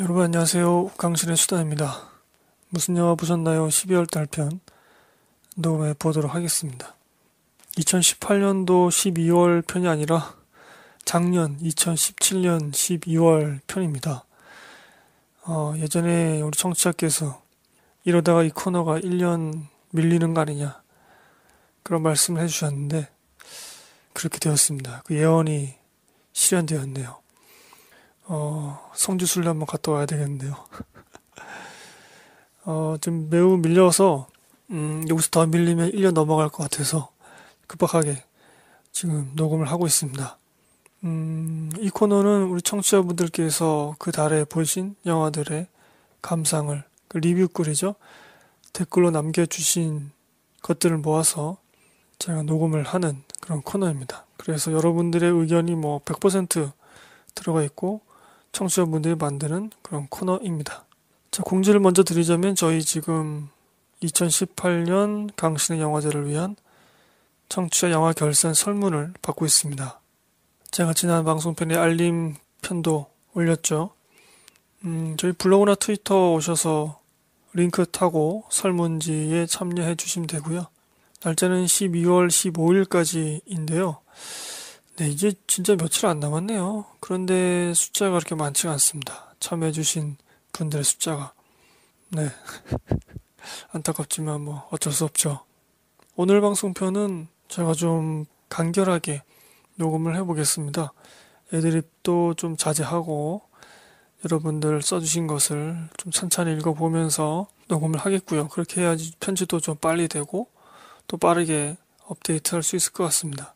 여러분 안녕하세요. 강신의 수다입니다. 무슨 영화 보셨나요? 12월 달편 녹음해 보도록 하겠습니다. 2018년도 12월 편이 아니라 작년 2017년 12월 편입니다. 어, 예전에 우리 청취자께서 이러다가 이 코너가 1년 밀리는 거 아니냐 그런 말씀을 해주셨는데 그렇게 되었습니다. 그 예언이 실현되었네요. 어, 성지순례 한번 갔다 와야 되겠는데요. 어, 지금 매우 밀려서, 음, 여기서 더 밀리면 1년 넘어갈 것 같아서 급박하게 지금 녹음을 하고 있습니다. 음, 이 코너는 우리 청취자분들께서 그 달에 보신 영화들의 감상을, 그 리뷰글이죠. 댓글로 남겨주신 것들을 모아서 제가 녹음을 하는 그런 코너입니다. 그래서 여러분들의 의견이 뭐 100% 들어가 있고, 청취자분들이 만드는 그런 코너입니다. 자, 공지를 먼저 드리자면 저희 지금 2018년 강신의 영화제를 위한 청취자 영화 결산 설문을 받고 있습니다. 제가 지난 방송편에 알림 편도 올렸죠. 음, 저희 블로그나 트위터 오셔서 링크 타고 설문지에 참여해 주시면 되고요. 날짜는 12월 15일까지인데요. 네, 이제 진짜 며칠 안 남았네요. 그런데 숫자가 그렇게 많지가 않습니다. 참여해주신 분들의 숫자가. 네. 안타깝지만 뭐 어쩔 수 없죠. 오늘 방송편은 제가 좀 간결하게 녹음을 해보겠습니다. 애드립도 좀 자제하고 여러분들 써주신 것을 좀 천천히 읽어보면서 녹음을 하겠고요. 그렇게 해야지 편지도좀 빨리 되고 또 빠르게 업데이트 할 수 있을 것 같습니다.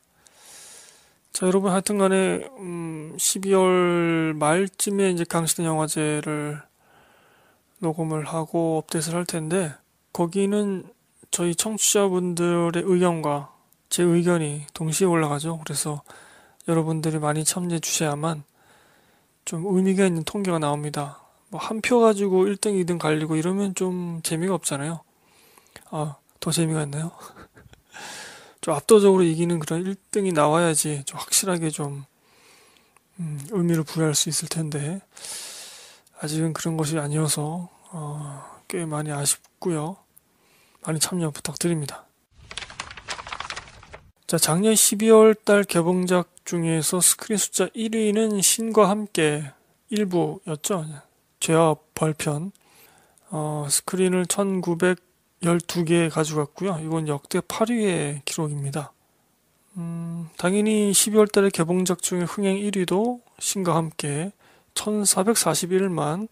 자, 여러분 하여튼 간에 음, 12월 말쯤에 이제 강시대 영화제를 녹음을 하고 업데이트를 할 텐데 거기는 저희 청취자분들의 의견과 제 의견이 동시에 올라가죠. 그래서 여러분들이 많이 참여해 주셔야만 좀 의미가 있는 통계가 나옵니다. 뭐 한 표 가지고 1등, 2등 갈리고 이러면 좀 재미가 없잖아요. 아, 더 재미가 있나요? 좀 압도적으로 이기는 그런 1등이 나와야지 좀 확실하게 좀 음, 의미를 부여할 수 있을 텐데 아직은 그런 것이 아니어서 어, 꽤 많이 아쉽고요. 많이 참여 부탁드립니다. 자, 작년 12월 달 개봉작 중에서 스크린 숫자 1위는 신과 함께 1부였죠 죄와 벌편. 어, 스크린을 1900 12개 가져갔고요. 이건 역대 8위의 기록입니다. 음, 당연히 12월 달에 개봉작 중에 흥행 1위도 신과 함께 1441만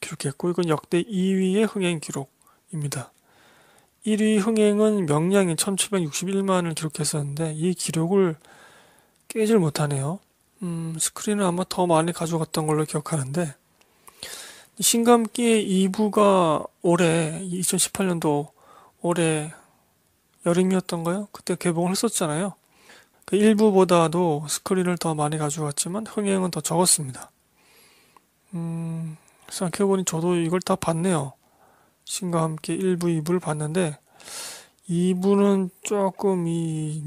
기록했고 이건 역대 2위의 흥행 기록입니다. 1위 흥행은 명량이 1761만을 기록했었는데 이 기록을 깨질 못하네요. 음, 스크린은 아마 더 많이 가져갔던 걸로 기억하는데 신감기의 2부가 올해 2018년도 올해 여름이었던가요? 그때 개봉을 했었잖아요. 그 1부보다도 스크린을 더 많이 가져왔지만 흥행은 더 적었습니다. 음, 생각해보니 저도 이걸 다 봤네요. 신과 함께 1부, 2부를 봤는데 2부는 조금 이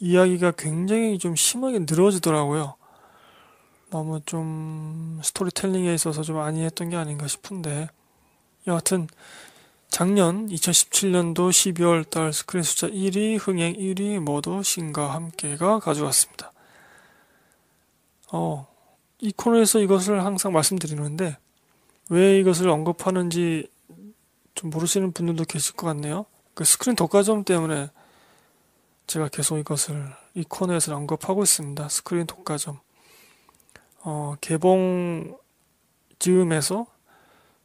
이야기가 굉장히 좀 심하게 늘어지더라고요. 너무 좀 스토리텔링에 있어서 좀 아니했던 게 아닌가 싶은데 여하튼 작년 2017년도 12월 달 스크린 숫자 1위, 흥행 1위 모두 신과 함께가 가져왔습니다 어, 이 코너에서 이것을 항상 말씀드리는데 왜 이것을 언급하는지 좀 모르시는 분들도 계실 것 같네요. 그 스크린 독과점 때문에 제가 계속 이것을 이 코너에서 언급하고 있습니다. 스크린 독과점. 어, 개봉 즈음에서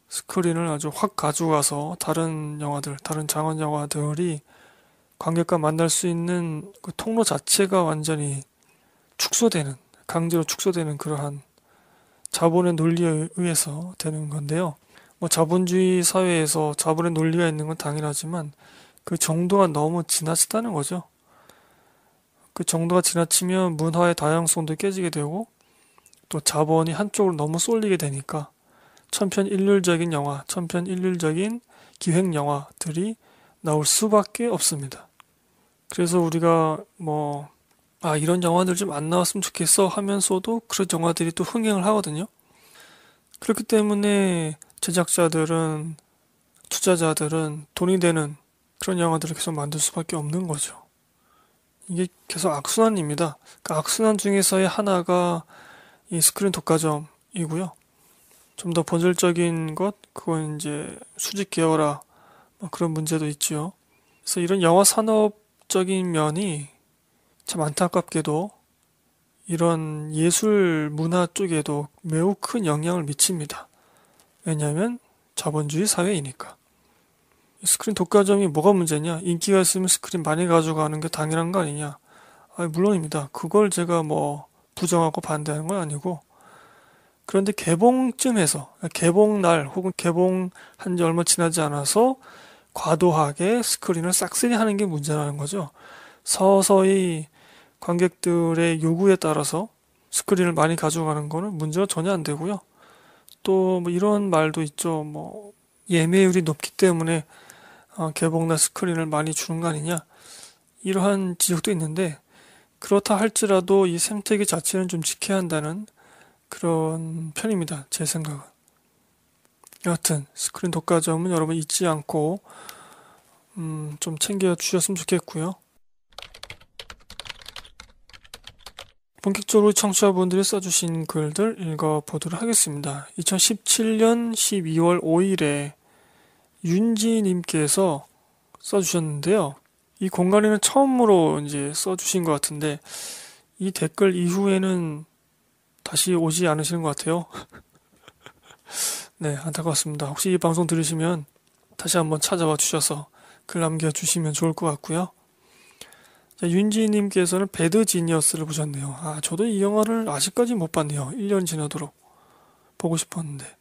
스크린을 아주 확 가져가서 다른 영화들, 다른 장원 영화들이 관객과 만날 수 있는 그 통로 자체가 완전히 축소되는, 강제로 축소되는 그러한 자본의 논리에 의해서 되는 건데요. 뭐 자본주의 사회에서 자본의 논리가 있는 건 당연하지만 그 정도가 너무 지나치다는 거죠. 그 정도가 지나치면 문화의 다양성도 깨지게 되고 또 자본이 한쪽으로 너무 쏠리게 되니까 천편일률적인 영화, 천편일률적인 기획 영화들이 나올 수밖에 없습니다. 그래서 우리가 뭐, 아, 이런 영화들 좀 안 나왔으면 좋겠어 하면서도 그런 영화들이 또 흥행을 하거든요. 그렇기 때문에 제작자들은, 투자자들은 돈이 되는 그런 영화들을 계속 만들 수밖에 없는 거죠. 이게 계속 악순환입니다. 그 악순환 중에서의 하나가 이 스크린 독과점이고요. 좀 더 본질적인 것 그건 이제 수직 계열화 뭐 그런 문제도 있지요. 그래서 이런 영화 산업적인 면이 참 안타깝게도 이런 예술 문화 쪽에도 매우 큰 영향을 미칩니다. 왜냐하면 자본주의 사회이니까. 스크린 독과점이 뭐가 문제냐? 인기가 있으면 스크린 많이 가져가는 게 당연한 거 아니냐? 아니, 물론입니다. 그걸 제가 뭐 부정하고 반대하는 건 아니고 그런데 개봉쯤에서 개봉 날 혹은 개봉한 지 얼마 지나지 않아서 과도하게 스크린을 싹쓸이 하는 게 문제라는 거죠. 서서히 관객들의 요구에 따라서 스크린을 많이 가져가는 거는 문제가 전혀 안 되고요. 또 뭐 이런 말도 있죠. 뭐 예매율이 높기 때문에 어, 개봉날 스크린을 많이 주는 거 아니냐. 이러한 지적도 있는데 그렇다 할지라도 이생태계 자체는 좀 지켜야 한다는 그런 편입니다. 제 생각은. 여하튼 스크린 독과점은 여러분 잊지 않고 음, 좀 챙겨 주셨으면 좋겠고요. 본격적으로 청취자분들이 써주신 글들 읽어보도록 하겠습니다. 2017년 12월 5일에 윤지님께서 써주셨는데요. 이 공간에는 처음으로 이제 써주신 것 같은데 이 댓글 이후에는 다시 오지 않으시는 것 같아요. 네, 안타깝습니다. 혹시 이 방송 들으시면 다시 한번 찾아와 주셔서 글 남겨주시면 좋을 것 같고요. 윤지님께서는 배드 지니어스를 보셨네요. 아, 저도 이 영화를 아직까지 못 봤네요. 1년 지나도록 보고 싶었는데.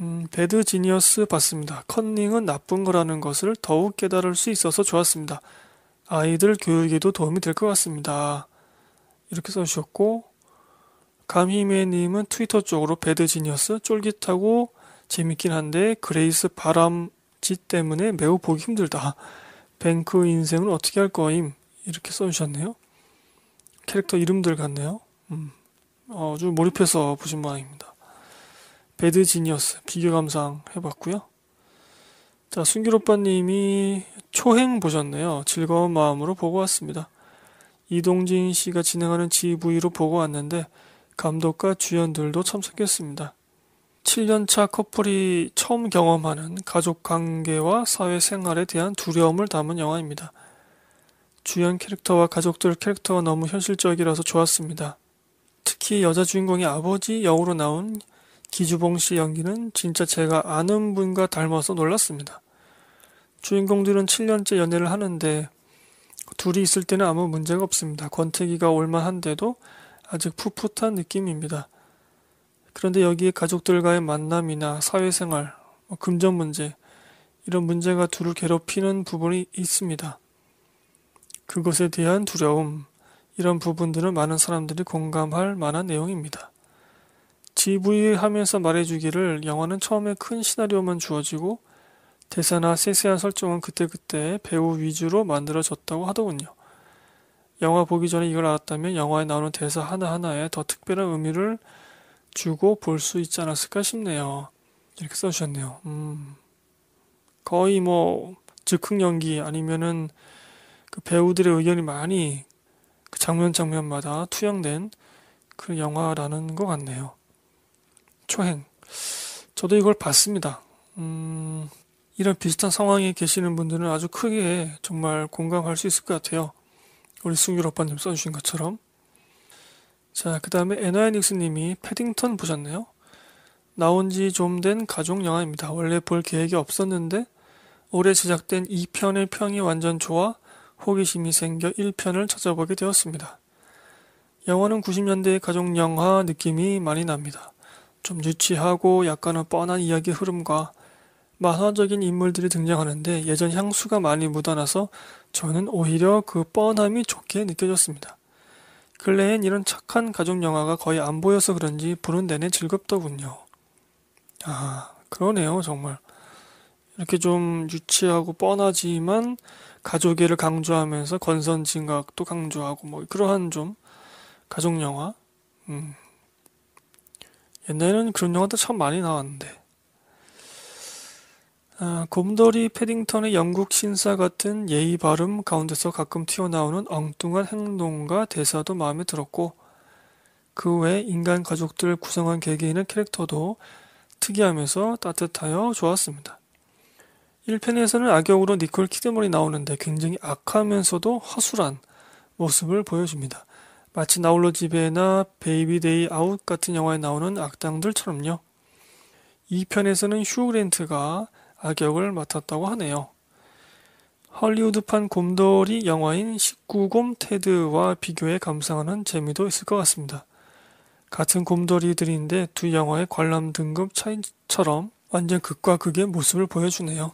음, 배드 지니어스 봤습니다. 컨닝은 나쁜 거라는 것을 더욱 깨달을 수 있어서 좋았습니다. 아이들 교육에도 도움이 될 것 같습니다. 이렇게 써주셨고 감히메님은 트위터 쪽으로 배드 지니어스 쫄깃하고 재밌긴 한데 그레이스 바람지 때문에 매우 보기 힘들다. 뱅크 인생은 어떻게 할 거임? 이렇게 써주셨네요. 캐릭터 이름들 같네요. 음, 아주 몰입해서 보신 모양입니다. 배드 지니어스 비교 감상 해봤고요. 자 순길 오빠님이 초행 보셨네요. 즐거운 마음으로 보고 왔습니다. 이동진 씨가 진행하는 GV로 보고 왔는데 감독과 주연들도 참석했습니다. 7년차 커플이 처음 경험하는 가족 관계와 사회생활에 대한 두려움을 담은 영화입니다. 주연 캐릭터와 가족들 캐릭터가 너무 현실적이라서 좋았습니다. 특히 여자 주인공이 아버지 역으로 나온 기주봉 씨 연기는 진짜 제가 아는 분과 닮아서 놀랐습니다. 주인공들은 7년째 연애를 하는데 둘이 있을 때는 아무 문제가 없습니다. 권태기가 올만한데도 아직 풋풋한 느낌입니다. 그런데 여기에 가족들과의 만남이나 사회생활, 뭐 금전 문제, 이런 문제가 둘을 괴롭히는 부분이 있습니다. 그것에 대한 두려움, 이런 부분들은 많은 사람들이 공감할 만한 내용입니다. GV 하면서 말해주기를 영화는 처음에 큰 시나리오만 주어지고 대사나 세세한 설정은 그때그때 배우 위주로 만들어졌다고 하더군요. 영화 보기 전에 이걸 알았다면 영화에 나오는 대사 하나하나에 더 특별한 의미를 주고 볼 수 있지 않았을까 싶네요. 이렇게 써주셨네요. 음. 거의 뭐 즉흥 연기 아니면은 그 배우들의 의견이 많이 그 장면 장면마다 투영된 그 영화라는 것 같네요. 초행. 저도 이걸 봤습니다. 음, 이런 비슷한 상황에 계시는 분들은 아주 크게 정말 공감할 수 있을 것 같아요. 우리 승률 오빠님 써주신 것처럼. 자, 그 다음에 에나이닉스님이 패딩턴 보셨네요. 나온 지 좀 된 가족 영화입니다. 원래 볼 계획이 없었는데 올해 제작된 2편의 평이 완전 좋아 호기심이 생겨 1편을 찾아보게 되었습니다. 영화는 90년대 가족 영화 느낌이 많이 납니다. 좀 유치하고 약간은 뻔한 이야기 흐름과 만화적인 인물들이 등장하는데 예전 향수가 많이 묻어나서 저는 오히려 그 뻔함이 좋게 느껴졌습니다. 근래엔 이런 착한 가족 영화가 거의 안 보여서 그런지 보는 내내 즐겁더군요. 아, 그러네요, 정말. 이렇게 좀 유치하고 뻔하지만 가족애를 강조하면서 건선 진각도 강조하고 뭐 그러한 좀 가족 영화. 음, 옛날에는 그런 영화도 참 많이 나왔는데. 아, 곰돌이 패딩턴의 영국 신사 같은 예의 발음 가운데서 가끔 튀어나오는 엉뚱한 행동과 대사도 마음에 들었고, 그 외 인간 가족들을 구성한 개개인의 캐릭터도 특이하면서 따뜻하여 좋았습니다. 1편에서는 악역으로 니콜 키드먼이 나오는데 굉장히 악하면서도 허술한 모습을 보여줍니다. 마치 나홀로 집에나 베이비데이 아웃 같은 영화에 나오는 악당들처럼요. 2편에서는 휴 그랜트가 악역을 맡았다고 하네요. 헐리우드판 곰돌이 영화인 19곰 테드와 비교해 감상하는 재미도 있을 것 같습니다. 같은 곰돌이들인데 두 영화의 관람 등급 차이처럼 완전 극과 극의 모습을 보여주네요.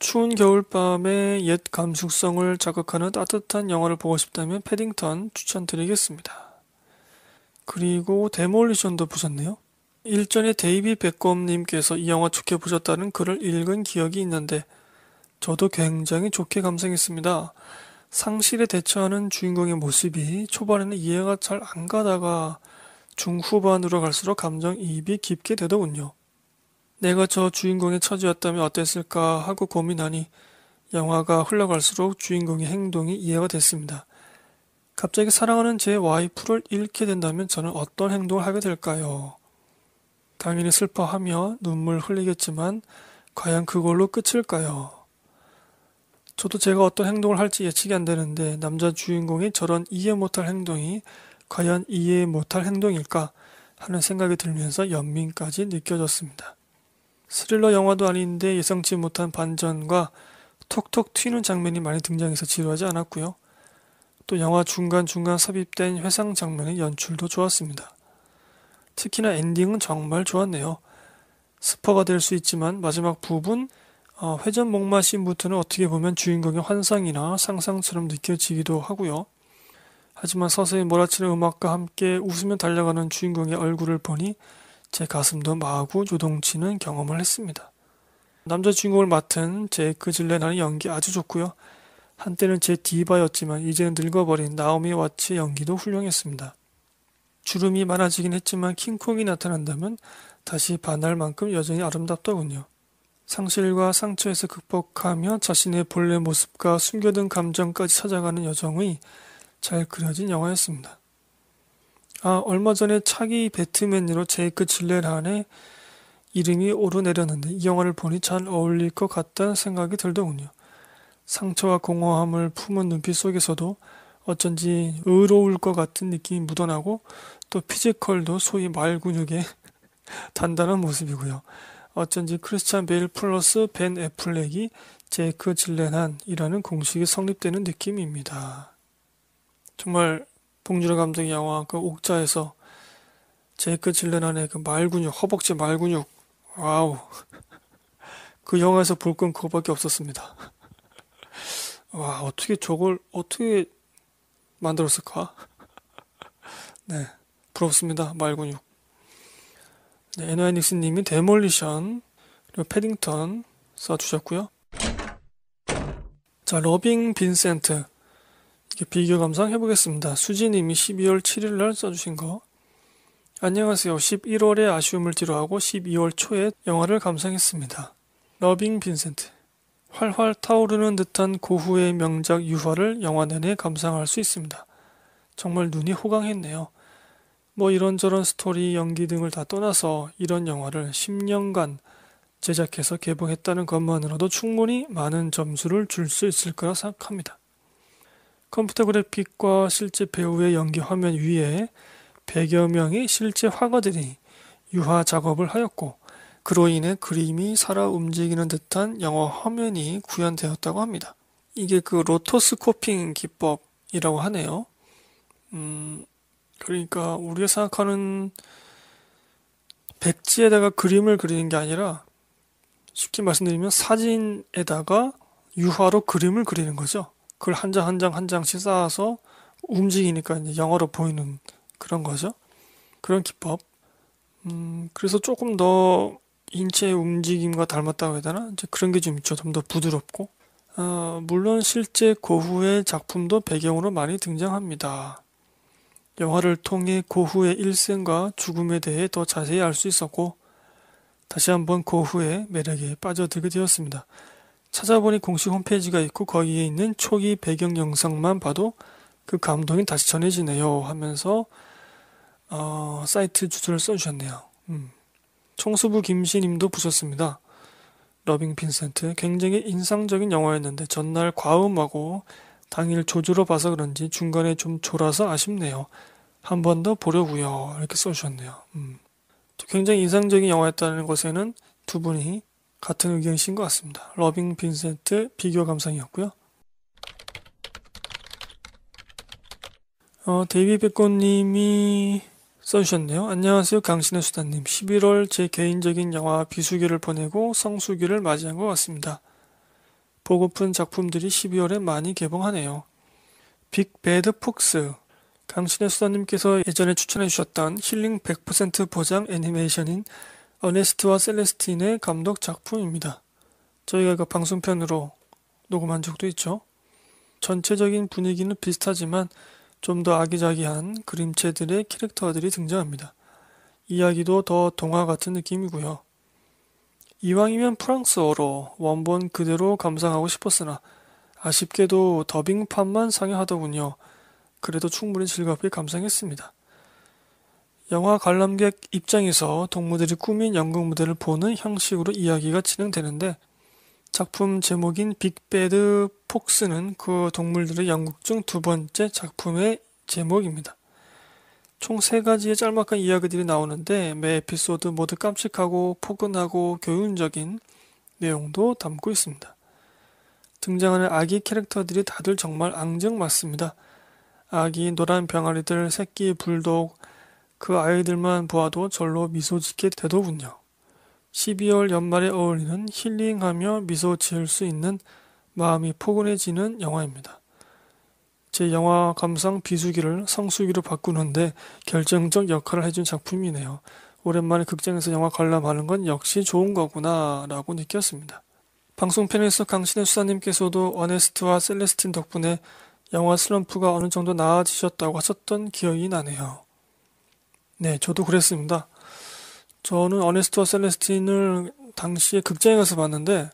추운 겨울밤에 옛 감수성을 자극하는 따뜻한 영화를 보고 싶다면 패딩턴 추천드리겠습니다. 그리고 데몰리션도 보셨네요? 일전에 데이비 백검님께서 이 영화 좋게 보셨다는 글을 읽은 기억이 있는데 저도 굉장히 좋게 감상했습니다. 상실에 대처하는 주인공의 모습이 초반에는 이해가 잘 안 가다가 중후반으로 갈수록 감정이입이 깊게 되더군요. 내가 저 주인공의 처지였다면 어땠을까 하고 고민하니 영화가 흘러갈수록 주인공의 행동이 이해가 됐습니다. 갑자기 사랑하는 제 와이프를 잃게 된다면 저는 어떤 행동을 하게 될까요? 당연히 슬퍼하며 눈물 흘리겠지만 과연 그걸로 끝일까요? 저도 제가 어떤 행동을 할지 예측이 안 되는데 남자 주인공이 저런 이해 못할 행동이 과연 이해 못할 행동일까 하는 생각이 들면서 연민까지 느껴졌습니다. 스릴러 영화도 아닌데 예상치 못한 반전과 톡톡 튀는 장면이 많이 등장해서 지루하지 않았고요. 또 영화 중간중간 삽입된 회상 장면의 연출도 좋았습니다. 특히나 엔딩은 정말 좋았네요. 스퍼가 될 수 있지만 마지막 부분 어, 회전 목마 씬부터는 어떻게 보면 주인공의 환상이나 상상처럼 느껴지기도 하고요. 하지만 서서히 몰아치는 음악과 함께 웃으며 달려가는 주인공의 얼굴을 보니 제 가슴도 마구 조동치는 경험을 했습니다. 남자 주인공을 맡은 제이크 질레나는 연기 아주 좋고요. 한때는 제 디바였지만 이제는 늙어버린 나오미 와츠의 연기도 훌륭했습니다. 주름이 많아지긴 했지만 킹콩이 나타난다면 다시 반할 만큼 여전히 아름답더군요. 상실과 상처에서 극복하며 자신의 본래 모습과 숨겨둔 감정까지 찾아가는 여정의 잘 그려진 영화였습니다. 아, 얼마 전에 차기 배트맨으로 제이크 질레란의 이름이 오르내렸는데 이 영화를 보니 잘 어울릴 것 같다는 생각이 들더군요. 상처와 공허함을 품은 눈빛 속에서도 어쩐지 의로울 것 같은 느낌이 묻어나고 또 피지컬도 소위 말 근육의 단단한 모습이고요. 어쩐지 크리스찬 베일 플러스 벤 애플렉이 제이크 질레난이라는 공식이 성립되는 느낌입니다. 정말 봉준호 감독의 영화 그 옥자에서 제이크 질레난의 그, 그 말근육 허벅지 말근육 와우 그 영화에서 볼 건 그거밖에 없었습니다. 와 어떻게 저걸 어떻게 만들었을까? 네 부럽습니다 말근육. 네, 에노에닉스님이 데몰리션 그리고 패딩턴 써주셨고요. 자 러빙 빈센트 이렇게 비교 감상 해보겠습니다. 수진님이 12월 7일날 써주신 거. 안녕하세요. 1 1월에 아쉬움을 뒤로하고 12월 초에 영화를 감상했습니다. 러빙 빈센트. 활활 타오르는 듯한 고후의 그 명작 유화를 영화 내내 감상할 수 있습니다. 정말 눈이 호강했네요. 뭐 이런저런 스토리, 연기 등을 다 떠나서 이런 영화를 10년간 제작해서 개봉했다는 것만으로도 충분히 많은 점수를 줄 수 있을 거라 생각합니다. 컴퓨터 그래픽과 실제 배우의 연기 화면 위에 100여 명의 실제 화가들이 유화 작업을 하였고 그로 인해 그림이 살아 움직이는 듯한 영화 화면이 구현되었다고 합니다. 이게 그 로토스코핑 기법이라고 하네요. 음, 그러니까 우리가 생각하는 백지에다가 그림을 그리는 게 아니라 쉽게 말씀드리면 사진에다가 유화로 그림을 그리는 거죠. 그걸 한 장 한 장 한 장씩 쌓아서 움직이니까 이제 영화로 보이는 그런 거죠. 그런 기법. 음, 그래서 조금 더 인체의 움직임과 닮았다고 해야 되나? 이제 그런 게 좀 있죠. 좀 더 부드럽고. 어, 물론 실제 고후의 작품도 배경으로 많이 등장합니다. 영화를 통해 고후의 일생과 죽음에 대해 더 자세히 알 수 있었고, 다시 한번 고후의 매력에 빠져들게 되었습니다. 찾아보니 공식 홈페이지가 있고 거기에 있는 초기 배경 영상만 봐도 그 감동이 다시 전해지네요 하면서 어, 사이트 주소를 써주셨네요. 음. 청수부 김신님도부셨습니다 러빙 빈센트 굉장히 인상적인 영화였는데 전날 과음하고 당일 조조로 봐서 그런지 중간에 좀 졸아서 아쉽네요. 한 번 더 보려고요. 이렇게 써주셨네요. 음. 굉장히 인상적인 영화였다는 것에는 두 분이 같은 의견이신 것 같습니다. 러빙 빈센트 비교 감상이었고요. 어, 데이비 백고님이 써주셨네요. 안녕하세요. 강신의 수다님. 11월 제 개인적인 영화 비수기를 보내고 성수기를 맞이한 것 같습니다. 보고픈 작품들이 12월에 많이 개봉하네요. 빅 배드 폭스. 강신의 수다님께서 예전에 추천해 주셨던 힐링 100% 보장 애니메이션인 어네스트와 셀레스틴의 감독 작품입니다. 저희가 이 그 방송편으로 녹음한 적도 있죠. 전체적인 분위기는 비슷하지만 좀 더 아기자기한 그림체들의 캐릭터들이 등장합니다. 이야기도 더 동화 같은 느낌이고요. 이왕이면 프랑스어로 원본 그대로 감상하고 싶었으나 아쉽게도 더빙판만 상영하더군요. 그래도 충분히 즐겁게 감상했습니다. 영화 관람객 입장에서 동무들이 꾸민 연극 무대를 보는 형식으로 이야기가 진행되는데 작품 제목인 빅배드 폭스는 그 동물들의 연극 중 두 번째 작품의 제목입니다. 총 세 가지의 짤막한 이야기들이 나오는데 매 에피소드 모두 깜찍하고 포근하고 교훈적인 내용도 담고 있습니다. 등장하는 아기 캐릭터들이 다들 정말 앙증맞습니다. 아기 노란 병아리들, 새끼 불독, 그 아이들만 보아도 절로 미소 짓게 되더군요. 12월 연말에 어울리는 힐링하며 미소 지을 수 있는 마음이 포근해지는 영화입니다. 제 영화 감상 비수기를 성수기로 바꾸는데 결정적 역할을 해준 작품이네요. 오랜만에 극장에서 영화 관람하는 건 역시 좋은 거구나 라고 느꼈습니다. 방송편에서 강신의 수사님께서도 어네스트와 셀레스틴 덕분에 영화 슬럼프가 어느 정도 나아지셨다고 하셨던 기억이 나네요. 네, 저도 그랬습니다. 저는 어네스트와 셀레스틴을 당시에 극장에 가서 봤는데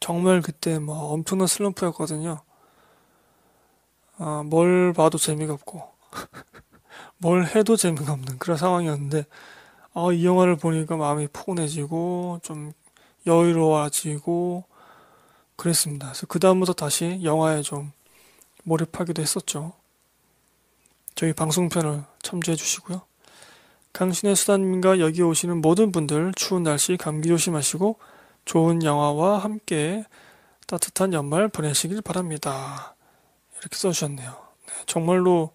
정말 그때 뭐 엄청난 슬럼프였거든요. 아, 뭘 봐도 재미가 없고 뭘 해도 재미가 없는 그런 상황이었는데 아, 이 영화를 보니까 마음이 포근해지고 좀 여유로워지고 그랬습니다. 그 다음부터 다시 영화에 좀 몰입하기도 했었죠. 저희 방송편을 참조해 주시고요. 당신의 수단과 여기 오시는 모든 분들 추운 날씨 감기 조심하시고 좋은 영화와 함께 따뜻한 연말 보내시길 바랍니다. 이렇게 써주셨네요. 네, 정말로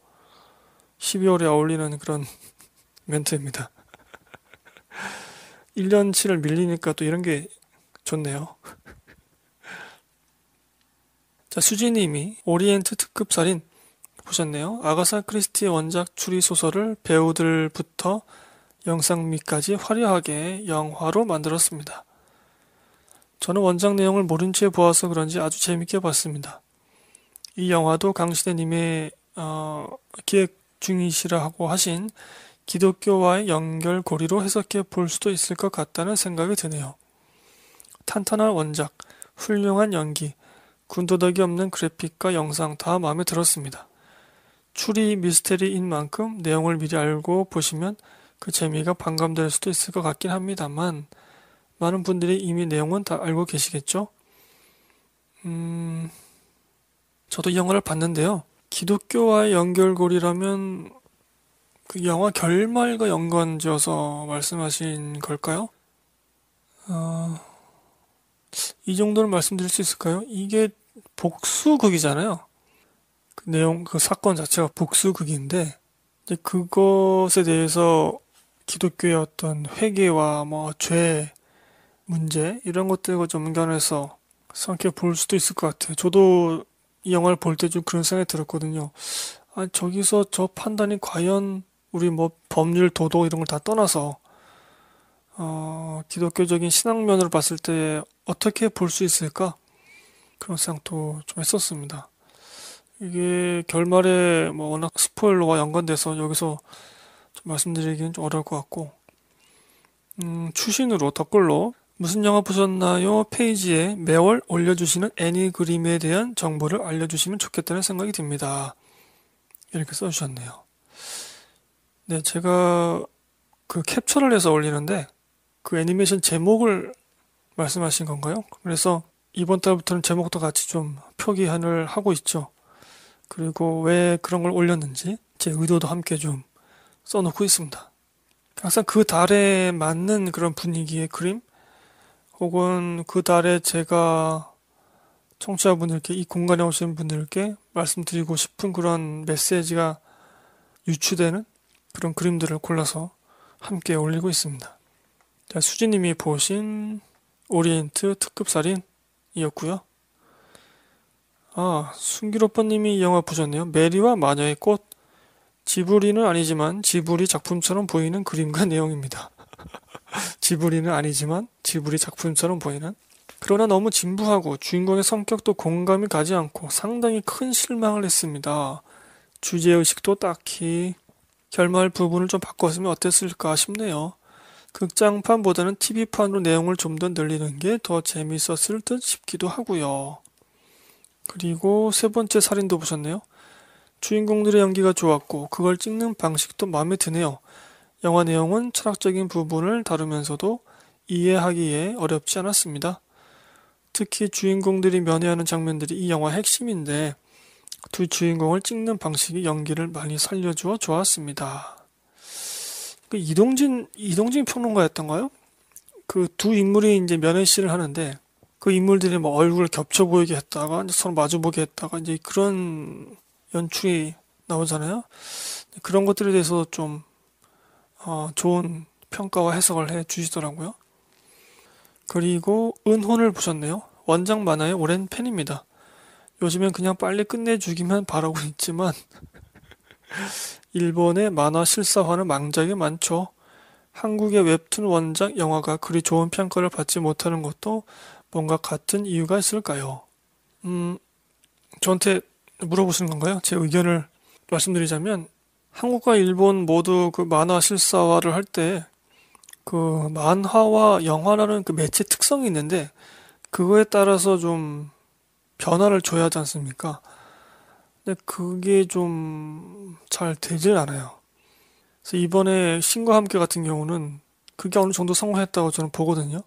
12월에 어울리는 그런 멘트입니다. 1년치를 밀리니까 또 이런 게 좋네요. 자, 수지님이 오리엔트 특급 살인 보셨네요. 아가사 크리스티 원작 추리 소설을 배우들부터 영상미까지 화려하게 영화로 만들었습니다. 저는 원작 내용을 모른 채 보아서 그런지 아주 재밌게 봤습니다. 이 영화도 강시대님의 어, 기획 중이시라고 하신 기독교와의 연결고리로 해석해 볼 수도 있을 것 같다는 생각이 드네요. 탄탄한 원작, 훌륭한 연기, 군더더기 없는 그래픽과 영상 다 마음에 들었습니다. 추리 미스테리인 만큼 내용을 미리 알고 보시면 그 재미가 반감될 수도 있을 것 같긴 합니다만 많은 분들이 이미 내용은 다 알고 계시겠죠? 음, 저도 이 영화를 봤는데요. 기독교와의 연결고리라면 그 영화 결말과 연관지어서 말씀하신 걸까요? 어, 이 정도는 말씀드릴 수 있을까요? 이게 복수극이잖아요. 그 내용, 그 사건 자체가 복수극인데, 이제 그것에 대해서 기독교의 어떤 회개와 뭐 죄, 문제, 이런 것들과 좀 연결해서 생각해 볼 수도 있을 것 같아요. 저도 이 영화를 볼 때 좀 그런 생각이 들었거든요. 아, 저기서 저 판단이 과연 우리 뭐 법률, 도덕 이런 걸 다 떠나서 어, 기독교적인 신앙면으로 봤을 때 어떻게 볼 수 있을까? 그런 생각도 좀 했었습니다. 이게 결말에 뭐 워낙 스포일러와 연관돼서 여기서 말씀드리기는 좀 어려울 것 같고 음, 추신으로 댓글로 무슨 영화 보셨나요? 페이지에 매월 올려주시는 애니 그림에 대한 정보를 알려주시면 좋겠다는 생각이 듭니다. 이렇게 써주셨네요. 네, 제가 그 캡처를 해서 올리는데 그 애니메이션 제목을 말씀하신 건가요? 그래서 이번 달부터는 제목도 같이 좀 표기한을 하고 있죠. 그리고 왜 그런 걸 올렸는지 제 의도도 함께 좀 써놓고 있습니다. 항상 그 달에 맞는 그런 분위기의 그림 혹은 그 달에 제가 청취자분들께 이 공간에 오신 분들께 말씀드리고 싶은 그런 메시지가 유추되는 그런 그림들을 골라서 함께 올리고 있습니다. 수지님이 보신 오리엔트 특급 살인이었고요. 아, 순기로빠님이이 영화 보셨네요. 메리와 마녀의 꽃. 지브리는 아니지만 지브리 작품처럼 보이는 그림과 내용입니다. 지브리는 아니지만 지브리 작품처럼 보이는. 그러나 너무 진부하고 주인공의 성격도 공감이 가지 않고 상당히 큰 실망을 했습니다. 주제의식도 딱히 결말 부분을 좀 바꿨으면 어땠을까 싶네요. 극장판보다는 TV판으로 내용을 좀 더 늘리는 게 더 재밌었을 듯 싶기도 하고요. 그리고 세 번째 살인도 보셨네요. 주인공들의 연기가 좋았고 그걸 찍는 방식도 마음에 드네요. 영화 내용은 철학적인 부분을 다루면서도 이해하기에 어렵지 않았습니다. 특히 주인공들이 면회하는 장면들이 이 영화의 핵심인데 두 주인공을 찍는 방식이 연기를 많이 살려주어 좋았습니다. 그 이동진 이동진 평론가였던가요? 그 두 인물이 이제 면회씨를 하는데 그 인물들이 뭐 얼굴을 겹쳐 보이게 했다가 서로 마주 보게 했다가 이제 그런 연출이 나오잖아요. 그런 것들에 대해서 좀 어, 좋은 평가와 해석을 해 주시더라고요. 그리고 은혼을 보셨네요. 원작 만화의 오랜 팬입니다. 요즘엔 그냥 빨리 끝내주기만 바라고 있지만 일본의 만화 실사화는 망작이 많죠. 한국의 웹툰 원작 영화가 그리 좋은 평가를 받지 못하는 것도 뭔가 같은 이유가 있을까요? 음, 저한테 물어보시는 건가요? 제 의견을 말씀드리자면 한국과 일본 모두 그 만화 실사화를 할 때 그 만화와 영화라는 그 매체 특성이 있는데 그거에 따라서 좀 변화를 줘야 하지 않습니까? 근데 그게 좀 잘 되질 않아요. 그래서 이번에 신과 함께 같은 경우는 그게 어느 정도 성공했다고 저는 보거든요.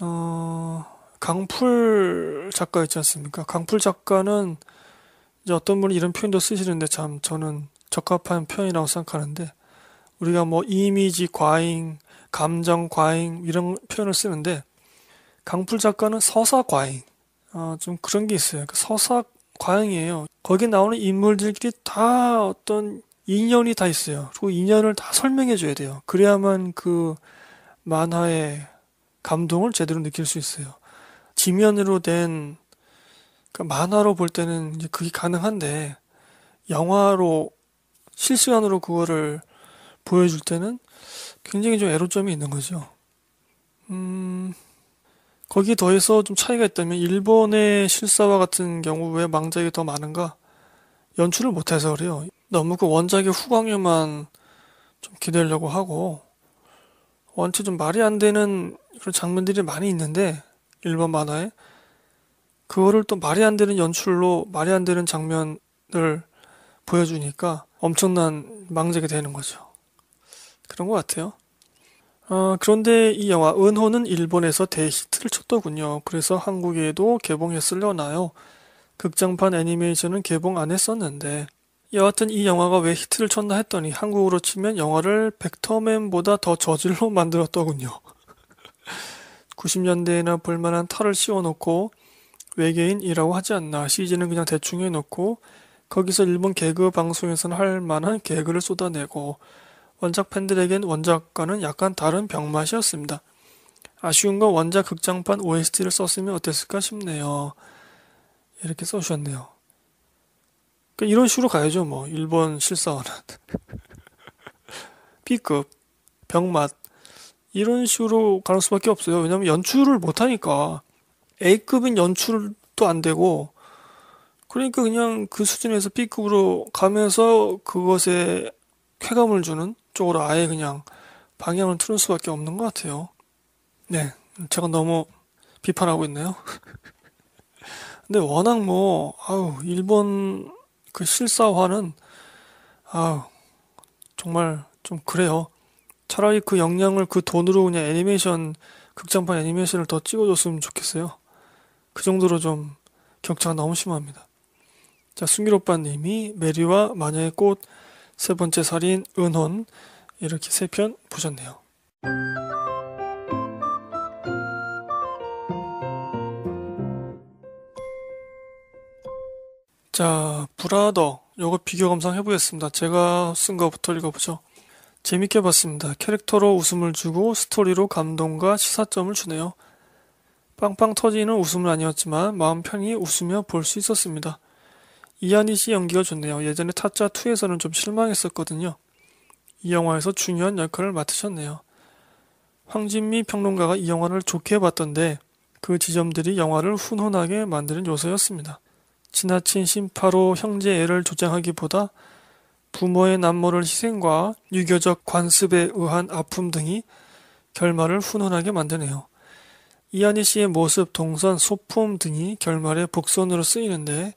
어, 강풀 작가 있지 않습니까? 강풀 작가는 이제 어떤 분이 이런 표현도 쓰시는데 참 저는 적합한 표현이라고 생각하는데 우리가 뭐 이미지 과잉, 감정 과잉 이런 표현을 쓰는데 강풀 작가는 서사 과잉 어, 좀 그런 게 있어요. 그러니까 서사 과잉이에요. 거기 나오는 인물들끼리 다 어떤 인연이 다 있어요. 그리고 인연을 다 설명해 줘야 돼요. 그래야만 그 만화의 감동을 제대로 느낄 수 있어요. 지면으로 된 그러니까 만화로 볼 때는 이제 그게 가능한데 영화로 실시간으로 그거를 보여줄 때는 굉장히 좀 애로점이 있는 거죠. 음, 거기에 더해서 좀 차이가 있다면 일본의 실사와 같은 경우 왜 망작이 더 많은가? 연출을 못해서 그래요. 너무 그 원작의 후광에만 좀 기대려고 하고 원체 좀 말이 안 되는 그런 장면들이 많이 있는데 일본 만화에 그거를 또 말이 안 되는 연출로 말이 안 되는 장면을 보여주니까 엄청난 망작이 되는 거죠. 그런 것 같아요. 아, 그런데 이 영화 은호는 일본에서 대히트를 쳤더군요. 그래서 한국에도 개봉했을려나요. 극장판 애니메이션은 개봉 안 했었는데 여하튼 이 영화가 왜 히트를 쳤나 했더니 한국으로 치면 영화를 벡터맨보다 더 저질로 만들었더군요. 90년대에나 볼만한 탈을 씌워놓고 외계인이라고 하지 않나 CG는 그냥 대충 해놓고 거기서 일본 개그 방송에서는 할 만한 개그를 쏟아내고 원작 팬들에겐 원작과는 약간 다른 병맛이었습니다. 아쉬운 건 원작 극장판 OST를 썼으면 어땠을까 싶네요. 이렇게 써주셨네요. 그러니까 이런 식으로 가야죠, 뭐. 일본 실사원은. B급, 병맛, 이런 식으로 가는 수밖에 없어요. 왜냐면 연출을 못하니까. A급인 연출도 안 되고, 그러니까 그냥 그 수준에서 B급으로 가면서 그것에 쾌감을 주는 쪽으로 아예 그냥 방향을 틀을 수밖에 없는 것 같아요. 네. 제가 너무 비판하고 있네요. 근데 워낙 뭐, 아우, 일본 그 실사화는, 아우, 정말 좀 그래요. 차라리 그 역량을 그 돈으로 그냥 애니메이션 극장판 애니메이션을 더 찍어줬으면 좋겠어요. 그 정도로 좀 격차가 너무 심합니다. 자 승길오빠님이 메리와 마녀의 꽃 세 번째 살인 은혼 이렇게 세 편 보셨네요. 자 브라더 요거 비교 감상 해보겠습니다. 제가 쓴 거부터 읽어보죠. 재밌게 봤습니다. 캐릭터로 웃음을 주고 스토리로 감동과 시사점을 주네요. 빵빵 터지는 웃음은 아니었지만 마음 편히 웃으며 볼 수 있었습니다. 이하늬씨 연기가 좋네요. 예전에 타짜 2에서는 좀 실망했었거든요. 이 영화에서 중요한 역할을 맡으셨네요. 황진미 평론가가 이 영화를 좋게 봤던데 그 지점들이 영화를 훈훈하게 만드는 요소였습니다. 지나친 심파로 형제애를 조장하기보다 부모의 남모를 희생과 유교적 관습에 의한 아픔 등이 결말을 훈훈하게 만드네요. 이하희 씨의 모습, 동선, 소품 등이 결말의 복선으로 쓰이는데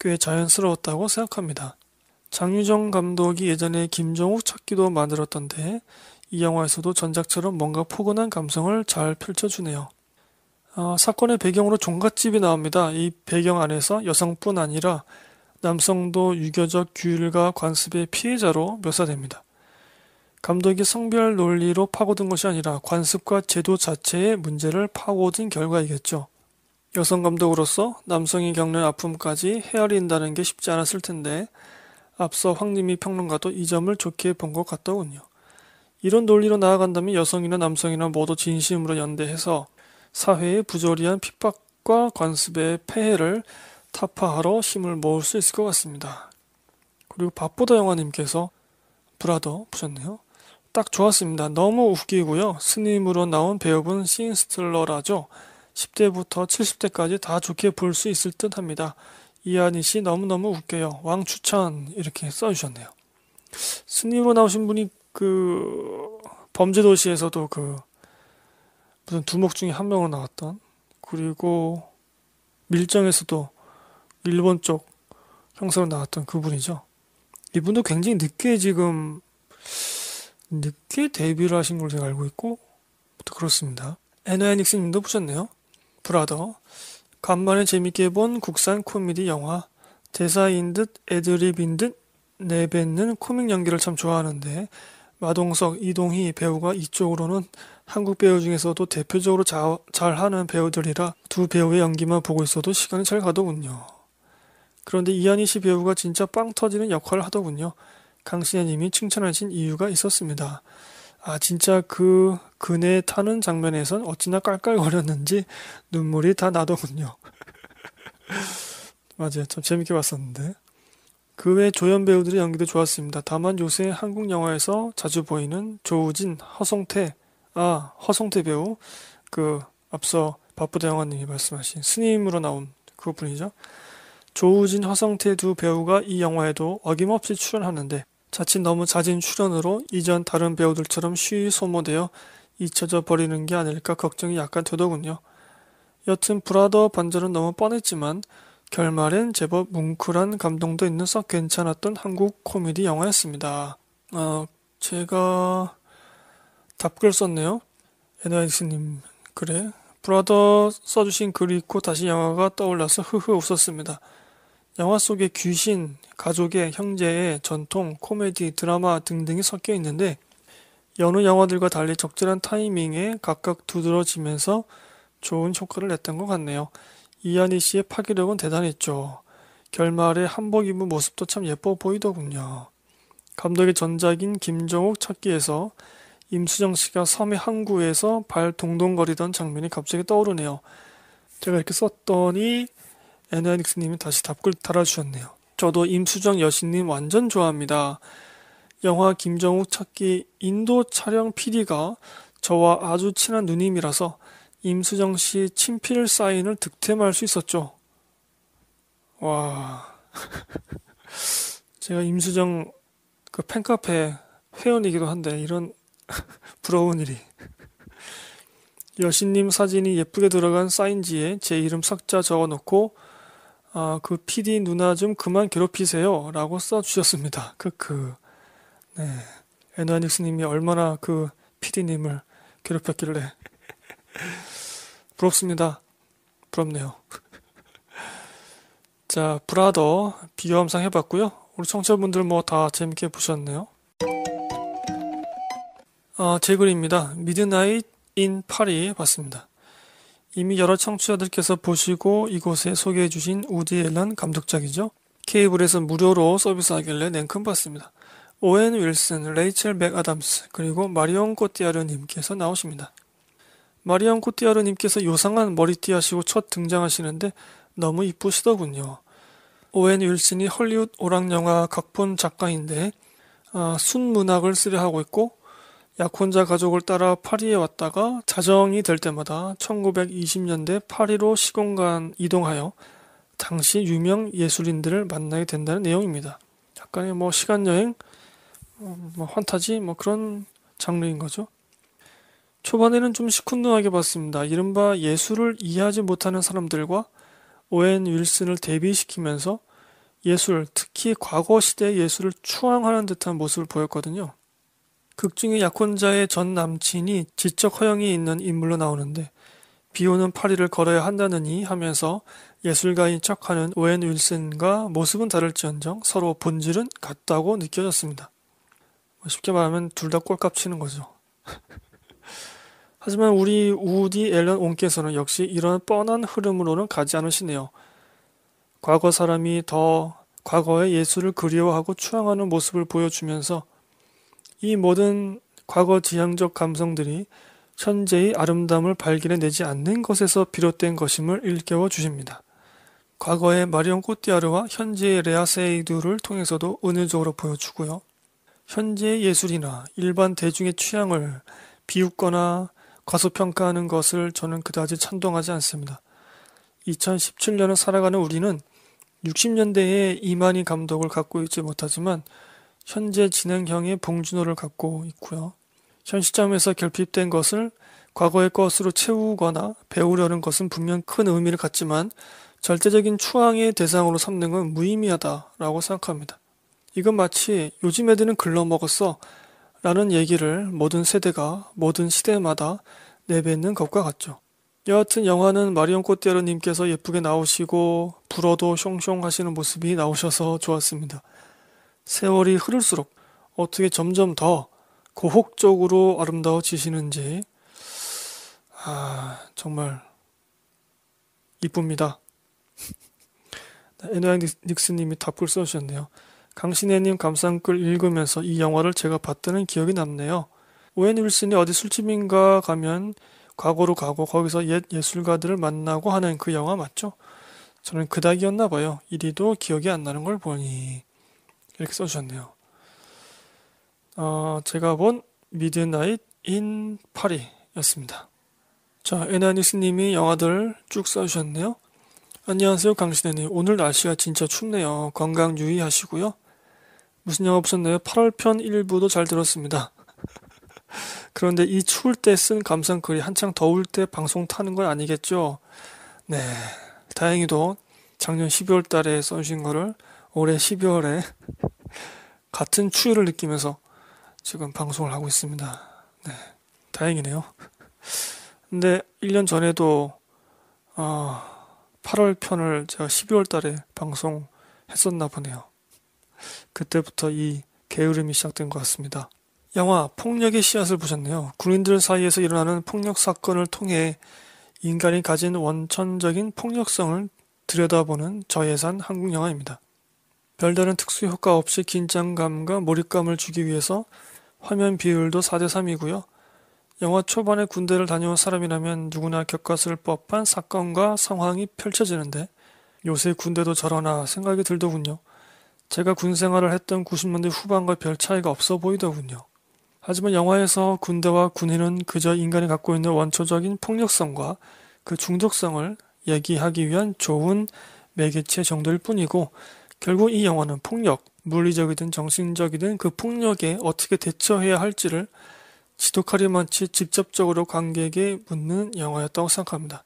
꽤 자연스러웠다고 생각합니다. 장유정 감독이 예전에 김정욱 찾기도 만들었던데 이 영화에서도 전작처럼 뭔가 포근한 감성을 잘 펼쳐주네요. 아, 사건의 배경으로 종갓집이 나옵니다. 이 배경 안에서 여성뿐 아니라 남성도 유교적 규율과 관습의 피해자로 묘사됩니다. 감독이 성별 논리로 파고든 것이 아니라 관습과 제도 자체의 문제를 파고든 결과이겠죠. 여성 감독으로서 남성이 겪는 아픔까지 헤아린다는 게 쉽지 않았을 텐데 앞서 황님이 평론가도 이 점을 좋게 본 것 같더군요. 이런 논리로 나아간다면 여성이나 남성이나 모두 진심으로 연대해서 사회의 부조리한 핍박과 관습의 폐해를 타파하러 힘을 모을 수 있을 것 같습니다. 그리고 밥보다 영화님께서 브라더 보셨네요. 딱 좋았습니다. 너무 웃기고요. 스님으로 나온 배역은 신스틸러라죠 10대부터 70대까지 다 좋게 볼 수 있을 듯 합니다. 이하늬 씨 너무너무 웃겨요. 왕 추천 이렇게 써주셨네요. 스님으로 나오신 분이 그 범죄도시에서도 그 무슨 두목 중에 한 명으로 나왔던 그리고 밀정에서도 일본 쪽 형사로 나왔던 그분이죠. 이분도 굉장히 늦게 지금 늦게 데뷔를 하신 걸로 제가 알고 있고 그렇습니다. 에너야닉스님도 보셨네요. 브라더 간만에 재밌게 본 국산 코미디 영화 대사인 듯 애드립인 듯 내뱉는 코믹 연기를 참 좋아하는데 마동석, 이동희 배우가 이쪽으로는 한국 배우 중에서도 대표적으로 자, 잘하는 배우들이라 두 배우의 연기만 보고 있어도 시간이 잘 가더군요. 그런데 이한희 씨 배우가 진짜 빵 터지는 역할을 하더군요. 강신혜님이 칭찬하신 이유가 있었습니다. 아 진짜 그 그네 타는 장면에선 어찌나 깔깔거렸는지 눈물이 다 나더군요. 맞아요, 참 재밌게 봤었는데. 그 외 조연 배우들의 연기도 좋았습니다. 다만 요새 한국 영화에서 자주 보이는 조우진, 허성태, 아 허성태 배우 그 앞서 바쁘다 영화님이 말씀하신 스님으로 나온 그분이죠. 조우진, 화성태두 배우가 이 영화에도 어김없이 출연하는데 자칫 너무 잦은 출연으로 이전 다른 배우들처럼 쉬이 소모되어 잊혀져 버리는 게 아닐까 걱정이 약간 되더군요. 여튼 브라더 반전은 너무 뻔했지만 결말엔 제법 뭉클한 감동도 있는 썩 괜찮았던 한국 코미디 영화였습니다. 아, 제가 답글 썼네요. 에나이스님 그래? 브라더 써주신 글 읽고 다시 영화가 떠올라서 흐흐 웃었습니다. 영화 속의 귀신, 가족의 형제의 전통, 코미디, 드라마 등등이 섞여 있는데 여느 영화들과 달리 적절한 타이밍에 각각 두드러지면서 좋은 효과를 냈던 것 같네요. 이하늬 씨의 파괴력은 대단했죠. 결말에 한복 입은 모습도 참 예뻐 보이더군요. 감독의 전작인 김정욱 찾기에서 임수정 씨가 섬의 항구에서 발 동동거리던 장면이 갑자기 떠오르네요. 제가 이렇게 썼더니 에너닉스님이 다시 답글 달아주셨네요. 저도 임수정 여신님 완전 좋아합니다. 영화 김정욱 찾기 인도 촬영 PD가 저와 아주 친한 누님이라서 임수정 씨 친필 사인을 득템할 수 있었죠. 와. 제가 임수정 그 팬카페 회원이기도 한데 이런 부러운 일이. 여신님 사진이 예쁘게 들어간 사인지에 제 이름 삭자 적어놓고 아, 그 PD 누나 좀 그만 괴롭히세요. 라고 써주셨습니다. 크크. 그, 그, 네. 에너닉스님이 얼마나 그 PD님을 괴롭혔길래. 부럽습니다. 부럽네요. 자, 브라더 비교함상 해봤고요. 우리 청취자분들 뭐 다 재밌게 보셨네요. 아, 제 글입니다. 미드나잇 인 파리 봤습니다. 이미 여러 청취자들께서 보시고 이곳에 소개해 주신 우디 앨런 감독작이죠. 케이블에서 무료로 서비스하길래 냉큼 봤습니다. 오웬 윌슨, 레이첼 맥아담스, 그리고 마리온 코티아르님께서 나오십니다. 마리온 코티아르님께서 요상한 머리띠 하시고 첫 등장하시는데 너무 이쁘시더군요. 오웬 윌슨이 헐리웃 오락 영화 각본 작가인데 아, 순문학을 쓰려 하고 있고 약혼자 가족을 따라 파리에 왔다가 자정이 될 때마다 1920년대 파리로 시공간 이동하여 당시 유명 예술인들을 만나게 된다는 내용입니다. 약간의 뭐 시간 여행, 어, 뭐 환타지 뭐 그런 장르인 거죠. 초반에는 좀 시큰둥하게 봤습니다. 이른바 예술을 이해하지 못하는 사람들과 오웬 윌슨을 대비시키면서 예술, 특히 과거 시대 예술을 추앙하는 듯한 모습을 보였거든요. 극중의 약혼자의 전 남친이 지적 허영이 있는 인물로 나오는데 비 오는 파리를 걸어야 한다느니 하면서 예술가인 척하는 오웬 윌슨과 모습은 다를지언정 서로 본질은 같다고 느껴졌습니다. 뭐 쉽게 말하면 둘 다 꼴값 치는 거죠. 하지만 우리 우디 앨런 온께서는 역시 이런 뻔한 흐름으로는 가지 않으시네요. 과거 사람이 더 과거의 예술을 그리워하고 추앙하는 모습을 보여주면서 이 모든 과거 지향적 감성들이 현재의 아름다움을 발견해내지 않는 것에서 비롯된 것임을 일깨워 주십니다. 과거의 마리온 꼬띠아르와 현재의 레아세이두를 통해서도 은유적으로 보여주고요. 현재의 예술이나 일반 대중의 취향을 비웃거나 과소평가하는 것을 저는 그다지 찬동하지 않습니다. 2017년을 살아가는 우리는 6 0년대에 이만희 감독을 갖고 있지 못하지만 현재 진행형의 봉준호를 갖고 있고요. 현 시점에서 결핍된 것을 과거의 것으로 채우거나 배우려는 것은 분명 큰 의미를 갖지만 절대적인 추앙의 대상으로 삼는 건 무의미하다라고 생각합니다. 이건 마치 요즘 애들은 글러먹었어 라는 얘기를 모든 세대가 모든 시대마다 내뱉는 것과 같죠. 여하튼 영화는 마리온 꽃대아르님께서 예쁘게 나오시고 불어도 숑숑 하시는 모습이 나오셔서 좋았습니다. 세월이 흐를수록 어떻게 점점 더 고혹적으로 아름다워지시는지, 아, 정말, 이쁩니다. 에노양 닉스님이 답글 써주셨네요. 강신혜님 감상글 읽으면서 이 영화를 제가 봤다는 기억이 남네요. 오웬 윌슨이 어디 술집인가 가면 과거로 가고 거기서 옛 예술가들을 만나고 하는 그 영화 맞죠? 저는 그닥이었나 봐요. 이리도 기억이 안 나는 걸 보니. 이렇게 써주셨네요. 어, 제가 본 미드나잇 인 파리였습니다. 자, 에나니스님이 영화들 쭉 써주셨네요. 안녕하세요, 강신혜님. 오늘 날씨가 진짜 춥네요. 건강 유의하시고요. 무슨 영화 보셨나요? 8월 편 1부도 잘 들었습니다. 그런데 이 추울 때 쓴 감상글이 한창 더울 때 방송 타는 건 아니겠죠? 네. 다행히도 작년 12월 달에 써주신 거를 올해 12월에 같은 추위를 느끼면서 지금 방송을 하고 있습니다. 네, 다행이네요. 근데 1년 전에도 어, 8월 편을 제가 12월 달에 방송했었나 보네요. 그때부터 이 게으름이 시작된 것 같습니다. 영화 폭력의 씨앗을 보셨네요. 군인들 사이에서 일어나는 폭력 사건을 통해 인간이 가진 원천적인 폭력성을 들여다보는 저예산 한국 영화입니다. 별다른 특수 효과 없이 긴장감과 몰입감을 주기 위해서 화면 비율도 4대3이고요. 영화 초반에 군대를 다녀온 사람이라면 누구나 겪었을 법한 사건과 상황이 펼쳐지는데 요새 군대도 저러나 생각이 들더군요. 제가 군 생활을 했던 90년대 후반과 별 차이가 없어 보이더군요. 하지만 영화에서 군대와 군인은 그저 인간이 갖고 있는 원초적인 폭력성과 그 중독성을 얘기하기 위한 좋은 매개체 정도일 뿐이고 결국 이 영화는 폭력, 물리적이든 정신적이든 그 폭력에 어떻게 대처해야 할지를 지독하리만치 직접적으로 관객에 묻는 영화였다고 생각합니다.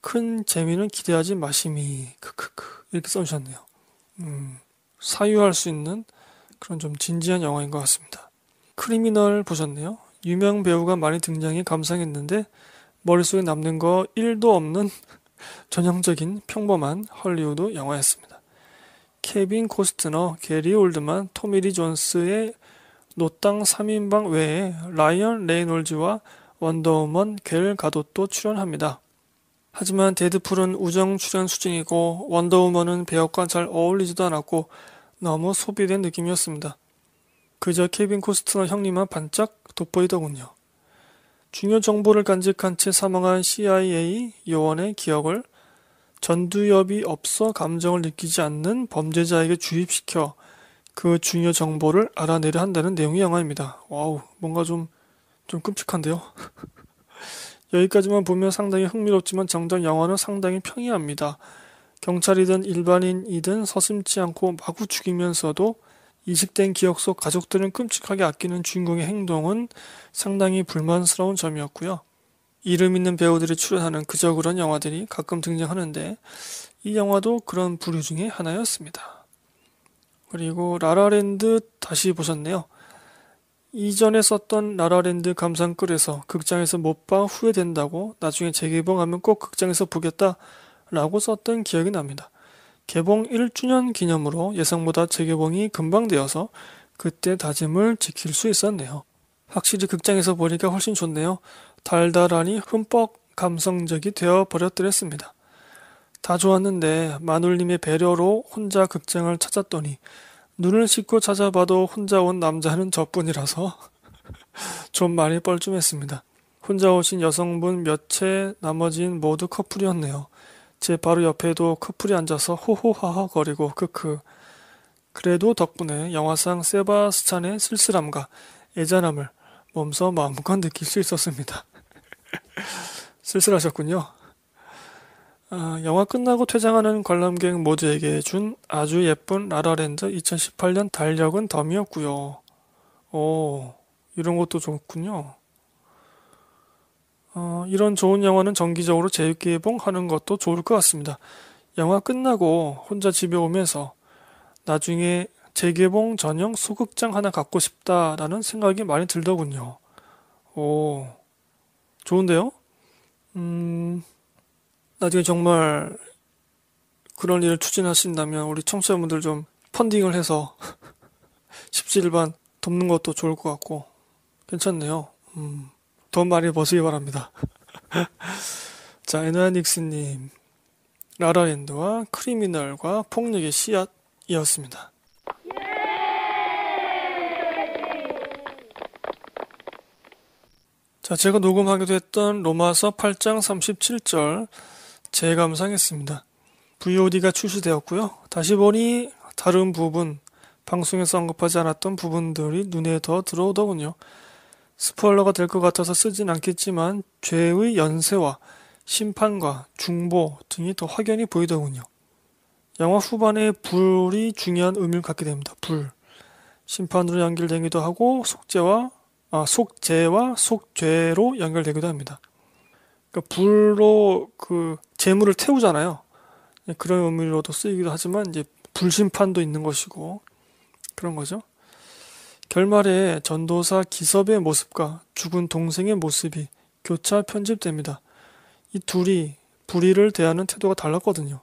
큰 재미는 기대하지 마시미 크크크 이렇게 써주셨네요. 음, 사유할 수 있는 그런 좀 진지한 영화인 것 같습니다. 크리미널 보셨네요. 유명 배우가 많이 등장해 감상했는데 머릿속에 남는 거 1도 없는 전형적인 평범한 헐리우드 영화였습니다. 케빈 코스트너, 게리 올드만, 토미리 존스의 노땅 3인방 외에 라이언 레이놀즈와 원더우먼 겔 가도도 출연합니다. 하지만 데드풀은 우정 출연 수준이고 원더우먼은 배역과 잘 어울리지도 않았고 너무 소비된 느낌이었습니다. 그저 케빈 코스트너 형님만 반짝 돋보이더군요. 중요 정보를 간직한 채 사망한 CIA 요원의 기억을 전두엽이 없어 감정을 느끼지 않는 범죄자에게 주입시켜 그 중요 정보를 알아내려 한다는 내용의 영화입니다. 와우, 뭔가 좀, 좀 끔찍한데요? 여기까지만 보면 상당히 흥미롭지만 정작 영화는 상당히 평이합니다. 경찰이든 일반인이든 서슴지 않고 마구 죽이면서도 이식된 기억 속 가족들은 끔찍하게 아끼는 주인공의 행동은 상당히 불만스러운 점이었고요. 이름 있는 배우들이 출연하는 그저 그런 영화들이 가끔 등장하는데 이 영화도 그런 부류 중에 하나였습니다. 그리고 라라랜드 다시 보셨네요. 이전에 썼던 라라랜드 감상글에서 극장에서 못 봐 후회된다고 나중에 재개봉하면 꼭 극장에서 보겠다 라고 썼던 기억이 납니다. 개봉 1주년 기념으로 예상보다 재개봉이 금방 되어서 그때 다짐을 지킬 수 있었네요. 확실히 극장에서 보니까 훨씬 좋네요. 달달하니 흠뻑 감성적이 되어 버렸더랬습니다. 다 좋았는데 마눌님의 배려로 혼자 극장을 찾았더니 눈을 씻고 찾아봐도 혼자 온 남자는 저뿐이라서 좀 많이 뻘쭘했습니다. 혼자 오신 여성분 몇 채 나머진 모두 커플이었네요. 제 바로 옆에도 커플이 앉아서 호호하하 거리고 크크. 그래도 덕분에 영화상 세바스찬의 쓸쓸함과 애잔함을 몸소 마음껏 느낄 수 있었습니다. 쓸쓸하셨군요. 아, 영화 끝나고 퇴장하는 관람객 모두에게 준 아주 예쁜 라라랜드 2018년 달력은 덤이었고요. 오, 이런 것도 좋군요. 어, 이런 좋은 영화는 정기적으로 재개봉하는 것도 좋을 것 같습니다. 영화 끝나고 혼자 집에 오면서 나중에 재개봉 전용 소극장 하나 갖고 싶다라는 생각이 많이 들더군요. 오. 좋은데요? 음, 나중에 정말 그런 일을 추진하신다면 우리 청취자분들 좀 펀딩을 해서 십시일반 돕는 것도 좋을 것 같고 괜찮네요. 음, 돈 많이 버시기 바랍니다. 자, 에너닉스님 라라랜드와 크리미널과 폭력의 씨앗이었습니다. 자, 제가 녹음하기도 했던 로마서 8장 37절 재감상했습니다. VOD가 출시되었고요. 다시 보니 다른 부분, 방송에서 언급하지 않았던 부분들이 눈에 더 들어오더군요. 스포일러가 될 것 같아서 쓰진 않겠지만 죄의 연쇄와 심판과 중보 등이 더 확연히 보이더군요. 영화 후반에 불이 중요한 의미를 갖게 됩니다. 불. 심판으로 연결되기도 하고 속죄와 아, 속죄와 속죄로 연결되기도 합니다. 그러니까 불로 그 재물을 태우잖아요. 예, 그런 의미로도 쓰이기도 하지만 이제 불심판도 있는 것이고 그런 거죠. 결말에 전도사 기섭의 모습과 죽은 동생의 모습이 교차 편집됩니다. 이 둘이 불의를 대하는 태도가 달랐거든요.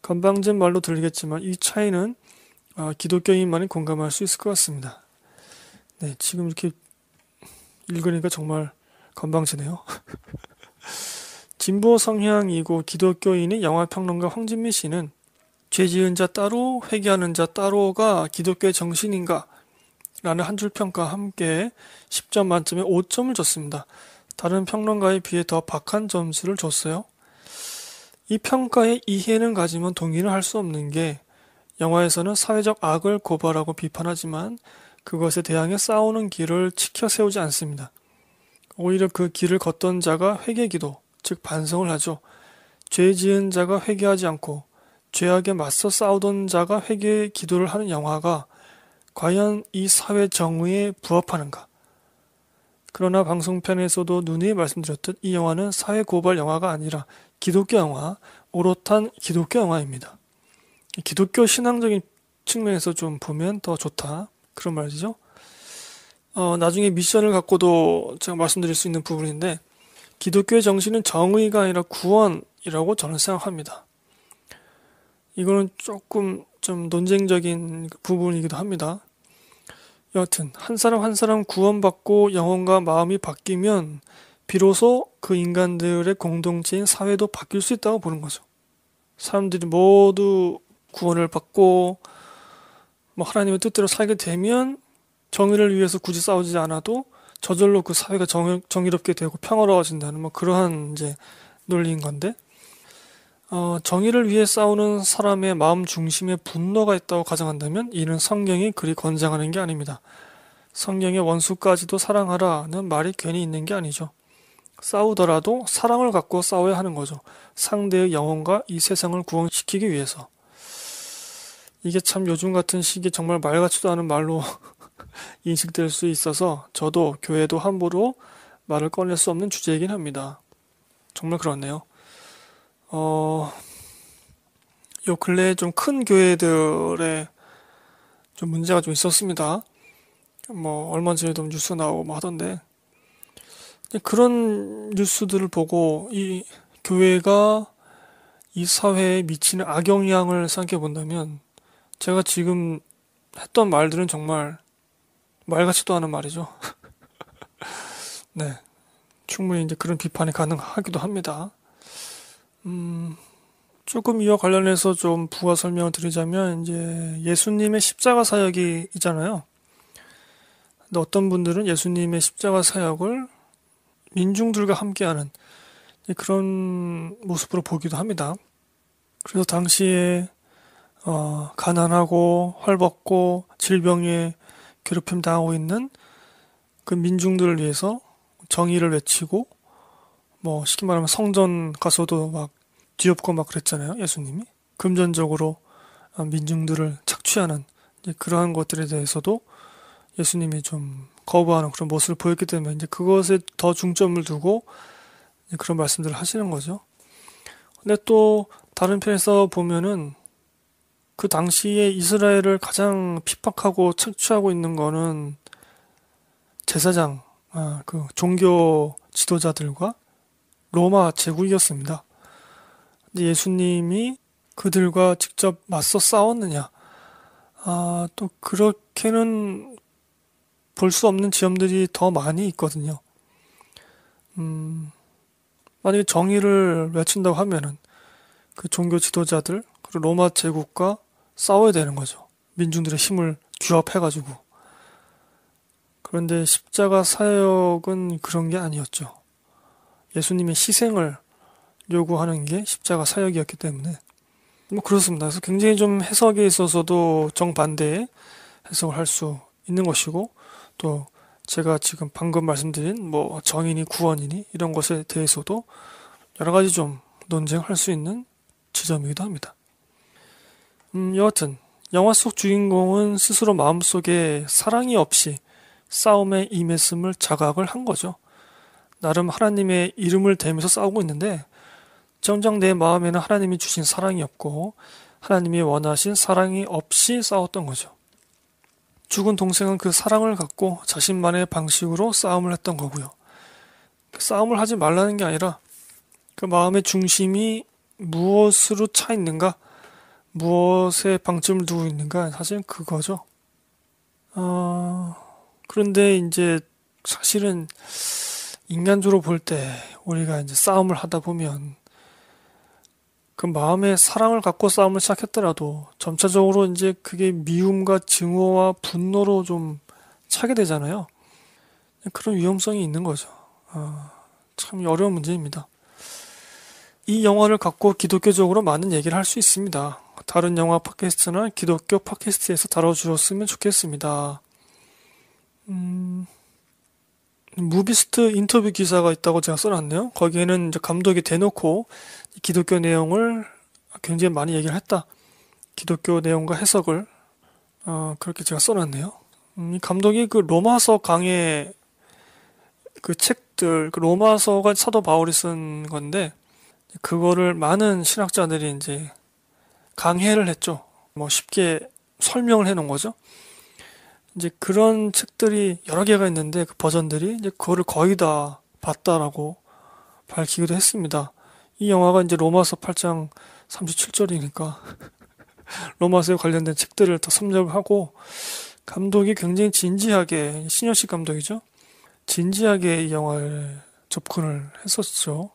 건방진 말로 들리겠지만 이 차이는 아, 기독교인만이 공감할 수 있을 것 같습니다. 네, 지금 이렇게 읽으니까 정말 건방지네요. 진보 성향이고 기독교인인 영화평론가 황진미 씨는 죄 지은 자 따로 회개하는 자 따로가 기독교의 정신인가 라는 한 줄 평가 와 함께 10점 만점에 5점을 줬습니다. 다른 평론가에 비해 더 박한 점수를 줬어요. 이 평가에 이해는 가지만 동의는 할 수 없는 게 영화에서는 사회적 악을 고발하고 비판하지만 그것에 대항해 싸우는 길을 치켜 세우지 않습니다. 오히려 그 길을 걷던 자가 회개 기도, 즉 반성을 하죠. 죄 지은 자가 회개하지 않고 죄악에 맞서 싸우던 자가 회개 기도를 하는 영화가 과연 이 사회 정의에 부합하는가? 그러나 방송편에서도 누누이 말씀드렸듯 이 영화는 사회 고발 영화가 아니라 기독교 영화, 오롯한 기독교 영화입니다. 기독교 신앙적인 측면에서 좀 보면 더 좋다. 그런 말이죠. 어, 나중에 미션을 갖고도 제가 말씀드릴 수 있는 부분인데 기독교의 정신은 정의가 아니라 구원이라고 저는 생각합니다. 이거는 조금 좀 논쟁적인 부분이기도 합니다. 여하튼 한 사람 한 사람 구원받고 영혼과 마음이 바뀌면 비로소 그 인간들의 공동체인 사회도 바뀔 수 있다고 보는 거죠. 사람들이 모두 구원을 받고 뭐 하나님의 뜻대로 살게 되면 정의를 위해서 굳이 싸우지 않아도 저절로 그 사회가 정, 정의롭게 되고 평화로워진다는 뭐 그러한 이제 논리인 건데 어, 정의를 위해 싸우는 사람의 마음 중심에 분노가 있다고 가정한다면 이는 성경이 그리 권장하는 게 아닙니다. 성경의 원수까지도 사랑하라는 말이 괜히 있는 게 아니죠. 싸우더라도 사랑을 갖고 싸워야 하는 거죠. 상대의 영혼과 이 세상을 구원시키기 위해서. 이게 참 요즘 같은 시기에 정말 말 같지도 않은 말로 인식될 수 있어서 저도 교회도 함부로 말을 꺼낼 수 없는 주제이긴 합니다. 정말 그렇네요. 어, 요 근래에 좀 큰 교회들의 좀 문제가 좀 있었습니다. 뭐, 얼마 전에도 뉴스 나오고 뭐 하던데. 그런 뉴스들을 보고 이 교회가 이 사회에 미치는 악영향을 생각해 본다면 제가 지금 했던 말들은 정말 말같지도 않은 말이죠. 네. 충분히 이제 그런 비판이 가능하기도 합니다. 음, 조금 이와 관련해서 좀 부가 설명을 드리자면, 이제 예수님의 십자가 사역이 있잖아요. 근데 어떤 분들은 예수님의 십자가 사역을 민중들과 함께하는 그런 모습으로 보기도 합니다. 그래서 당시에 어, 가난하고 헐벗고 질병에 괴롭힘 당하고 있는 그 민중들을 위해서 정의를 외치고 뭐 쉽게 말하면 성전 가서도 막 뒤엎고 막 그랬잖아요 예수님이 금전적으로 어, 민중들을 착취하는 그러한 것들에 대해서도 예수님이 좀 거부하는 그런 모습을 보였기 때문에 이제 그것에 더 중점을 두고 그런 말씀들을 하시는 거죠. 근데 또 다른 편에서 보면은 그 당시에 이스라엘을 가장 핍박하고 착취하고 있는 거는 제사장, 아, 그 종교 지도자들과 로마 제국이었습니다. 예수님이 그들과 직접 맞서 싸웠느냐? 아, 또 그렇게는 볼 수 없는 지점들이 더 많이 있거든요. 음, 만약에 정의를 외친다고 하면은 그 종교 지도자들, 그리고 로마 제국과 싸워야 되는 거죠. 민중들의 힘을 규합해가지고. 그런데 십자가 사역은 그런 게 아니었죠. 예수님의 희생을 요구하는 게 십자가 사역이었기 때문에. 뭐 그렇습니다. 그래서 굉장히 좀 해석에 있어서도 정반대의 해석을 할 수 있는 것이고, 또 제가 지금 방금 말씀드린 뭐 정인이 구원이니 이런 것에 대해서도 여러 가지 좀 논쟁할 수 있는 지점이기도 합니다. 음, 여하튼 영화 속 주인공은 스스로 마음속에 사랑이 없이 싸움에 임했음을 자각을 한 거죠. 나름 하나님의 이름을 대면서 싸우고 있는데 정작 내 마음에는 하나님이 주신 사랑이 없고 하나님이 원하신 사랑이 없이 싸웠던 거죠. 죽은 동생은 그 사랑을 갖고 자신만의 방식으로 싸움을 했던 거고요. 그 싸움을 하지 말라는 게 아니라 그 마음의 중심이 무엇으로 차 있는가 무엇에 방점을 두고 있는가? 사실 은 그거죠. 어, 그런데 이제 사실은 인간적으로 볼 때 우리가 이제 싸움을 하다 보면 그 마음에 사랑을 갖고 싸움을 시작했더라도 점차적으로 이제 그게 미움과 증오와 분노로 좀 차게 되잖아요. 그런 위험성이 있는 거죠. 어, 참 어려운 문제입니다. 이 영화를 갖고 기독교적으로 많은 얘기를 할 수 있습니다. 다른 영화 팟캐스트나 기독교 팟캐스트에서 다뤄주셨으면 좋겠습니다. 음, 무비스트 인터뷰 기사가 있다고 제가 써놨네요. 거기에는 이제 감독이 대놓고 기독교 내용을 굉장히 많이 얘기를 했다. 기독교 내용과 해석을 어, 그렇게 제가 써놨네요. 음, 감독이 그 로마서 강의 그 책들, 그 로마서가 사도 바울이 쓴 건데 그거를 많은 신학자들이 이제 강해를 했죠. 뭐 쉽게 설명을 해 놓은 거죠. 이제 그런 책들이 여러 개가 있는데 그 버전들이 이제 그거를 거의 다 봤다라고 밝히기도 했습니다. 이 영화가 이제 로마서 8장 37절이니까 로마서에 관련된 책들을 더 섭렵하고 감독이 굉장히 진지하게 신현식 감독이죠. 진지하게 이 영화를 접근을 했었죠.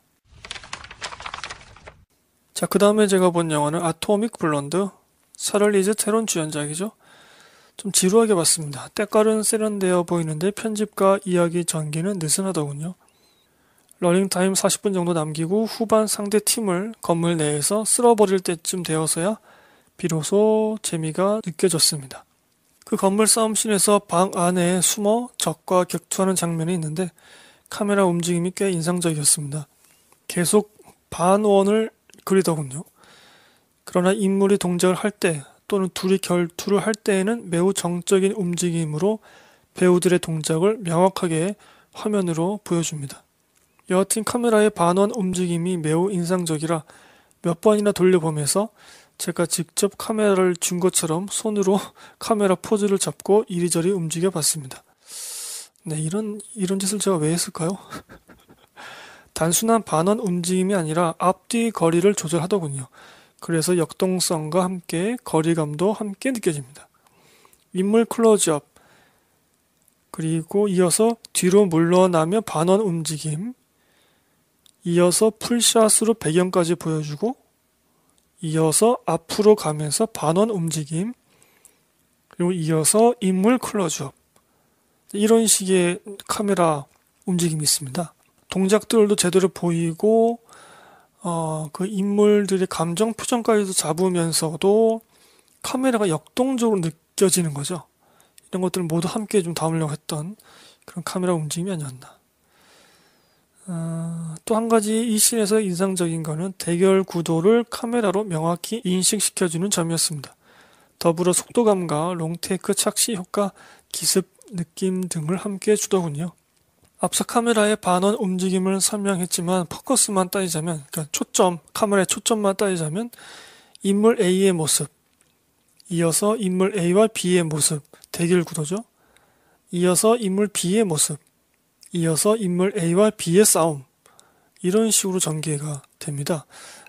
자, 그 다음에 제가 본 영화는 아토믹 블런드사럴리즈 테론 주연작이죠. 좀 지루하게 봤습니다. 때깔은 세련되어 보이는데 편집과 이야기 전개는 느슨하더군요. 러닝타임 40분 정도 남기고 후반 상대 팀을 건물 내에서 쓸어버릴 때쯤 되어서야 비로소 재미가 느껴졌습니다. 그 건물 싸움씬에서 방 안에 숨어 적과 격투하는 장면이 있는데 카메라 움직임이 꽤 인상적이었습니다. 계속 반원을 그리더군요. 그러나 인물이 동작을 할 때 또는 둘이 결투를 할 때에는 매우 정적인 움직임으로 배우들의 동작을 명확하게 화면으로 보여줍니다. 여하튼 카메라의 반원 움직임이 매우 인상적이라 몇 번이나 돌려보면서 제가 직접 카메라를 준 것처럼 손으로 카메라 포즈를 잡고 이리저리 움직여 봤습니다. 네, 이런, 이런 짓을 제가 왜 했을까요? 단순한 반원 움직임이 아니라 앞뒤 거리를 조절하더군요. 그래서 역동성과 함께 거리감도 함께 느껴집니다. 인물 클로즈업 그리고 이어서 뒤로 물러나며 반원 움직임 이어서 풀샷으로 배경까지 보여주고 이어서 앞으로 가면서 반원 움직임 그리고 이어서 인물 클로즈업 이런 식의 카메라 움직임이 있습니다. 동작들도 제대로 보이고 어, 그 인물들의 감정 표정까지도 잡으면서도 카메라가 역동적으로 느껴지는 거죠. 이런 것들을 모두 함께 좀 담으려고 했던 그런 카메라 움직임이 아니었나. 어, 또한 가지 이 씬에서 인상적인 것은 대결 구도를 카메라로 명확히 인식시켜주는 점이었습니다. 더불어 속도감과 롱테이크 착시 효과, 기습 느낌 등을 함께 주더군요. 앞서 카메라의 반원 움직임을 설명했지만 포커스만 따지자면 그러니까 초점 카메라의 초점만 따지자면 인물 A의 모습 이어서 인물 A와 B의 모습 대결 구도죠. 이어서 인물 B의 모습 이어서 인물 A와 B의 싸움 이런 식으로 전개가 됩니다.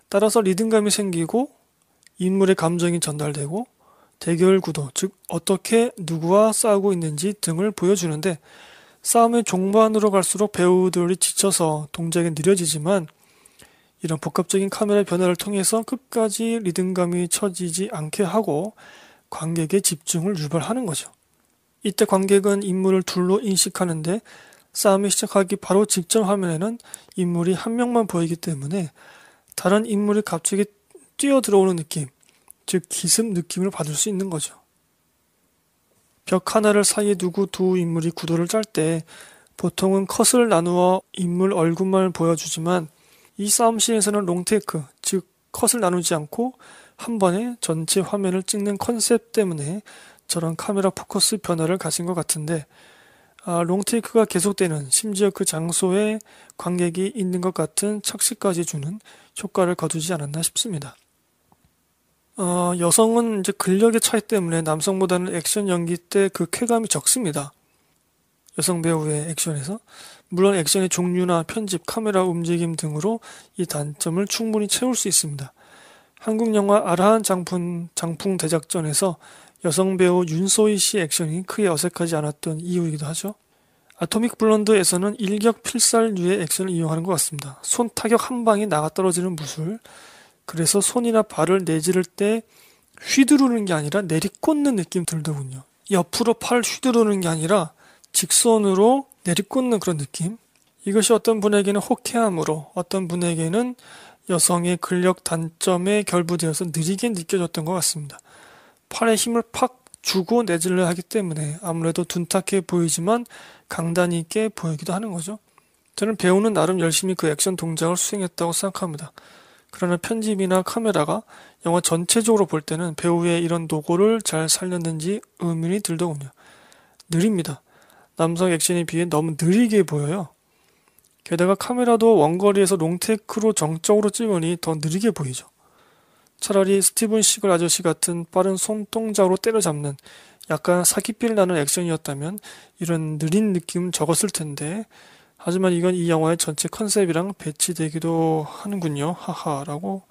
따라서 리듬감이 생기고 인물의 감정이 전달되고 대결 구도 즉 어떻게 누구와 싸우고 있는지 등을 보여주는데 싸움의 종반으로 갈수록 배우들이 지쳐서 동작이 느려지지만 이런 복합적인 카메라 변화를 통해서 끝까지 리듬감이 처지지 않게 하고 관객의 집중을 유발하는 거죠. 이때 관객은 인물을 둘로 인식하는데 싸움이 시작하기 바로 직전 화면에는 인물이 한 명만 보이기 때문에 다른 인물이 갑자기 뛰어들어오는 느낌, 즉 기습 느낌을 받을 수 있는 거죠. 벽 하나를 사이에 두고 두 인물이 구도를 짤 때 보통은 컷을 나누어 인물 얼굴만 보여주지만 이 싸움씬에서는 롱테이크, 즉 컷을 나누지 않고 한 번에 전체 화면을 찍는 컨셉 때문에 저런 카메라 포커스 변화를 가진 것 같은데 아, 롱테이크가 계속되는 심지어 그 장소에 관객이 있는 것 같은 착시까지 주는 효과를 거두지 않았나 싶습니다. 어, 여성은 이제 근력의 차이 때문에 남성보다는 액션 연기 때 그 쾌감이 적습니다. 여성 배우의 액션에서. 물론 액션의 종류나 편집, 카메라 움직임 등으로 이 단점을 충분히 채울 수 있습니다. 한국 영화 아라한 장풍, 장풍 대작전에서 여성 배우 윤소희 씨 액션이 크게 어색하지 않았던 이유이기도 하죠. 아토믹 블론드에서는 일격 필살류의 액션을 이용하는 것 같습니다. 손 타격 한 방에 나가 떨어지는 무술, 그래서 손이나 발을 내지를 때 휘두르는 게 아니라 내리꽂는 느낌 들더군요. 옆으로 팔 휘두르는 게 아니라 직선으로 내리꽂는 그런 느낌. 이것이 어떤 분에게는 호쾌함으로, 어떤 분에게는 여성의 근력 단점에 결부되어서 느리게 느껴졌던 것 같습니다. 팔에 힘을 팍 주고 내질러야 하기 때문에 아무래도 둔탁해 보이지만 강단 있게 보이기도 하는 거죠. 저는 배우는 나름 열심히 그 액션 동작을 수행했다고 생각합니다. 그러나 편집이나 카메라가 영화 전체적으로 볼 때는 배우의 이런 도구를 잘 살렸는지 의문이 들더군요. 느립니다. 남성 액션에 비해 너무 느리게 보여요. 게다가 카메라도 원거리에서 롱테크로 정적으로 찍으니 더 느리게 보이죠. 차라리 스티븐 시글 아저씨 같은 빠른 손동작으로 때려잡는 약간 사기필 나는 액션이었다면 이런 느린 느낌 적었을 텐데 하지만 이건 이 영화의 전체 컨셉이랑 배치되기도 하는군요. 하하라고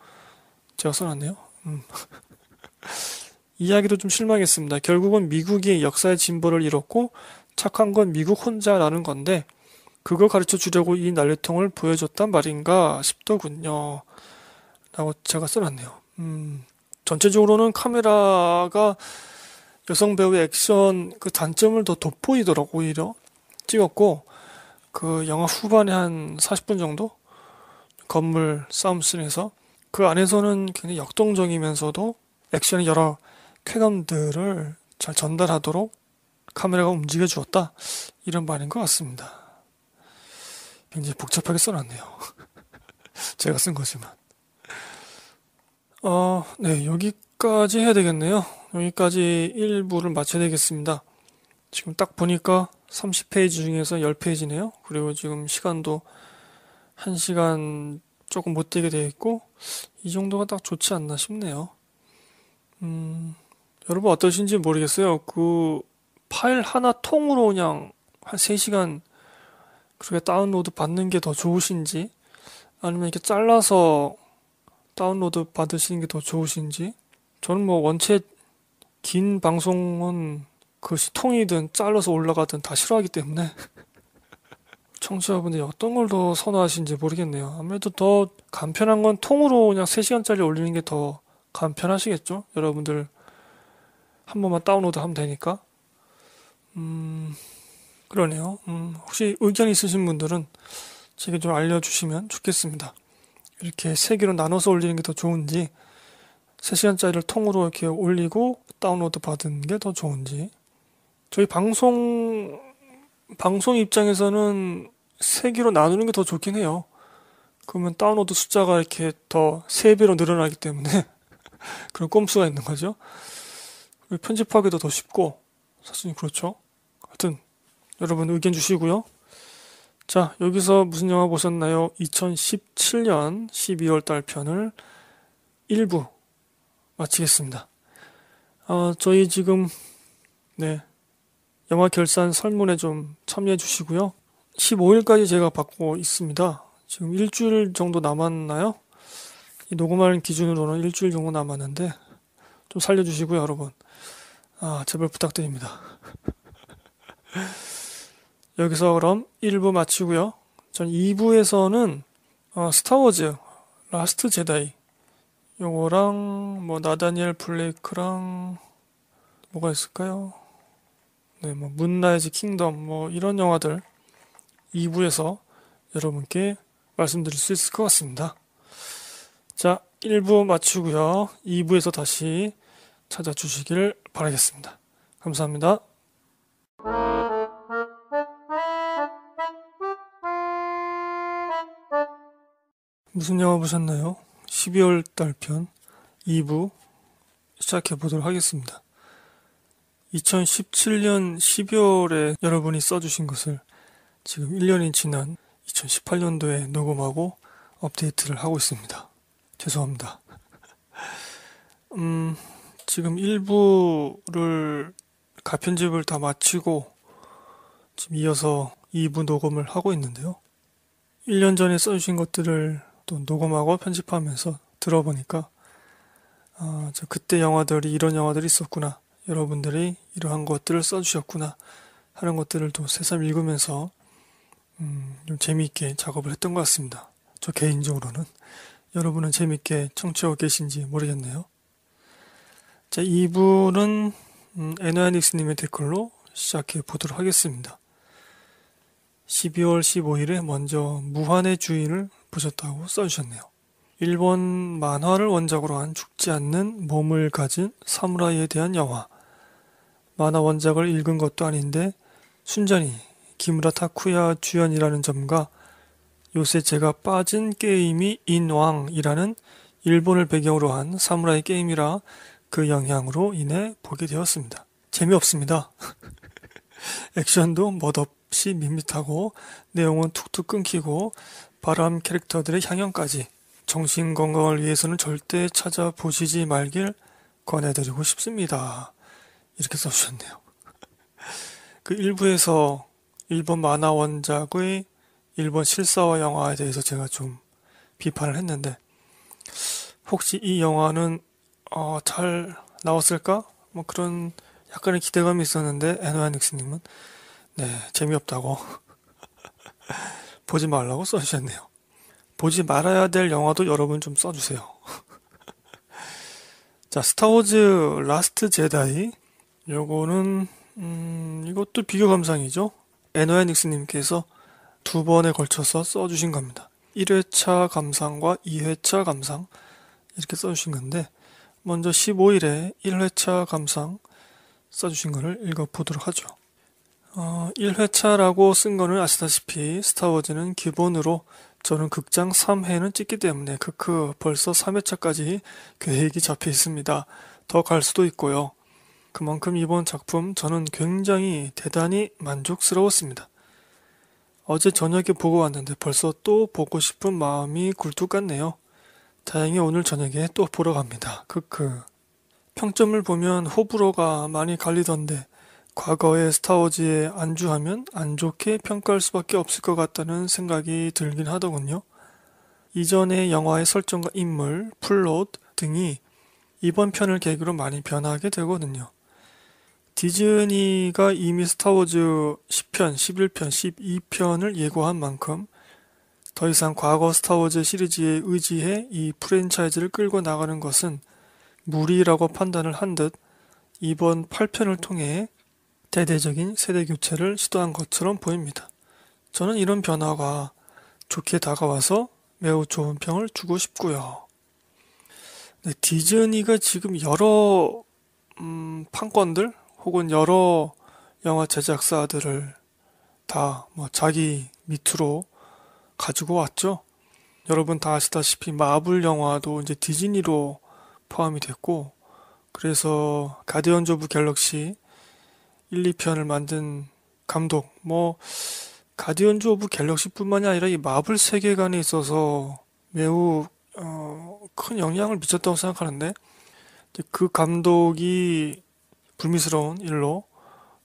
제가 써놨네요. 음. 이야기도 좀 실망했습니다. 결국은 미국이 역사의 진보를 잃었고 착한 건 미국 혼자라는 건데 그걸 가르쳐 주려고 이 난리통을 보여줬단 말인가 싶더군요. 라고 제가 써놨네요. 음, 전체적으로는 카메라가 여성 배우의 액션 그 단점을 더 돋보이더라고 오히려 찍었고 그 영화 후반에 한 40분 정도 건물 싸움씬에서 그 안에서는 굉장히 역동적이면서도 액션의 여러 쾌감들을 잘 전달하도록 카메라가 움직여 주었다 이런 말인 것 같습니다. 굉장히 복잡하게 써놨네요. 제가 쓴 거지만. 어, 네, 여기까지 해야 되겠네요. 여기까지 1부를 마쳐야 되겠습니다. 지금 딱 보니까 30페이지 중에서 10페이지네요. 그리고 지금 시간도 1시간 조금 못 되게 되어 있고 이 정도가 딱 좋지 않나 싶네요. 음, 여러분 어떠신지 모르겠어요. 그 파일 하나 통으로 그냥 한 3시간 그렇게 다운로드 받는 게 더 좋으신지 아니면 이렇게 잘라서 다운로드 받으시는 게 더 좋으신지 저는 뭐 원체 긴 방송은 그것이 통이든 잘라서 올라가든 다 싫어하기 때문에 청취자분들이 어떤 걸 더 선호하시는지 모르겠네요. 아무래도 더 간편한 건 통으로 그냥 3시간짜리 올리는 게 더 간편하시겠죠? 여러분들 한 번만 다운로드 하면 되니까. 음, 그러네요. 음, 혹시 의견 있으신 분들은 제게 좀 알려주시면 좋겠습니다. 이렇게 세 개로 나눠서 올리는 게 더 좋은지, 3시간짜리를 통으로 이렇게 올리고 다운로드 받은 게 더 좋은지, 저희 방송 방송 입장에서는 세기로 나누는 게 더 좋긴 해요. 그러면 다운로드 숫자가 이렇게 더 세 배로 늘어나기 때문에 그런 꼼수가 있는 거죠. 편집하기도 더 쉽고 사실 그렇죠. 하여튼 여러분 의견 주시고요. 자 여기서 무슨 영화 보셨나요? 2017년 12월 달 편을 1부 마치겠습니다. 어, 저희 지금 네 영화 결산 설문에 좀 참여해 주시고요. 15일까지 제가 받고 있습니다. 지금 일주일 정도 남았나요? 녹음하는 기준으로는 일주일 정도 남았는데 좀 살려주시고요, 여러분. 아, 제발 부탁드립니다. 여기서 그럼 1부 마치고요. 전 2부에서는 어, 스타워즈 라스트 제다이 요거랑 뭐 나다니엘 블레이크랑 뭐가 있을까요? 네, 뭐 문라이즈 킹덤 뭐 이런 영화들 2부에서 여러분께 말씀드릴 수 있을 것 같습니다. 자, 1부 마치고요. 2부에서 다시 찾아주시길 바라겠습니다. 감사합니다. 무슨 영화 보셨나요? 12월 달편 2부 시작해 보도록 하겠습니다. 2017년 12월에 여러분이 써주신 것을 지금 1년이 지난 2018년도에 녹음하고 업데이트를 하고 있습니다. 죄송합니다. 음, 지금 일부를 가편집을 다 마치고 지금 이어서 2부 녹음을 하고 있는데요. 1년 전에 써주신 것들을 또 녹음하고 편집하면서 들어보니까 아, 저 그때 영화들이 이런 영화들이 있었구나 여러분들이 이러한 것들을 써주셨구나 하는 것들을 또 새삼 읽으면서 음, 좀 재미있게 작업을 했던 것 같습니다. 저 개인적으로는 여러분은 재미있게 청취하고 계신지 모르겠네요. 자, 2부는 음, 에너닉스님의 댓글로 시작해 보도록 하겠습니다. 12월 15일에 먼저 무한의 주인을 보셨다고 써주셨네요. 일본 만화를 원작으로 한 죽지 않는 몸을 가진 사무라이에 대한 영화 만화 원작을 읽은 것도 아닌데 순전히 기무라 타쿠야 주연이라는 점과 요새 제가 빠진 게임이 인왕이라는 일본을 배경으로 한 사무라이 게임이라 그 영향으로 인해 보게 되었습니다. 재미없습니다. 액션도 멋없이 밋밋하고 내용은 툭툭 끊기고 바람 캐릭터들의 향연까지 정신 건강을 위해서는 절대 찾아보시지 말길 권해드리고 싶습니다. 이렇게 써주셨네요. 그일부에서 일본 만화 원작의 일본 실사화 영화에 대해서 제가 좀 비판을 했는데 혹시 이 영화는 어, 잘 나왔을까? 뭐 그런 약간의 기대감이 있었는데 에노야닉스님은 네 재미없다고 보지 말라고 써주셨네요. 보지 말아야 될 영화도 여러분 좀 써주세요. 자 스타워즈 라스트 제다이 요거는 음, 이것도 비교 감상이죠. 에너앤닉스님께서두 번에 걸쳐서 써주신 겁니다. 1회차 감상과 2회차 감상 이렇게 써주신 건데 먼저 15일에 1회차 감상 써주신 것을 읽어보도록 하죠. 어, 1회차라고 쓴 거는 아시다시피 스타워즈는 기본으로 저는 극장 3회는 찍기 때문에 크크 그, 그 벌써 3회차까지 계획이 잡혀 있습니다. 더 갈 수도 있고요. 그만큼 이번 작품 저는 굉장히 대단히 만족스러웠습니다. 어제 저녁에 보고 왔는데 벌써 또 보고 싶은 마음이 굴뚝 같네요. 다행히 오늘 저녁에 또 보러 갑니다. 크크. 평점을 보면 호불호가 많이 갈리던데 과거의 스타워즈에 안주하면 안 좋게 평가할 수밖에 없을 것 같다는 생각이 들긴 하더군요. 이전의 영화의 설정과 인물, 플롯 등이 이번 편을 계기로 많이 변하게 되거든요. 디즈니가 이미 스타워즈 10편, 11편, 12편을 예고한 만큼 더 이상 과거 스타워즈 시리즈에 의지해 이 프랜차이즈를 끌고 나가는 것은 무리라고 판단을 한 듯 이번 8편을 통해 대대적인 세대 교체를 시도한 것처럼 보입니다. 저는 이런 변화가 좋게 다가와서 매우 좋은 평을 주고 싶고요. 네, 디즈니가 지금 여러 음, 판권들 혹은 여러 영화 제작사들을 다 뭐 자기 밑으로 가지고 왔죠. 여러분 다 아시다시피 마블 영화도 이제 디즈니로 포함이 됐고, 그래서 가디언즈 오브 갤럭시 1, 2편을 만든 감독, 뭐, 가디언즈 오브 갤럭시뿐만이 아니라 이 마블 세계관에 있어서 매우 어, 큰 영향을 미쳤다고 생각하는데 그 감독이 불미스러운 일로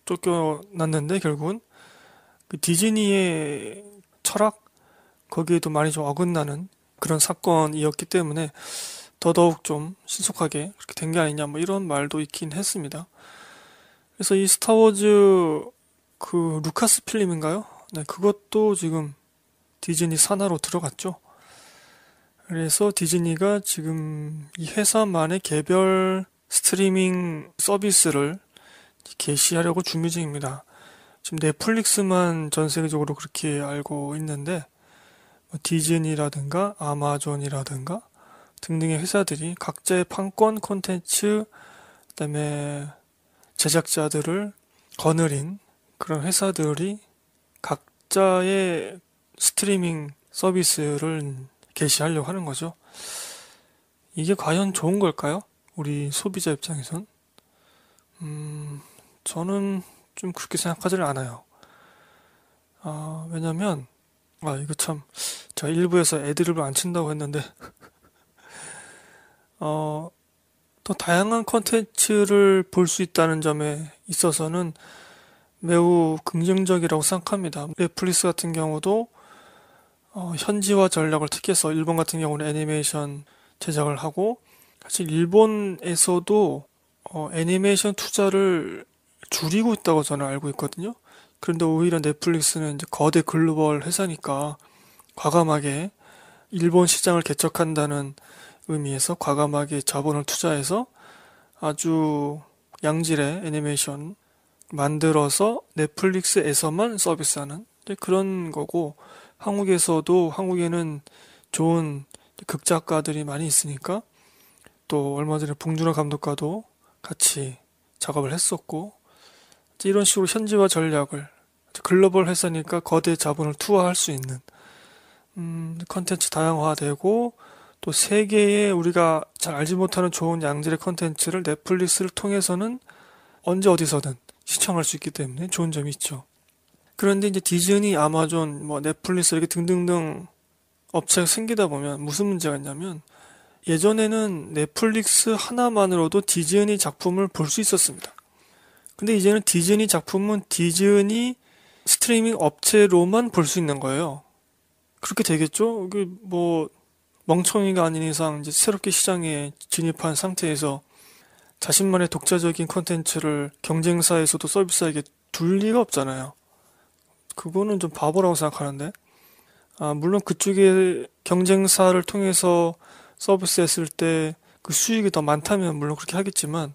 쫓겨났는데 결국은 그 디즈니의 철학 거기에도 많이 좀 어긋나는 그런 사건이었기 때문에 더더욱 좀 신속하게 그렇게 된 게 아니냐 뭐 이런 말도 있긴 했습니다. 그래서 이 스타워즈 그 루카스 필름인가요? 네, 그것도 지금 디즈니 산하로 들어갔죠. 그래서 디즈니가 지금 이 회사만의 개별 스트리밍 서비스를 개시하려고 준비 중입니다. 지금 넷플릭스만 전 세계적으로 그렇게 알고 있는데 뭐 디즈니라든가 아마존이라든가 등등의 회사들이 각자의 판권 콘텐츠 그다음에 제작자들을 거느린 그런 회사들이 각자의 스트리밍 서비스를 개시하려고 하는 거죠. 이게 과연 좋은 걸까요? 우리 소비자 입장에선 음, 저는 좀 그렇게 생각하지는 않아요. 아, 왜냐면 아 이거 참 제가 1부에서 애드립을 안 친다고 했는데 어, 더 다양한 컨텐츠를 볼 수 있다는 점에 있어서는 매우 긍정적이라고 생각합니다. 넷플릭스 같은 경우도 어, 현지화 전략을 택해서 일본 같은 경우는 애니메이션 제작을 하고 사실 일본에서도 어, 애니메이션 투자를 줄이고 있다고 저는 알고 있거든요. 그런데 오히려 넷플릭스는 이제 거대 글로벌 회사니까 과감하게 일본 시장을 개척한다는 의미에서 과감하게 자본을 투자해서 아주 양질의 애니메이션 만들어서 넷플릭스에서만 서비스하는 그런 거고 한국에서도 한국에는 좋은 극작가들이 많이 있으니까 또 얼마 전에 봉준호 감독과도 같이 작업을 했었고 이런 식으로 현지화 전략을 글로벌 회사니까 거대 자본을 투하할 수 있는 음, 컨텐츠 다양화되고 또 세계에 우리가 잘 알지 못하는 좋은 양질의 컨텐츠를 넷플릭스를 통해서는 언제 어디서든 시청할 수 있기 때문에 좋은 점이 있죠. 그런데 이제 디즈니, 아마존, 뭐 넷플릭스 이렇게 등등등 업체가 생기다 보면 무슨 문제가 있냐면 예전에는 넷플릭스 하나만으로도 디즈니 작품을 볼 수 있었습니다. 근데 이제는 디즈니 작품은 디즈니 스트리밍 업체로만 볼 수 있는 거예요. 그렇게 되겠죠? 이게 뭐 멍청이가 아닌 이상 이제 새롭게 시장에 진입한 상태에서 자신만의 독자적인 컨텐츠를 경쟁사에서도 서비스하게 둘 리가 없잖아요. 그거는 좀 바보라고 생각하는데. 아, 물론 그쪽에 경쟁사를 통해서 서비스 했을 때 그 수익이 더 많다면 물론 그렇게 하겠지만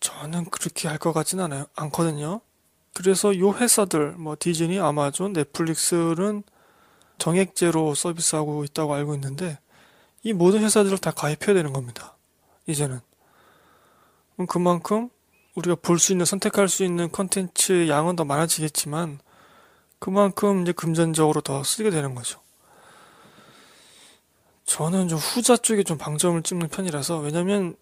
저는 그렇게 할 것같진 않아요. 않거든요. 그래서 요 회사들 뭐 디즈니, 아마존, 넷플릭스는 정액제로 서비스하고 있다고 알고 있는데 이 모든 회사들을 다 가입해야 되는 겁니다. 이제는 그만큼 우리가 볼 수 있는 선택할 수 있는 컨텐츠 양은 더 많아지겠지만 그만큼 이제 금전적으로 더 쓰게 되는 거죠. 저는 좀 후자 쪽에 좀 방점을 찍는 편이라서 왜냐면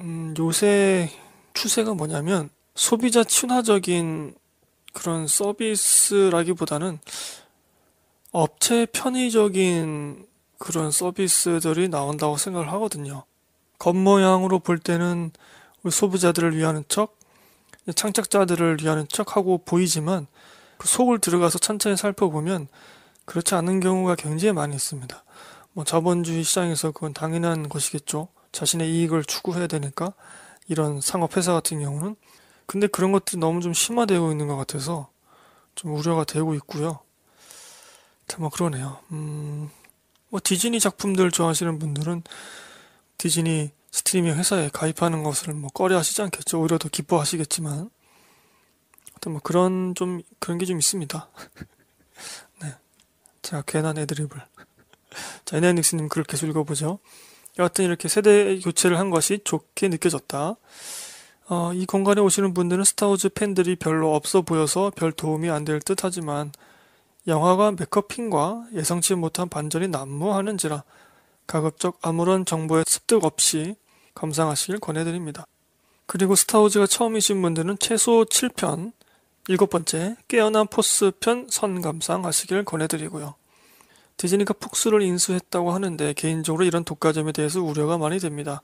음, 요새 추세가 뭐냐면 소비자 친화적인 그런 서비스라기보다는 업체 편의적인 그런 서비스들이 나온다고 생각을 하거든요. 겉모양으로 볼 때는 우리 소비자들을 위하는 척, 창작자들을 위하는 척하고 보이지만 그 속을 들어가서 천천히 살펴보면 그렇지 않은 경우가 굉장히 많이 있습니다. 뭐 자본주의 시장에서 그건 당연한 것이겠죠. 자신의 이익을 추구해야 되니까 이런 상업회사 같은 경우는 근데 그런 것들이 너무 좀 심화되고 있는 것 같아서 좀 우려가 되고 있고요. 뭐 그러네요. 음, 뭐 디즈니 작품들 좋아하시는 분들은 디즈니 스트리밍 회사에 가입하는 것을 뭐 꺼려하시지 않겠죠. 오히려 더 기뻐하시겠지만 뭐 그런 좀 그런 게 좀 있습니다. 네, 제가 괜한 애드립을. 자, 에네닉스님 글을 계속 읽어보죠. 여하튼 이렇게 세대 교체를 한 것이 좋게 느껴졌다. 어, 이 공간에 오시는 분들은 스타워즈 팬들이 별로 없어 보여서 별 도움이 안 될 듯 하지만 영화가 메커핑과 예상치 못한 반전이 난무하는지라 가급적 아무런 정보에 습득 없이 감상하시길 권해드립니다. 그리고 스타워즈가 처음이신 분들은 최소 7편, 7 번째 깨어난 포스 편 선감상 하시길 권해드리고요. 디즈니가 폭스를 인수했다고 하는데 개인적으로 이런 독과점에 대해서 우려가 많이 됩니다.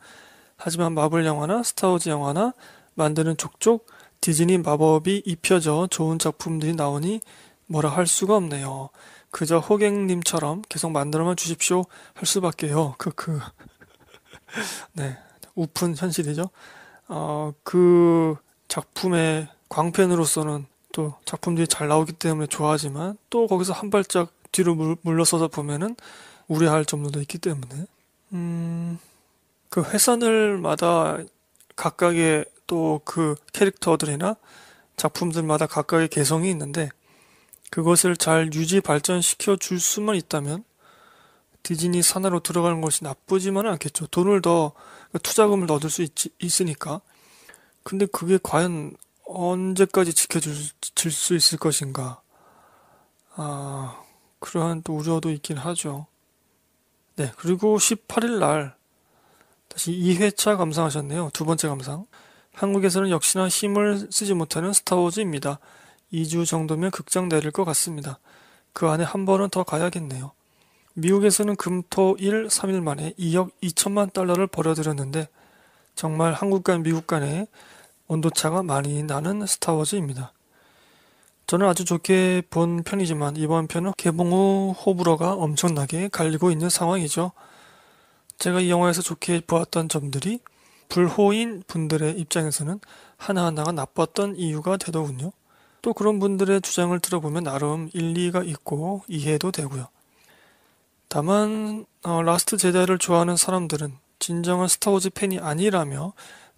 하지만 마블 영화나 스타워즈 영화나 만드는 족족 디즈니 마법이 입혀져 좋은 작품들이 나오니 뭐라 할 수가 없네요. 그저 호갱님처럼 계속 만들어만 주십시오 할 수밖에요. 그크 네, 우픈 현실이죠. 어, 그 작품의 광팬으로서는 또 작품들이 잘 나오기 때문에 좋아하지만 또 거기서 한 발짝 뒤로 물, 물러서서 보면은 우려할 점도 있기 때문에 음, 그회선을마다 각각의 또 그 캐릭터들이나 작품들마다 각각의 개성이 있는데 그것을 잘 유지 발전시켜 줄 수만 있다면 디즈니 산하로 들어가는 것이 나쁘지만은 않겠죠. 돈을 더 그 투자금을 더 얻을 수 있, 있으니까. 근데 그게 과연 언제까지 지켜줄 수 있을 것인가? 아, 그러한 또 우려도 있긴 하죠. 네, 그리고 18일 날 다시 2회차 감상하셨네요. 두 번째 감상. 한국에서는 역시나 힘을 쓰지 못하는 스타워즈입니다. 2주 정도면 극장 내릴 것 같습니다. 그 안에 한 번은 더 가야겠네요. 미국에서는 금토 1, 3일 만에 2억 2천만 달러를 벌어들였는데 정말 한국 과 미국 간의 온도차가 많이 나는 스타워즈입니다. 저는 아주 좋게 본 편이지만 이번 편은 개봉 후 호불호가 엄청나게 갈리고 있는 상황이죠. 제가 이 영화에서 좋게 보았던 점들이 불호인 분들의 입장에서는 하나하나가 나빴던 이유가 되더군요. 또 그런 분들의 주장을 들어보면 나름 일리가 있고 이해도 되고요. 다만 어, 라스트 제자를 좋아하는 사람들은 진정한 스타워즈 팬이 아니라며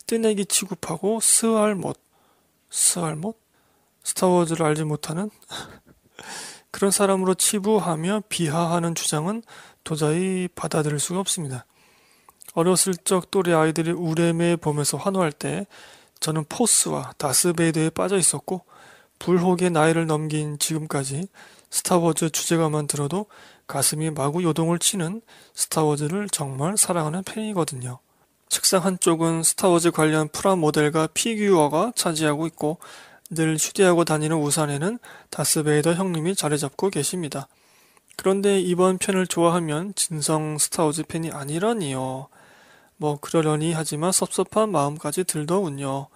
떼내기 취급하고 스알못 스알못 스타워즈를 알지 못하는 그런 사람으로 치부하며 비하하는 주장은 도저히 받아들일 수가 없습니다. 어렸을 적 또래 아이들이 우레메 보면서 환호할 때 저는 포스와 다스베이드에 빠져 있었고 불혹의 나이를 넘긴 지금까지 스타워즈 주제가만 들어도 가슴이 마구 요동을 치는 스타워즈를 정말 사랑하는 팬이거든요. 책상 한쪽은 스타워즈 관련 프라모델과 피규어가 차지하고 있고 늘 휴대하고 다니는 우산에는 다스베이더 형님이 자리잡고 계십니다. 그런데 이번 편을 좋아하면 진성 스타워즈 팬이 아니라니요. 뭐 그러려니 하지만 섭섭한 마음까지 들더군요.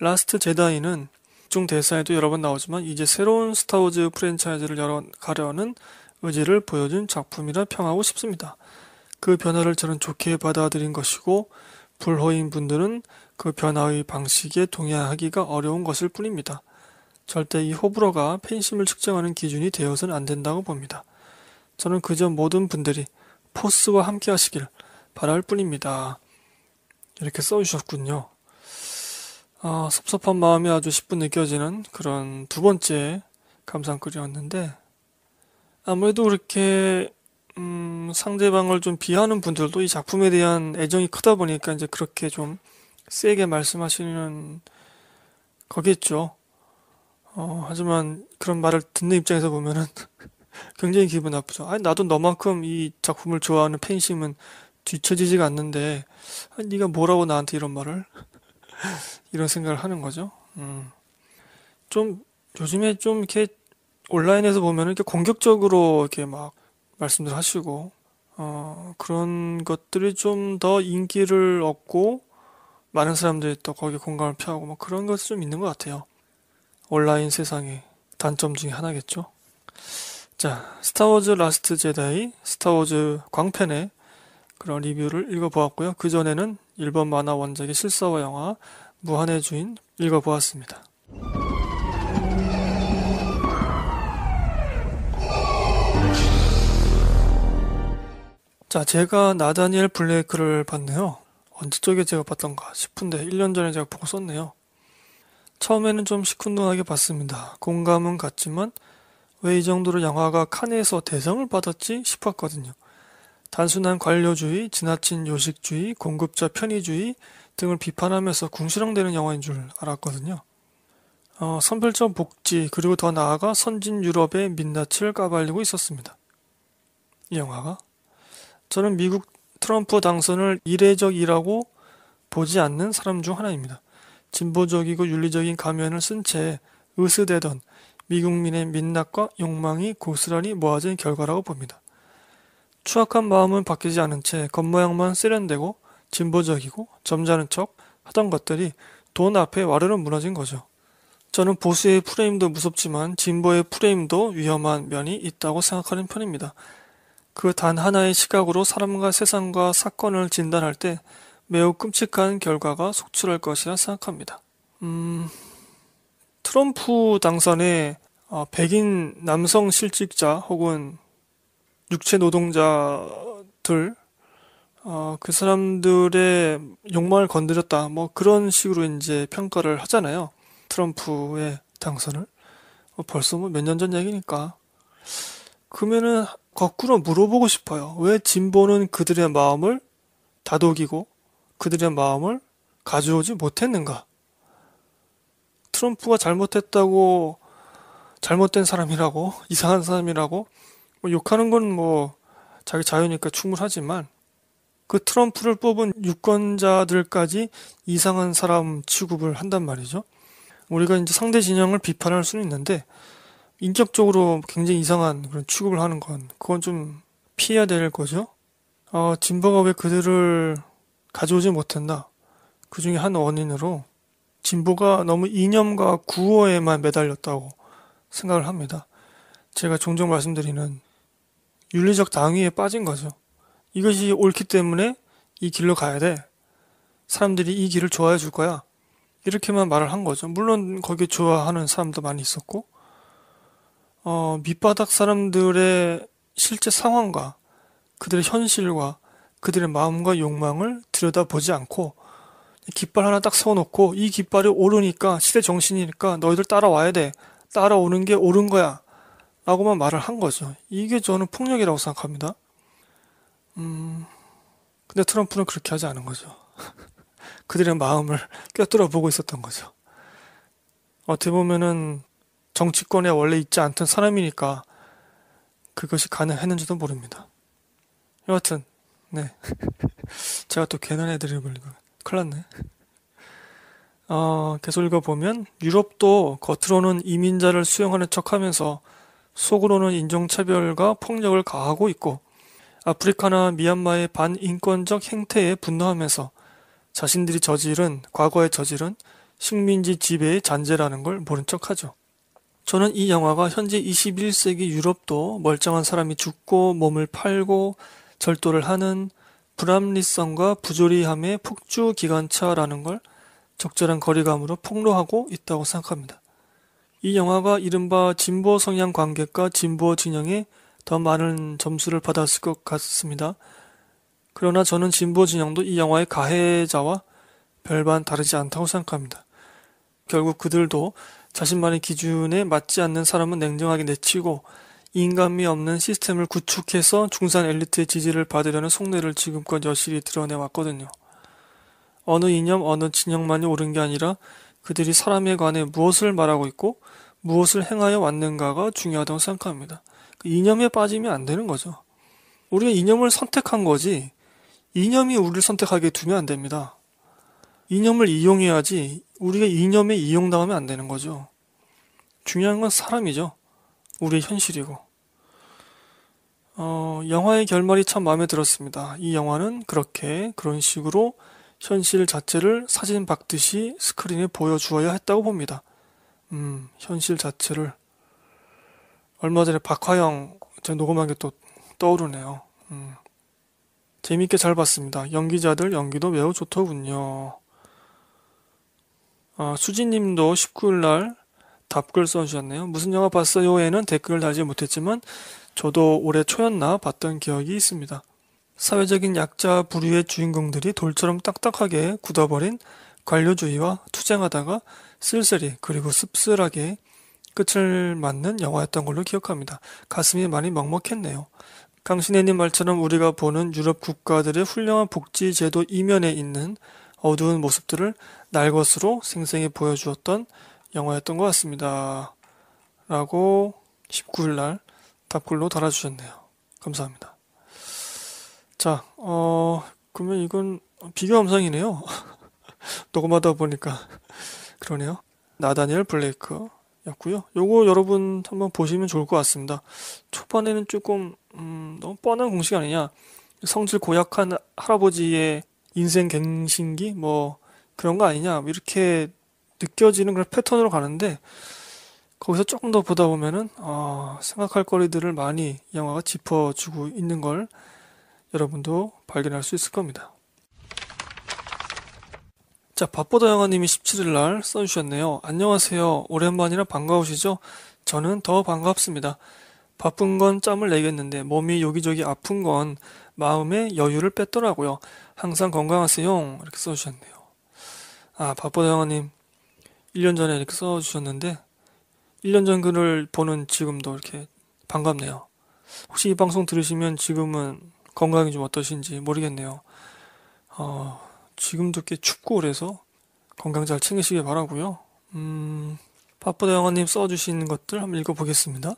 라스트 제다이는 중 대사에도 여러 번 나오지만 이제 새로운 스타워즈 프랜차이즈를 열어 가려는 의지를 보여준 작품이라 평하고 싶습니다. 그 변화를 저는 좋게 받아들인 것이고 불호인 분들은 그 변화의 방식에 동의하기가 어려운 것일 뿐입니다. 절대 이 호불호가 팬심을 측정하는 기준이 되어서는 안 된다고 봅니다. 저는 그저 모든 분들이 포스와 함께 하시길 바랄 뿐입니다. 이렇게 써주셨군요. 아, 섭섭한 마음이 아주 10분 느껴지는 그런 두 번째 감상글이었는데, 아무래도 그렇게, 음, 상대방을 좀 비하는 분들도 이 작품에 대한 애정이 크다 보니까 이제 그렇게 좀 세게 말씀하시는 거겠죠. 어, 하지만 그런 말을 듣는 입장에서 보면은 굉장히 기분 나쁘죠. 아니, 나도 너만큼 이 작품을 좋아하는 팬심은 뒤처지지가 않는데, 아니, 네가 뭐라고 나한테 이런 말을? 이런 생각을 하는 거죠. 음. 좀, 요즘에 좀 이렇게 온라인에서 보면은 이렇게 공격적으로 이렇게 막 말씀들 하시고, 어, 그런 것들이 좀 더 인기를 얻고, 많은 사람들이 또 거기에 공감을 표하고 뭐 그런 것이 좀 있는 것 같아요. 온라인 세상의 단점 중에 하나겠죠. 자, 스타워즈 라스트 제다이, 스타워즈 광팬의 그런 리뷰를 읽어보았고요. 그 전에는 일본 만화 원작의 실사화 영화 무한의 주인 읽어보았습니다. 자, 제가 나다니엘 블레이크를 봤네요. 언제적에 제가 봤던가 싶은데 1년 전에 제가 보고 썼네요. 처음에는 좀 시큰둥하게 봤습니다. 공감은 갔지만 왜 이 정도로 영화가 칸에서 대상을 받았지 싶었거든요. 단순한 관료주의, 지나친 요식주의, 공급자 편의주의 등을 비판하면서 궁시렁대는 영화인 줄 알았거든요. 어, 선별적 복지 그리고 더 나아가 선진 유럽의 민낯을 까발리고 있었습니다. 이 영화가 저는 미국 트럼프 당선을 이례적이라고 보지 않는 사람 중 하나입니다. 진보적이고 윤리적인 가면을 쓴채 으스대던 미국민의 민낯과 욕망이 고스란히 모아진 결과라고 봅니다. 추악한 마음은 바뀌지 않은 채 겉모양만 세련되고 진보적이고 점잖은 척 하던 것들이 돈 앞에 와르르 무너진 거죠. 저는 보수의 프레임도 무섭지만 진보의 프레임도 위험한 면이 있다고 생각하는 편입니다. 그단 하나의 시각으로 사람과 세상과 사건을 진단할 때 매우 끔찍한 결과가 속출할 것이라 생각합니다. 음, 트럼프 당선에 어, 백인 남성 실직자 혹은 육체 노동자들 어, 그 사람들의 욕망을 건드렸다. 뭐 그런 식으로 이제 평가를 하잖아요. 트럼프의 당선을. 어, 벌써 뭐 몇 년 전 얘기니까. 그러면은 거꾸로 물어보고 싶어요. 왜 진보는 그들의 마음을 다독이고 그들의 마음을 가져오지 못했는가? 트럼프가 잘못했다고 잘못된 사람이라고 이상한 사람이라고 뭐 욕하는 건 뭐 자기 자유니까 충분하지만 그 트럼프를 뽑은 유권자들까지 이상한 사람 취급을 한단 말이죠. 우리가 이제 상대 진영을 비판할 수는 있는데 인격적으로 굉장히 이상한 그런 취급을 하는 건 그건 좀 피해야 될 거죠. 어, 진보가왜 그들을 가져오지 못했나? 그 중에 한 원인으로 진보가 너무 이념과 구호에만 매달렸다고 생각을 합니다. 제가 종종 말씀드리는 윤리적 당위에 빠진 거죠. 이것이 옳기 때문에 이 길로 가야 돼. 사람들이 이 길을 좋아해 줄 거야. 이렇게만 말을 한 거죠. 물론 거기에 좋아하는 사람도 많이 있었고, 어, 밑바닥 사람들의 실제 상황과 그들의 현실과 그들의 마음과 욕망을 들여다보지 않고 깃발 하나 딱 세워놓고 이 깃발이 오르니까 시대 정신이니까 너희들 따라와야 돼. 따라오는 게 옳은 거야. 라고만 말을 한 거죠. 이게 저는 폭력이라고 생각합니다. 음, 근데 트럼프는 그렇게 하지 않은 거죠. 그들의 마음을 꿰뚫어 보고 있었던 거죠. 어떻게 보면은 정치권에 원래 있지 않던 사람이니까 그것이 가능했는지도 모릅니다. 여하튼 네 제가 또 괜한 애들이 걸리고 큰일 났네. 어, 계속 읽어보면 유럽도 겉으로는 이민자를 수용하는 척하면서 속으로는 인종차별과 폭력을 가하고 있고 아프리카나 미얀마의 반인권적 행태에 분노하면서 자신들이 저지른 과거의 저지른 식민지 지배의 잔재라는 걸 모른 척하죠. 저는 이 영화가 현재 21세기 유럽도 멀쩡한 사람이 죽고 몸을 팔고 절도를 하는 불합리성과 부조리함의 폭주 기관차라는 걸 적절한 거리감으로 폭로하고 있다고 생각합니다. 이 영화가 이른바 진보 성향 관객과 진보 진영에 더 많은 점수를 받았을 것 같습니다. 그러나 저는 진보 진영도 이 영화의 가해자와 별반 다르지 않다고 생각합니다. 결국 그들도 자신만의 기준에 맞지 않는 사람은 냉정하게 내치고 인간미 없는 시스템을 구축해서 중산 엘리트의 지지를 받으려는 속내를 지금껏 여실히 드러내 왔거든요. 어느 이념, 어느 진영만이 옳은 게 아니라 그들이 사람에 관해 무엇을 말하고 있고 무엇을 행하여 왔는가가 중요하다고 생각합니다. 그 이념에 빠지면 안 되는 거죠. 우리가 이념을 선택한 거지 이념이 우리를 선택하게 두면 안 됩니다. 이념을 이용해야지 우리가 이념에 이용당하면 안 되는 거죠. 중요한 건 사람이죠. 우리의 현실이고. 어, 영화의 결말이 참 마음에 들었습니다. 이 영화는 그렇게 그런 식으로 현실 자체를 사진 박듯이 스크린에 보여주어야 했다고 봅니다. 음, 현실 자체를 얼마 전에 박화영 제 녹음한 게 또 떠오르네요. 음, 재밌게 잘 봤습니다. 연기자들 연기도 매우 좋더군요. 아, 수진님도 19일날 답글 써주셨네요. 무슨 영화 봤어요?에는 댓글을 달지 못했지만 저도 올해 초였나 봤던 기억이 있습니다. 사회적인 약자 부류의 주인공들이 돌처럼 딱딱하게 굳어버린 관료주의와 투쟁하다가 쓸쓸히 그리고 씁쓸하게 끝을 맞는 영화였던 걸로 기억합니다. 가슴이 많이 먹먹했네요. 강신혜님 말처럼 우리가 보는 유럽 국가들의 훌륭한 복지제도 이면에 있는 어두운 모습들을 날것으로 생생히 보여주었던 영화였던 것 같습니다. 라고 19일날 답글로 달아주셨네요. 감사합니다. 자, 어, 그러면 이건 비교 감상이네요 녹음하다 보니까 그러네요. 나다니엘 블레이크 였고요. 요거 여러분 한번 보시면 좋을 것 같습니다. 초반에는 조금 음, 너무 뻔한 공식 아니냐. 성질 고약한 할아버지의 인생 갱신기 뭐 그런 거 아니냐 뭐 이렇게 느껴지는 그런 패턴으로 가는데 거기서 조금 더 보다 보면은 어, 생각할 거리들을 많이 이 영화가 짚어주고 있는 걸 여러분도 발견할 수 있을 겁니다. 자, 밥보다 영화님이 17일 날 써주셨네요. 안녕하세요. 오랜만이라 반가우시죠? 저는 더 반갑습니다. 바쁜 건 짬을 내겠는데 몸이 여기저기 아픈 건 마음의 여유를 뺐더라고요. 항상 건강하세요. 이렇게 써주셨네요. 아, 바쁘다 영아님. 1년 전에 이렇게 써주셨는데, 1년 전 글을 보는 지금도 이렇게 반갑네요. 혹시 이 방송 들으시면 지금은 건강이 좀 어떠신지 모르겠네요. 어, 지금도 꽤 춥고 그래서 건강 잘 챙기시길 바라고요. 음, 바쁘다 영화님 써주신 것들 한번 읽어보겠습니다.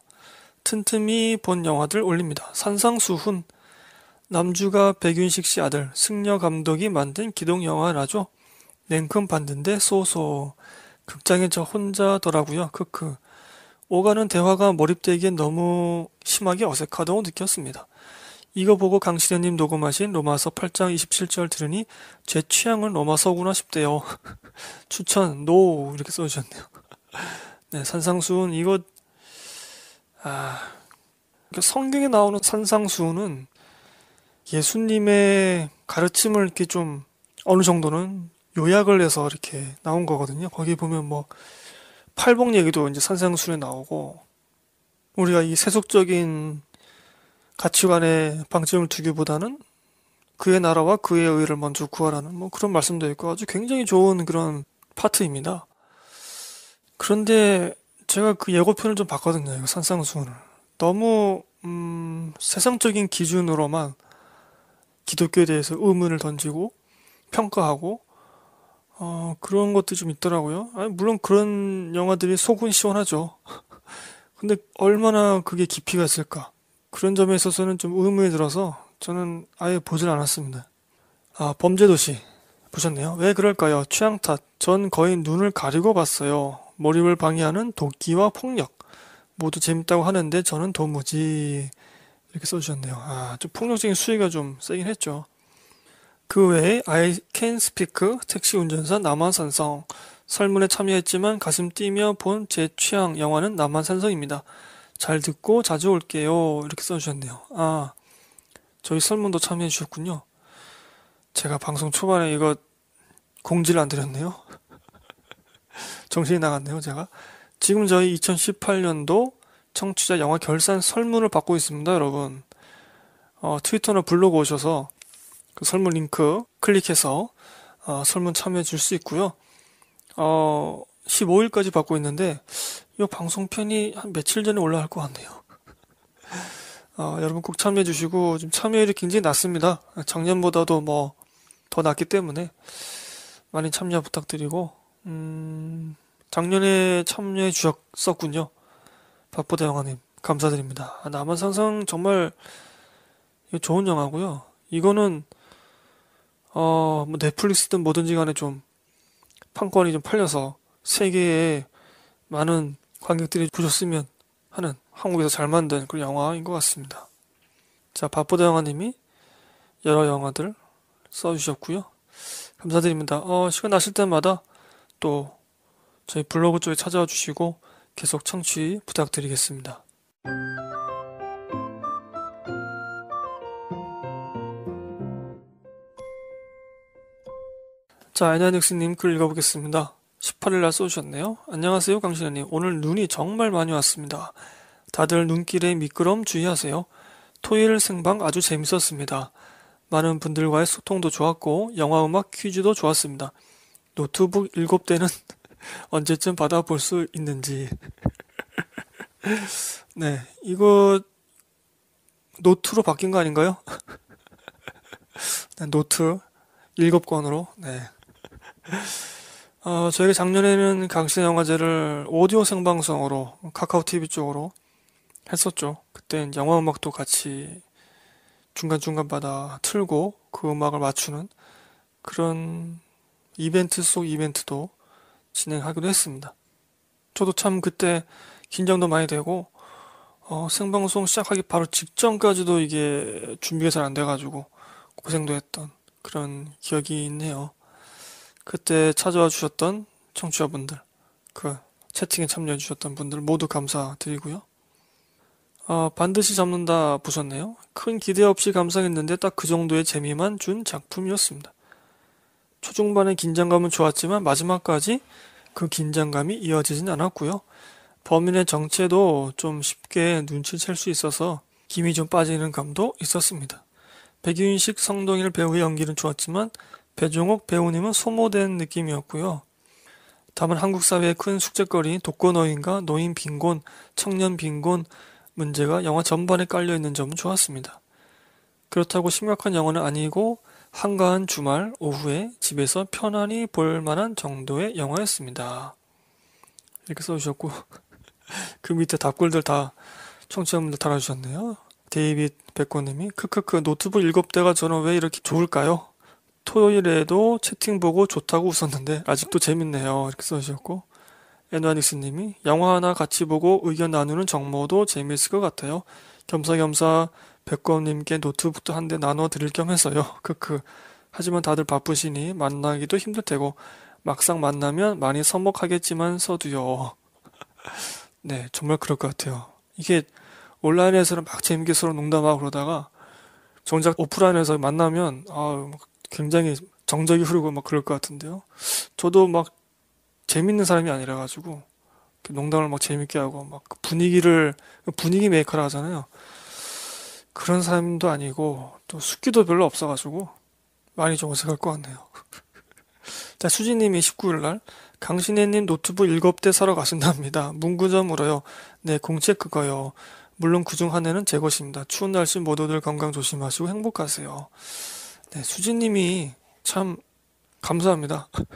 틈틈이 본 영화들 올립니다. 산상수훈, 남주가 백윤식 씨 아들 승려 감독이 만든 기동 영화라죠. 냉큼 봤는데 소소. 극장에 저 혼자더라고요. 크크. 오가는 대화가 몰입되기엔 너무 심하게 어색하다고 느꼈습니다. 이거 보고 강시대님 녹음하신 로마서 8장 27절 들으니 제 취향은 로마서구나 싶대요. 추천 노 n 이렇게 써주셨네요. 네 산상수훈 이거 아 성경에 나오는 산상수훈은 예수님의 가르침을 이렇게 좀 어느 정도는 요약을 해서 이렇게 나온 거거든요. 거기 보면 뭐 팔복 얘기도 이제 산상술에 나오고 우리가 이 세속적인 가치관에 방점을 두기보다는 그의 나라와 그의 의를 먼저 구하라는 뭐 그런 말씀도 있고 아주 굉장히 좋은 그런 파트입니다. 그런데 제가 그 예고편을 좀 봤거든요. 산상순을 너무 음, 세상적인 기준으로만 기독교에 대해서 의문을 던지고 평가하고 어, 그런 것도 좀 있더라고요. 아니, 물론 그런 영화들이 속은 시원하죠. 근데 얼마나 그게 깊이가 있을까? 그런 점에 있어서는 좀 의문이 들어서 저는 아예 보질 않았습니다. 아, 범죄도시. 보셨네요. 왜 그럴까요? 취향 탓. 전 거의 눈을 가리고 봤어요. 몰입을 방해하는 도끼와 폭력. 모두 재밌다고 하는데 저는 도무지 이렇게 써주셨네요. 아, 좀 폭력적인 수위가 좀 세긴 했죠. 그 외에 I Can Speak, 택시 운전사, 남한산성, 설문에 참여했지만 가슴 뛰며 본 제 취향 영화는 남한산성입니다. 잘 듣고 자주 올게요. 이렇게 써주셨네요. 아, 저희 설문도 참여해 주셨군요. 제가 방송 초반에 이거 공지를 안 드렸네요. 정신이 나갔네요, 제가. 지금 저희 2018년도 청취자 영화 결산 설문을 받고 있습니다, 여러분. 어, 트위터나 블로그 오셔서 그 설문 링크 클릭해서 어, 설문 참여해 줄 수 있고요. 어, 15일까지 받고 있는데 이 방송편이 한 며칠 전에 올라갈 것 같네요. 어, 여러분 꼭 참여해 주시고 좀 참여율이 굉장히 낮습니다. 작년보다도 뭐 더 낮기 때문에 많이 참여 부탁드리고 음, 작년에 참여해 주셨었군요. 박보다 영화님 감사드립니다. 아, 남한 상상 정말 좋은 영화고요. 이거는 어, 뭐 넷플릭스든 뭐든지 간에 좀 판권이 좀 팔려서 세계에 많은 관객들이 보셨으면 하는 한국에서 잘 만든 그런 영화인 것 같습니다. 자, 바보다 영화님이 여러 영화들 써주셨고요. 감사드립니다. 어, 시간 나실 때마다 또 저희 블로그 쪽에 찾아와 주시고 계속 청취 부탁드리겠습니다. 자, 에나닉스님 글 읽어보겠습니다. 18일날 쏘셨네요. 안녕하세요, 강신현님. 오늘 눈이 정말 많이 왔습니다. 다들 눈길에 미끄럼 주의하세요. 토요일 생방 아주 재밌었습니다. 많은 분들과의 소통도 좋았고, 영화음악 퀴즈도 좋았습니다. 노트북 7대는 언제쯤 받아볼 수 있는지. 네, 이거 노트로 바뀐 거 아닌가요? 네, 노트 7권으로. 네. 어, 저희가 작년에는 강신 영화제를 오디오 생방송으로 카카오 TV 쪽으로 했었죠. 그때 영화 음악도 같이 중간중간마다 틀고 그 음악을 맞추는 그런 이벤트 속 이벤트도 진행하기도 했습니다. 저도 참 그때 긴장도 많이 되고 어, 생방송 시작하기 바로 직전까지도 이게 준비가 잘 안 돼가지고 고생도 했던 그런 기억이 있네요. 그때 찾아와 주셨던 청취자분들, 그 채팅에 참여해 주셨던 분들 모두 감사드리고요. 어, 반드시 잡는다 보셨네요. 큰 기대 없이 감상했는데 딱 그 정도의 재미만 준 작품이었습니다. 초중반의 긴장감은 좋았지만 마지막까지 그 긴장감이 이어지진 않았고요. 범인의 정체도 좀 쉽게 눈치챌 수 있어서 김이 좀 빠지는 감도 있었습니다. 백윤식 성동일 배우의 연기는 좋았지만 배종옥 배우님은 소모된 느낌이었고요. 다만 한국 사회의 큰 숙제거리 인 독거노인과 노인 빈곤, 청년 빈곤 문제가 영화 전반에 깔려 있는 점은 좋았습니다. 그렇다고 심각한 영화는 아니고 한가한 주말 오후에 집에서 편안히 볼 만한 정도의 영화였습니다. 이렇게 써주셨고 그 밑에 답글들 다 청취자분들 달아주셨네요. 데이빗 백고님이 크크크 노트북 7대가 저는 왜 이렇게 좋을까요? 토요일에도 채팅 보고 좋다고 웃었는데 아직도 재밌네요. 이렇게 써주셨고 에누아닉스님이 영화 하나 같이 보고 의견 나누는 정모도 재밌을 것 같아요. 겸사겸사 백검님께 노트북도 한 대 나눠 드릴 겸해서요 크크. 하지만 다들 바쁘시니 만나기도 힘들 테고 막상 만나면 많이 서먹하겠지만서두요 네, 정말 그럴 것 같아요. 이게 온라인에서는 막 재밌게 서로 농담하고 그러다가 정작 오프라인에서 만나면 아, 굉장히 정적이 흐르고 막 그럴 것 같은데요. 저도 막 재밌는 사람이 아니라 가지고 농담을 막 재밌게 하고 막 분위기를 분위기 메이커라 하잖아요. 그런 사람도 아니고 또 숙기도 별로 없어가지고 많이 좀 어색할 것 같네요. 자, 수진님이 19일날 강신혜님 노트북 7대 사러 가신답니다. 문구점 으로요. 네, 공책 그거요. 물론 그중 하나는 제 것입니다. 추운 날씨 모두들 건강 조심하시고 행복하세요. 네, 수진님이참 감사합니다.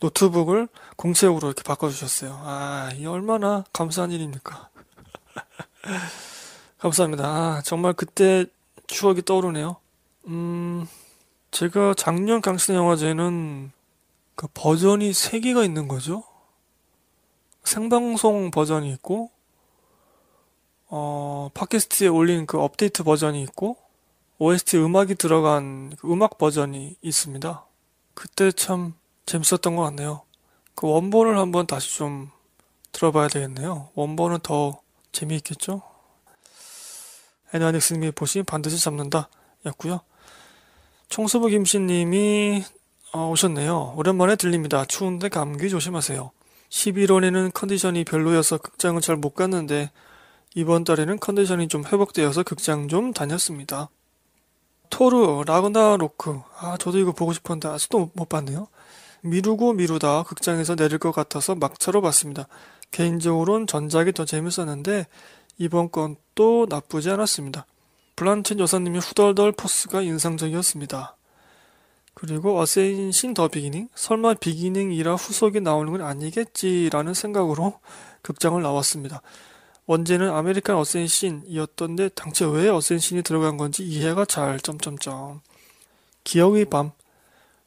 노트북을 공책으로 이렇게 바꿔주셨어요. 아, 이 얼마나 감사한 일입니까? 감사합니다. 아, 정말 그때 추억이 떠오르네요. 음, 제가 작년 강스 영화제는 그 버전이 3개가 있는 거죠. 생방송 버전이 있고, 어, 팟캐스트에 올린 그 업데이트 버전이 있고, OST 음악이 들어간 그 음악 버전이 있습니다. 그때 참 재밌었던 것 같네요. 그 원본을 한번 다시 좀 들어봐야 되겠네요. 원본은 더 재미있겠죠? 에나닉스 님이 보시 반드시 잡는다 였고요. 청수부 김씨님이 어, 오셨네요. 오랜만에 들립니다. 추운데 감기 조심하세요. 11월에는 컨디션이 별로여서 극장을잘 못 갔는데 이번 달에는 컨디션이 좀 회복되어서 극장 좀 다녔습니다. 토르 라그나 로크 아 저도 이거 보고 싶었는데 아직도 못 봤네요. 미루고 미루다 극장에서 내릴 것 같아서 막차로 봤습니다. 개인적으로는 전작이 더 재밌었는데 이번 건 또 나쁘지 않았습니다. 블란첸 여사님의 후덜덜 포스가 인상적이었습니다. 그리고 어세인신 더 비기닝, 설마 비기닝이라 후속이 나오는 건 아니겠지라는 생각으로 극장을 나왔습니다. 원제는 아메리칸 어센신이었던데 당최 왜 어센신이 들어간 건지 이해가 잘... 점점점. 기억의 밤,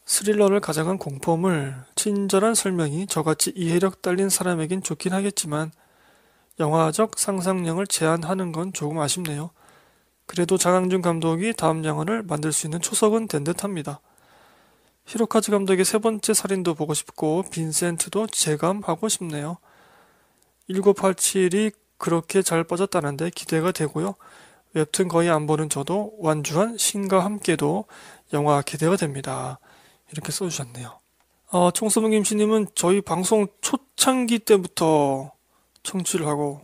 스릴러를 가장한 공포물, 친절한 설명이 저같이 이해력 딸린 사람에겐 좋긴 하겠지만 영화적 상상력을 제한하는 건 조금 아쉽네요. 그래도 장항준 감독이 다음 영화를 만들 수 있는 초석은 된 듯합니다. 히로카즈 감독의 세 번째 살인도 보고 싶고 빈센트도 재감하고 싶네요. 1987이 그렇게 잘 빠졌다는데 기대가 되고요. 웹툰 거의 안 보는 저도 완주한 신과 함께도 영화 기대가 됩니다. 이렇게 써주셨네요. 어, 아, 총수문 김씨님은 저희 방송 초창기 때부터 청취를 하고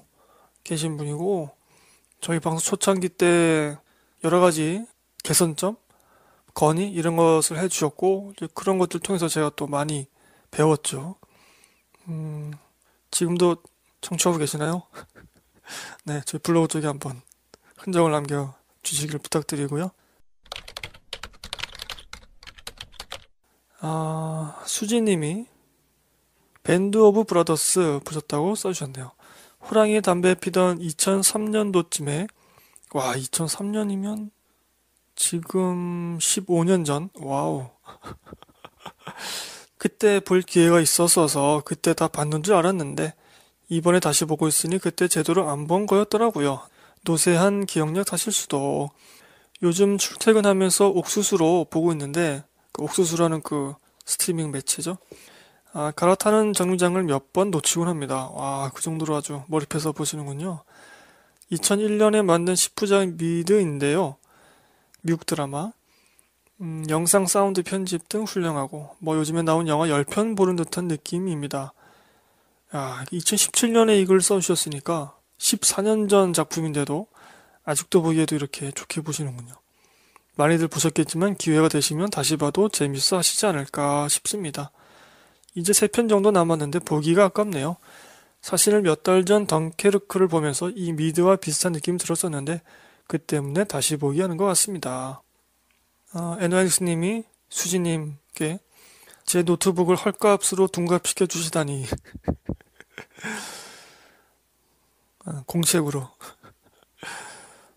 계신 분이고 저희 방송 초창기 때 여러 가지 개선점, 건의 이런 것을 해주셨고 그런 것들 통해서 제가 또 많이 배웠죠. 음, 지금도 청취하고 계시나요? 네, 저희 블로그 쪽에 한번 흔적을 남겨 주시길 부탁드리고요. 아, 수지님이 밴드 오브 브라더스 보셨다고 써주셨네요. 호랑이 담배 피던 2003년도쯤에 와 2003년이면 지금 15년 전 와우 그때 볼 기회가 있었어서 그때 다 봤는 줄 알았는데 이번에 다시 보고 있으니 그때 제대로 안 본 거였더라고요. 노세한 기억력 사실 수도. 요즘 출퇴근하면서 옥수수로 보고 있는데 그 옥수수라는 그 스트리밍 매체죠. 아, 갈아타는 정류장을 몇 번 놓치곤 합니다. 와, 그 정도로 아주 몰입해서 보시는군요. 2001년에 만든 10부작 미드인데요. 미국 드라마. 음, 영상 사운드 편집 등 훌륭하고, 뭐 요즘에 나온 영화 10편 보는 듯한 느낌입니다. 야, 2017년에 이걸 써주셨으니까 14년 전 작품인데도 아직도 보기에도 이렇게 좋게 보시는군요. 많이들 보셨겠지만 기회가 되시면 다시 봐도 재밌어 하시지 않을까 싶습니다. 이제 세 편 정도 남았는데 보기가 아깝네요. 사실은 몇 달 전 덩케르크를 보면서 이 미드와 비슷한 느낌이 들었었는데 그 때문에 다시 보기 하는 것 같습니다. 어, n y 스님이 수지님께 제 노트북을 헐값으로 둔갑시켜 주시다니 아, 공책으로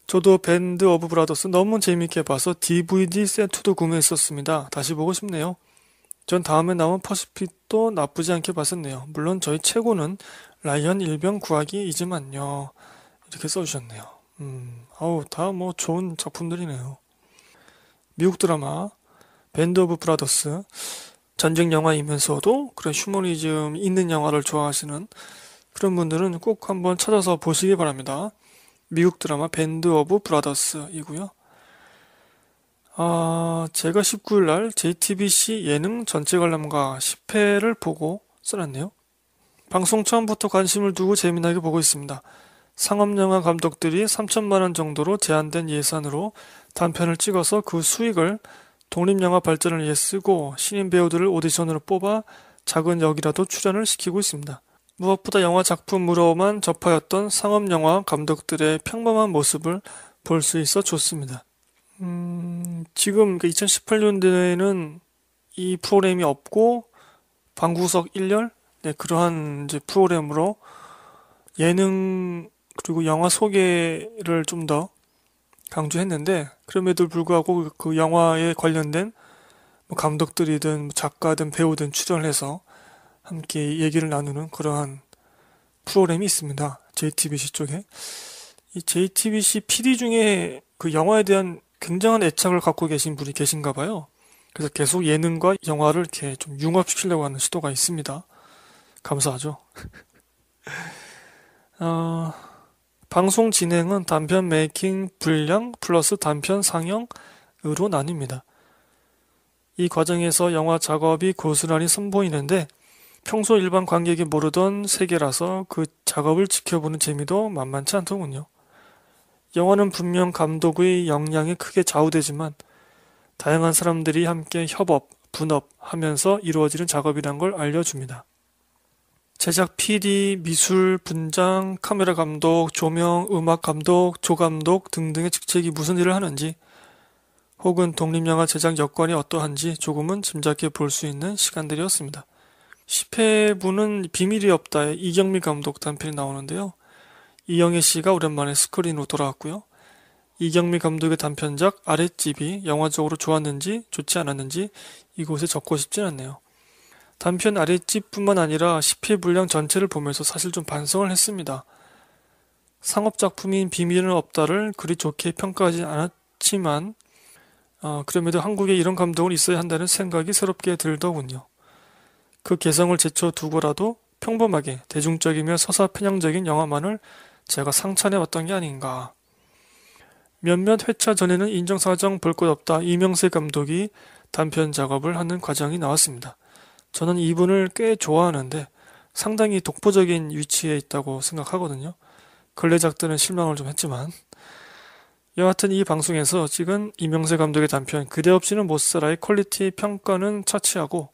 저도 밴드 오브 브라더스 너무 재밌게 봐서 DVD 세트도 구매했었습니다. 다시 보고 싶네요. 전 다음에 나온 퍼시핏도 나쁘지 않게 봤었네요. 물론 저희 최고는 라이언 일병 구하기이지만요. 이렇게 써주셨네요. 음, 아우, 다 뭐 좋은 작품들이네요. 미국 드라마, 밴드 오브 브라더스, 전쟁 영화이면서도 그런 휴머니즘 있는 영화를 좋아하시는 그런 분들은 꼭 한번 찾아서 보시기 바랍니다. 미국 드라마 밴드 오브 브라더스이고요. 아, 제가 19일 날 JTBC 예능 전체 관람과 10회를 보고 쓰놨네요 방송 처음부터 관심을 두고 재미나게 보고 있습니다. 상업영화 감독들이 3천만 원 정도로 제한된 예산으로 단편을 찍어서 그 수익을 독립영화 발전을 위해 쓰고 신인 배우들을 오디션으로 뽑아 작은 역이라도 출연을 시키고 있습니다. 무엇보다 영화 작품으로만 접하였던 상업영화 감독들의 평범한 모습을 볼 수 있어 좋습니다. 음, 지금 2018년도에는 그 이 프로그램이 없고 방구석 1열 네, 그러한 이제 프로그램으로 예능 그리고 영화 소개를 좀 더 강조했는데 그럼에도 불구하고 그, 그 영화에 관련된 뭐 감독들이든 뭐 작가든 배우든 출연해서 함께 얘기를 나누는 그러한 프로그램이 있습니다. JTBC 쪽에 이 JTBC PD 중에 그 영화에 대한 굉장한 애착을 갖고 계신 분이 계신가 봐요. 그래서 계속 예능과 영화를 이렇게 좀 융합시키려고 하는 시도가 있습니다. 감사하죠. 어, 방송 진행은 단편 메이킹 분량 플러스 단편 상영으로 나뉩니다. 이 과정에서 영화 작업이 고스란히 선보이는데 평소 일반 관객이 모르던 세계라서 그 작업을 지켜보는 재미도 만만치 않더군요. 영화는 분명 감독의 역량에 크게 좌우되지만 다양한 사람들이 함께 협업, 분업하면서 이루어지는 작업이란 걸 알려줍니다. 제작 PD, 미술, 분장, 카메라 감독, 조명, 음악 감독, 조감독 등등의 직책이 무슨 일을 하는지 혹은 독립영화 제작 여건이 어떠한지 조금은 짐작해 볼 수 있는 시간들이었습니다. 10회분은 비밀이 없다의 이경미 감독 단편이 나오는데요. 이영애 씨가 오랜만에 스크린으로 돌아왔고요. 이경미 감독의 단편작 아랫집이 영화적으로 좋았는지 좋지 않았는지 이곳에 적고 싶진 않네요. 단편 아랫집뿐만 아니라 10회 분량 전체를 보면서 사실 좀 반성을 했습니다. 상업작품인 비밀은 없다를 그리 좋게 평가하지 않았지만 어, 그럼에도 한국에 이런 감독은 있어야 한다는 생각이 새롭게 들더군요. 그 개성을 제쳐두고라도 평범하게 대중적이며 서사편향적인 영화만을 제가 상처내 왔던 게 아닌가. 몇몇 회차 전에는 인정사정 볼 것 없다 이명세 감독이 단편 작업을 하는 과정이 나왔습니다. 저는 이분을 꽤 좋아하는데 상당히 독보적인 위치에 있다고 생각하거든요. 근래작들은 실망을 좀 했지만 여하튼 이 방송에서 찍은 이명세 감독의 단편 그대 없이는 못살아의 퀄리티 평가는 차치하고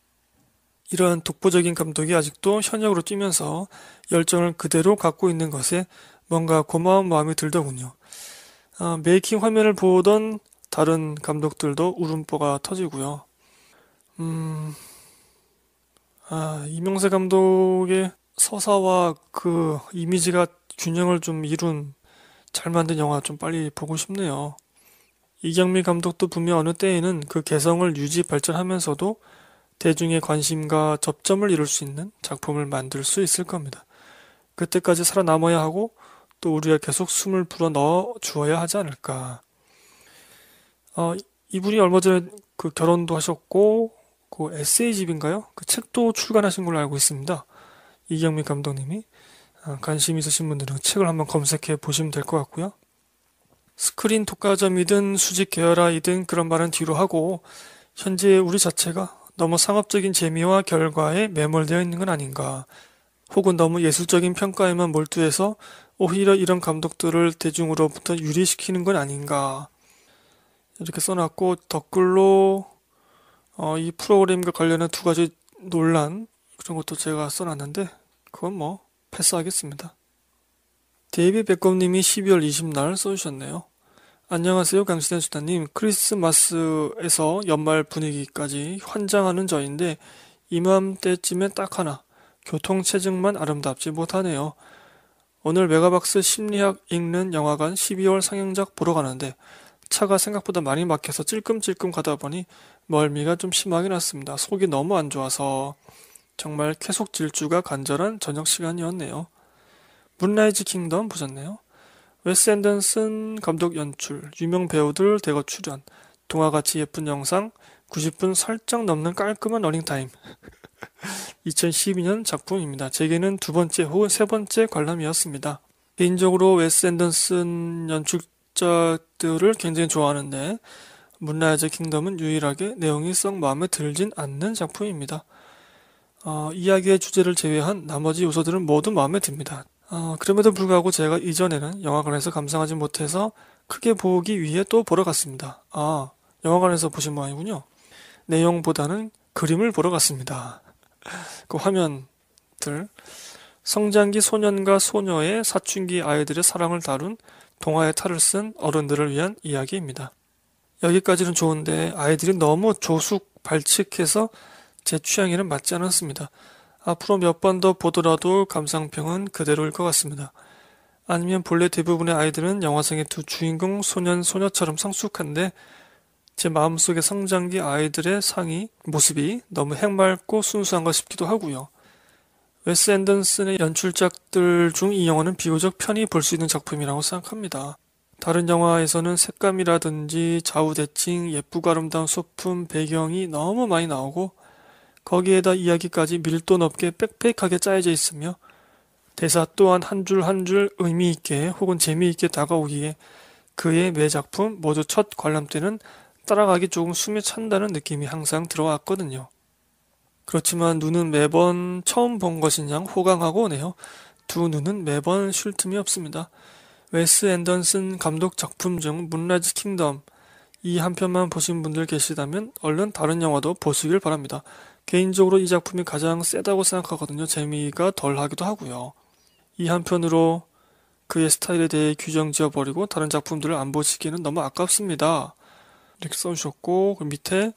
이러한 독보적인 감독이 아직도 현역으로 뛰면서 열정을 그대로 갖고 있는 것에 뭔가 고마운 마음이 들더군요. 아, 메이킹 화면을 보던 다른 감독들도 울음보가 터지고요. 음, 아, 이명세 감독의 서사와 그 이미지가 균형을 좀 이룬 잘 만든 영화 좀 빨리 보고 싶네요. 이경미 감독도 분명 어느 때에는 그 개성을 유지 발전하면서도 대중의 관심과 접점을 이룰 수 있는 작품을 만들 수 있을 겁니다. 그때까지 살아남아야 하고 또 우리가 계속 숨을 불어 넣어 주어야 하지 않을까. 어, 이분이 얼마 전에 그 결혼도 하셨고, 그 에세이집인가요? 그 책도 출간하신 걸로 알고 있습니다. 이경민 감독님이. 어, 관심 있으신 분들은 책을 한번 검색해 보시면 될 것 같고요. 스크린 독과점이든 수직 계열화이든 그런 말은 뒤로 하고, 현재 우리 자체가 너무 상업적인 재미와 결과에 매몰되어 있는 건 아닌가. 혹은 너무 예술적인 평가에만 몰두해서 오히려 이런 감독들을 대중으로부터 유리시키는 건 아닌가 이렇게 써놨고 댓글로 어, 이 프로그램과 관련한 두 가지 논란 그런 것도 제가 써놨는데 그건 뭐 패스하겠습니다. 데이비 백검님이 12월 20날 써주셨네요. 안녕하세요 강시대 수다님 크리스마스에서 연말 분위기까지 환장하는 저인데 이맘때쯤에 딱 하나 교통체증만 아름답지 못하네요. 오늘 메가박스 심리학 읽는 영화관 12월 상영작 보러 가는데 차가 생각보다 많이 막혀서 찔끔찔끔 가다 보니 멀미가 좀 심하게 났습니다. 속이 너무 안 좋아서 정말 계속 질주가 간절한 저녁 시간이었네요. 문라이즈 킹덤 보셨네요? 웨스 앤던슨 감독 연출, 유명 배우들 대거 출연, 동화같이 예쁜 영상, 90분 살짝 넘는 깔끔한 러닝타임. 2012년 작품입니다. 제게는 두 번째 혹은 세 번째 관람이었습니다. 개인적으로 웨스 앤더슨 연출자들을 굉장히 좋아하는데 문라이즈 킹덤은 유일하게 내용이 썩 마음에 들진 않는 작품입니다. 어, 이야기의 주제를 제외한 나머지 요소들은 모두 마음에 듭니다. 어, 그럼에도 불구하고 제가 이전에는 영화관에서 감상하지 못해서 크게 보기 위해 또 보러 갔습니다. 아, 영화관에서 보신 모양이군요. 내용보다는 그림을 보러 갔습니다. 그 화면들 성장기 소년과 소녀의 사춘기 아이들의 사랑을 다룬 동화의 탈을 쓴 어른들을 위한 이야기입니다. 여기까지는 좋은데 아이들이 너무 조숙 발칙해서 제 취향에는 맞지 않았습니다. 앞으로 몇 번 더 보더라도 감상평은 그대로일 것 같습니다. 아니면 본래 대부분의 아이들은 영화상의 두 주인공 소년 소녀처럼 성숙한데 제마음속에 성장기 아이들의 상이 모습이 너무 행맑고 순수한가 싶기도 하고요. 웨스 앤던슨의 연출작들 중 이 영화는 비교적 편히 볼 수 있는 작품이라고 생각합니다. 다른 영화에서는 색감이라든지 좌우대칭, 예쁘고 아름다운 소품, 배경이 너무 많이 나오고 거기에다 이야기까지 밀도 높게 빽빽하게 짜여져 있으며 대사 또한 한 줄 한 줄 의미 있게 혹은 재미있게 다가오기에 그의 매 작품 모두 첫 관람 때는 따라가기 조금 숨이 찬다는 느낌이 항상 들어왔거든요. 그렇지만 눈은 매번 처음 본 것인 양 호강하고 오네요. 두 눈은 매번 쉴 틈이 없습니다. 웨스 앤던슨 감독 작품 중 문라이즈 킹덤 이 한 편만 보신 분들 계시다면 얼른 다른 영화도 보시길 바랍니다. 개인적으로 이 작품이 가장 세다고 생각하거든요. 재미가 덜하기도 하고요. 이 한편으로 그의 스타일에 대해 규정 지어버리고 다른 작품들을 안 보시기는 너무 아깝습니다. 이렇게 써주셨고 그 밑에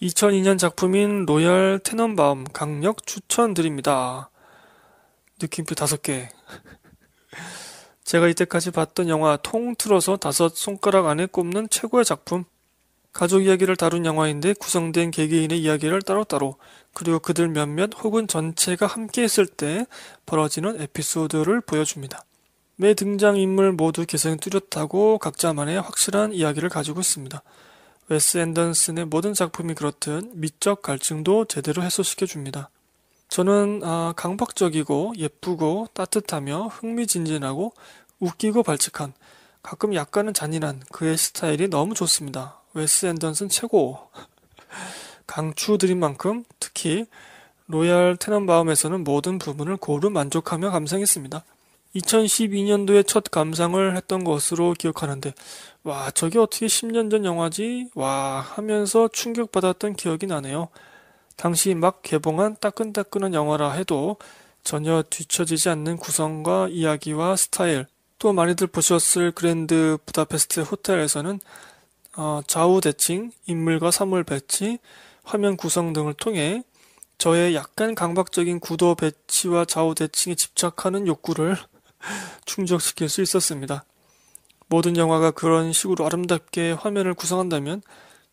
2002년 작품인 로얄테넌밤 강력 추천드립니다. 느낌표 5개. 제가 이때까지 봤던 영화 통틀어서 다섯 손가락 안에 꼽는 최고의 작품. 가족 이야기를 다룬 영화인데 구성된 개개인의 이야기를 따로따로 그리고 그들 몇몇 혹은 전체가 함께 했을 때 벌어지는 에피소드를 보여줍니다. 매 등장인물 모두 개성이 뚜렷하고 각자만의 확실한 이야기를 가지고 있습니다. 웨스 앤더슨의 모든 작품이 그렇듯 미적 갈증도 제대로 해소시켜 줍니다. 저는 아, 강박적이고 예쁘고 따뜻하며 흥미진진하고 웃기고 발칙한 가끔 약간은 잔인한 그의 스타일이 너무 좋습니다. 웨스 앤더슨 최고. 강추드린 만큼 특히 로얄 테넌바움에서는 모든 부분을 고루 만족하며 감상했습니다. 2012년도에 첫 감상을 했던 것으로 기억하는데, 와, 저게 어떻게 10년 전 영화지? 와, 하면서 충격받았던 기억이 나네요. 당시 막 개봉한 따끈따끈한 영화라 해도 전혀 뒤처지지 않는 구성과 이야기와 스타일, 또 많이들 보셨을 그랜드 부다페스트 호텔에서는 어, 좌우 대칭, 인물과 사물 배치, 화면 구성 등을 통해 저의 약간 강박적인 구도 배치와 좌우 대칭에 집착하는 욕구를 충족시킬 수 있었습니다. 모든 영화가 그런 식으로 아름답게 화면을 구성한다면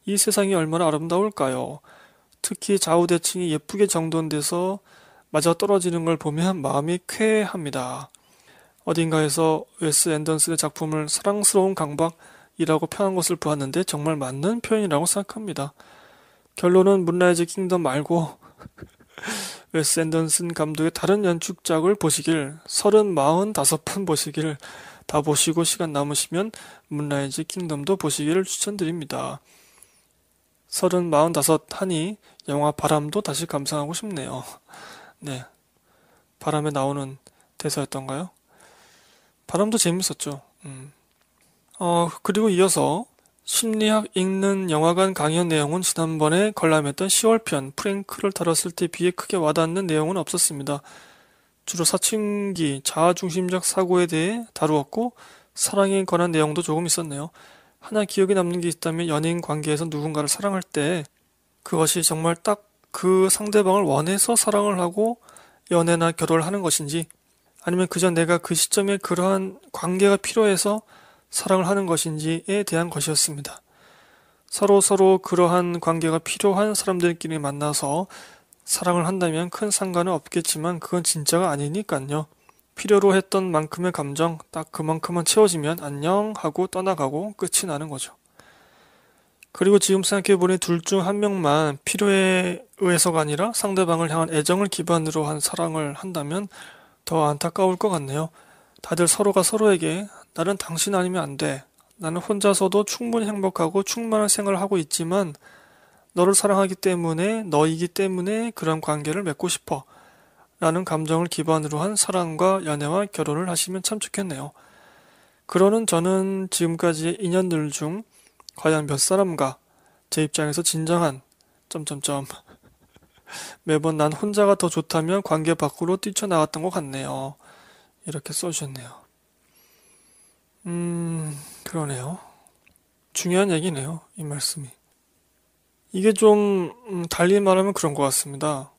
이 세상이 얼마나 아름다울까요? 특히 좌우대칭이 예쁘게 정돈돼서 맞아 떨어지는 걸 보면 마음이 쾌합니다. 어딘가에서 웨스 앤던슨의 작품을 사랑스러운 강박이라고 표한 것을 보았는데 정말 맞는 표현이라고 생각합니다. 결론은 문라이즈 킹덤 말고 웨스 앤던슨 감독의 다른 연출작을 보시길 3 0 4 5편 보시길 다 보시고 시간 남으시면 문라이즈 킹덤도 보시기를 추천드립니다. 3 0 4 5 다섯 하니 영화 바람도 다시 감상하고 싶네요. 네. 바람에 나오는 대사였던가요? 바람도 재밌었죠. 음. 어, 그리고 이어서 심리학 읽는 영화관 강연 내용은 지난번에 관람했던 10월편 프랭크를 다뤘을 때 비해 크게 와닿는 내용은 없었습니다. 주로 사춘기, 자아중심적 사고에 대해 다루었고 사랑에 관한 내용도 조금 있었네요. 하나 기억에 남는 게 있다면 연인 관계에서 누군가를 사랑할 때 그것이 정말 딱 그 상대방을 원해서 사랑을 하고 연애나 결혼을 하는 것인지 아니면 그저 내가 그 시점에 그러한 관계가 필요해서 사랑을 하는 것인지에 대한 것이었습니다. 서로 서로 그러한 관계가 필요한 사람들끼리 만나서 사랑을 한다면 큰 상관은 없겠지만 그건 진짜가 아니니까요. 필요로 했던 만큼의 감정 딱 그만큼만 채워지면 안녕 하고 떠나가고 끝이 나는 거죠. 그리고 지금 생각해보니 둘 중 한 명만 필요에 의해서가 아니라 상대방을 향한 애정을 기반으로 한 사랑을 한다면 더 안타까울 것 같네요. 다들 서로가 서로에게 나는 당신 아니면 안 돼. 나는 혼자서도 충분히 행복하고 충만한 생활을 하고 있지만 너를 사랑하기 때문에 너이기 때문에 그런 관계를 맺고 싶어. 라는 감정을 기반으로 한 사랑과 연애와 결혼을 하시면 참 좋겠네요. 그러는 저는 지금까지의 인연들 중 과연 몇 사람과 제 입장에서 진정한 점점점 매번 난 혼자가 더 좋다면 관계 밖으로 뛰쳐나갔던 것 같네요. 이렇게 써주셨네요. 음, 그러네요. 중요한 얘기네요, 이 말씀이. 이게 좀, 음, 달리 말하면 그런 것 같습니다.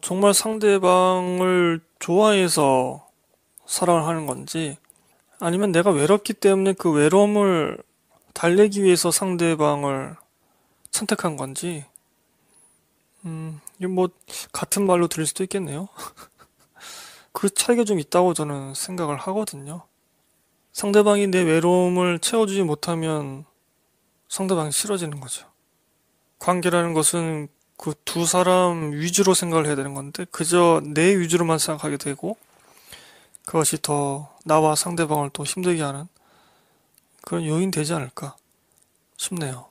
정말 상대방을 좋아해서 사랑을 하는 건지, 아니면 내가 외롭기 때문에 그 외로움을 달래기 위해서 상대방을 선택한 건지, 음, 뭐, 같은 말로 들을 수도 있겠네요. 그 차이가 좀 있다고 저는 생각을 하거든요. 상대방이 내 외로움을 채워주지 못하면 상대방이 싫어지는 거죠. 관계라는 것은 그 두 사람 위주로 생각을 해야 되는 건데 그저 내 위주로만 생각하게 되고 그것이 더 나와 상대방을 또 힘들게 하는 그런 요인 되지 않을까 싶네요.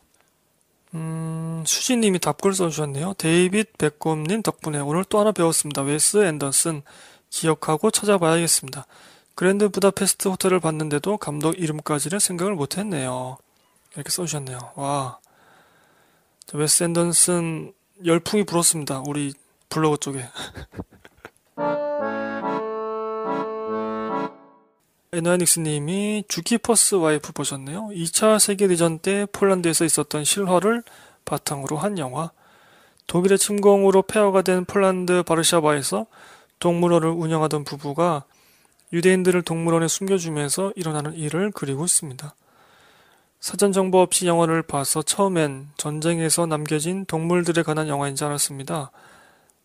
음, 수진님이 답글 써주셨네요. 데이빗 백곰님 덕분에 오늘 또 하나 배웠습니다. 웨스 앤더슨 기억하고 찾아봐야겠습니다. 그랜드 부다페스트 호텔을 봤는데도 감독 이름까지는 생각을 못했네요. 이렇게 써주셨네요. 와. 웨스 앤던슨 열풍이 불었습니다. 우리 블로그 쪽에. 에노아닉스님이 주키퍼스 와이프 보셨네요. 2차 세계대전 때 폴란드에서 있었던 실화를 바탕으로 한 영화. 독일의 침공으로 폐허가 된 폴란드 바르샤바에서 동물원을 운영하던 부부가 유대인들을 동물원에 숨겨주면서 일어나는 일을 그리고 있습니다. 사전 정보 없이 영화를 봐서 처음엔 전쟁에서 남겨진 동물들에 관한 영화인 줄 알았습니다.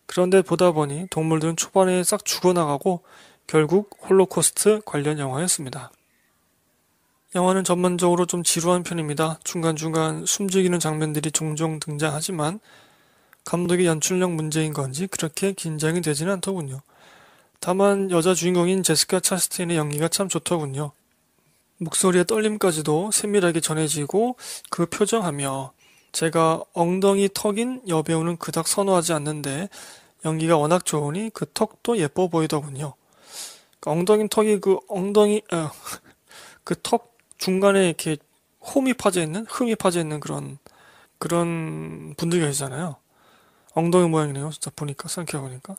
그런데 보다 보니 동물들은 초반에 싹 죽어나가고 결국 홀로코스트 관련 영화였습니다. 영화는 전반적으로 좀 지루한 편입니다. 중간중간 숨죽이는 장면들이 종종 등장하지만 감독의 연출력 문제인 건지 그렇게 긴장이 되지는 않더군요. 다만 여자 주인공인 제스카 차스틴의 연기가 참 좋더군요. 목소리의 떨림까지도 세밀하게 전해지고 그 표정하며 제가 엉덩이 턱인 여배우는 그닥 선호하지 않는데 연기가 워낙 좋으니 그 턱도 예뻐 보이더군요. 그러니까 엉덩이 턱이 그 엉덩이 어, 그턱 중간에 이렇게 홈이 파져 있는 흠이 파져 있는 그런 그런 분들 계시잖아요. 엉덩이 모양이네요. 진짜 보니까 생각해 보니까.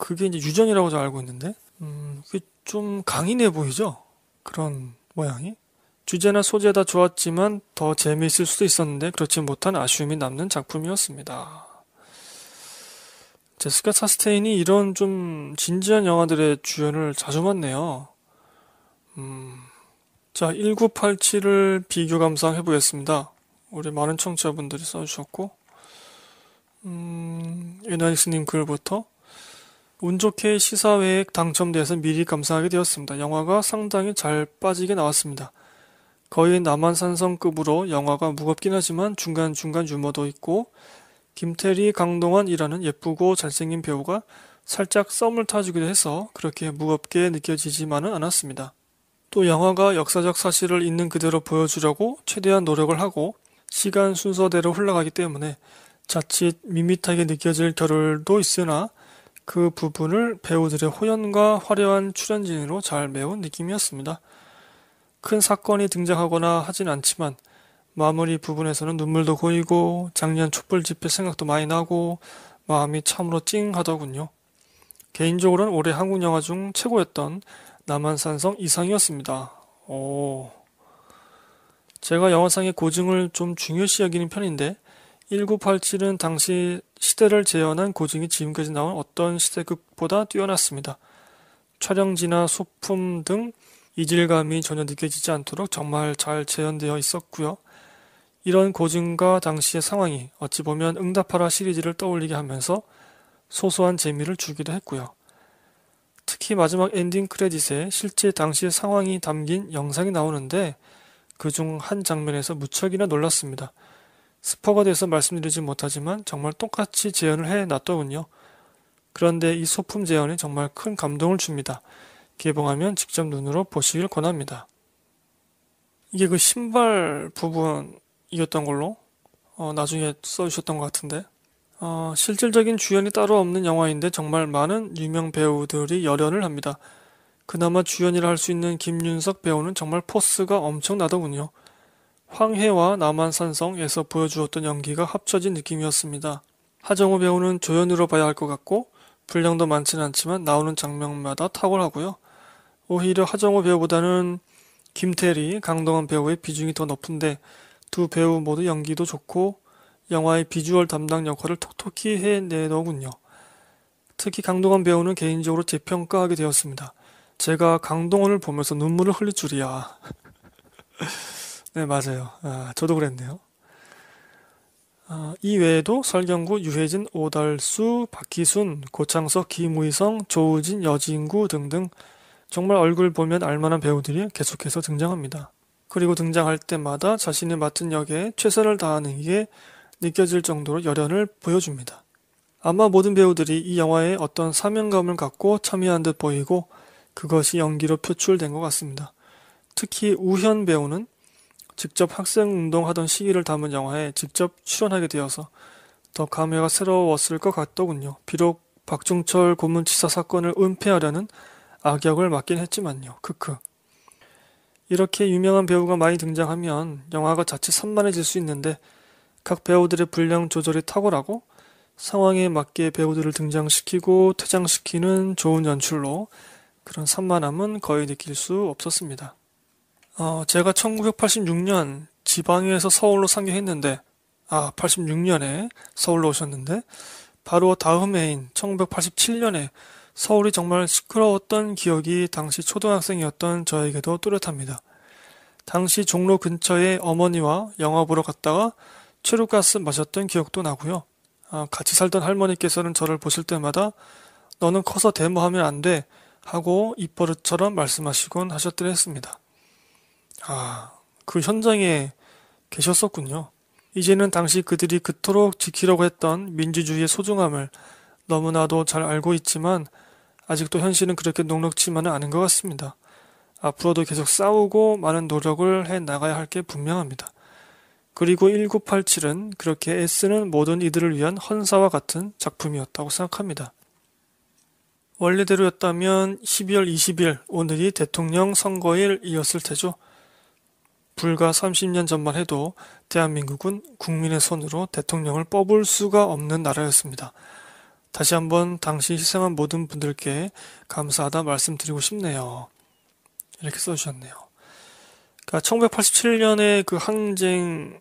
그게 이제 유전이라고 잘 알고 있는데, 음, 그게 좀 강인해 보이죠? 그런 모양이. 주제나 소재다 좋았지만 더 재미있을 수도 있었는데 그렇지 못한 아쉬움이 남는 작품이었습니다. 제스카 차스테인이 이런 좀 진지한 영화들의 주연을 자주 만네요. 음, 자, 1987을 비교 감상해 보겠습니다. 우리 많은 청취자분들이 써주셨고, 음, 에나닉스님 글부터 운 좋게 시사회에 당첨돼서 미리 감상하게 되었습니다. 영화가 상당히 잘 빠지게 나왔습니다. 거의 남한산성급으로 영화가 무겁긴 하지만 중간중간 유머도 있고 김태리, 강동원이라는 예쁘고 잘생긴 배우가 살짝 썸을 타주기도 해서 그렇게 무겁게 느껴지지만은 않았습니다. 또 영화가 역사적 사실을 있는 그대로 보여주려고 최대한 노력을 하고 시간 순서대로 흘러가기 때문에 자칫 밋밋하게 느껴질 겨를도 있으나 그 부분을 배우들의 호연과 화려한 출연진으로 잘 메운 느낌이었습니다. 큰 사건이 등장하거나 하진 않지만 마무리 부분에서는 눈물도 고이고 작년 촛불 집회 생각도 많이 나고 마음이 참으로 찡하더군요. 개인적으로는 올해 한국 영화 중 최고였던 남한산성 이상이었습니다. 오. 제가 영화상의 고증을 좀 중요시 여기는 편인데 1987은 당시 시대를 재현한 고증이 지금까지 나온 어떤 시대극보다 뛰어났습니다. 촬영지나 소품 등 이질감이 전혀 느껴지지 않도록 정말 잘 재현되어 있었고요. 이런 고증과 당시의 상황이 어찌 보면 응답하라 시리즈를 떠올리게 하면서 소소한 재미를 주기도 했고요. 특히 마지막 엔딩 크레딧에 실제 당시의 상황이 담긴 영상이 나오는데 그 중 한 장면에서 무척이나 놀랐습니다. 스포가 돼서 말씀드리지 못하지만 정말 똑같이 재현을 해 놨더군요. 그런데 이 소품 재현이 정말 큰 감동을 줍니다. 개봉하면 직접 눈으로 보시길 권합니다. 이게 그 신발 부분이었던 걸로 어, 나중에 써주셨던 것 같은데 어, 실질적인 주연이 따로 없는 영화인데 정말 많은 유명 배우들이 열연을 합니다. 그나마 주연이라 할 수 있는 김윤석 배우는 정말 포스가 엄청나더군요. 황해와 남한산성에서 보여주었던 연기가 합쳐진 느낌이었습니다. 하정우 배우는 조연으로 봐야 할 것 같고 분량도 많진 않지만 나오는 장면마다 탁월하고요. 오히려 하정우 배우보다는 김태리, 강동원 배우의 비중이 더 높은데 두 배우 모두 연기도 좋고 영화의 비주얼 담당 역할을 톡톡히 해내더군요. 특히 강동원 배우는 개인적으로 재평가하게 되었습니다. 제가 강동원을 보면서 눈물을 흘릴 줄이야. 네, 맞아요. 아, 저도 그랬네요. 아, 이 외에도 설경구, 유혜진 오달수, 박희순, 고창석, 김우희성, 조우진, 여진구 등등 정말 얼굴 보면 알만한 배우들이 계속해서 등장합니다. 그리고 등장할 때마다 자신이 맡은 역에 최선을 다하는 게 느껴질 정도로 열연을 보여줍니다. 아마 모든 배우들이 이 영화에 어떤 사명감을 갖고 참여한 듯 보이고 그것이 연기로 표출된 것 같습니다. 특히 우현 배우는 직접 학생운동하던 시기를 담은 영화에 직접 출연하게 되어서 더 감회가 새로웠을 것 같더군요. 비록 박중철 고문치사 사건을 은폐하려는 악역을 맡긴 했지만요. 크크. 이렇게 유명한 배우가 많이 등장하면 영화가 자칫 산만해질 수 있는데 각 배우들의 분량 조절이 탁월하고 상황에 맞게 배우들을 등장시키고 퇴장시키는 좋은 연출로 그런 산만함은 거의 느낄 수 없었습니다. 어, 제가 1986년 지방에서 서울로 상경했는데, 아, 86년에 서울로 오셨는데, 바로 다음 해인 1987년에 서울이 정말 시끄러웠던 기억이 당시 초등학생이었던 저에게도 뚜렷합니다. 당시 종로 근처에 어머니와 영화 보러 갔다가 체류가스 마셨던 기억도 나고요. 아, 같이 살던 할머니께서는 저를 보실 때마다 너는 커서 데모하면 안 돼 하고 입버릇처럼 말씀하시곤 하셨더랬습니다. 아, 그 현장에 계셨었군요. 이제는 당시 그들이 그토록 지키려고 했던 민주주의의 소중함을 너무나도 잘 알고 있지만 아직도 현실은 그렇게 녹록치만은 않은 것 같습니다. 앞으로도 계속 싸우고 많은 노력을 해 나가야 할 게 분명합니다. 그리고 1987은 그렇게 애쓰는 모든 이들을 위한 헌사와 같은 작품이었다고 생각합니다. 원래대로였다면 12월 20일 오늘이 대통령 선거일이었을 테죠. 불과 30년 전만 해도 대한민국은 국민의 손으로 대통령을 뽑을 수가 없는 나라였습니다. 다시 한번 당시 희생한 모든 분들께 감사하다 말씀드리고 싶네요. 이렇게 써주셨네요. 그러니까 1987년에 그 항쟁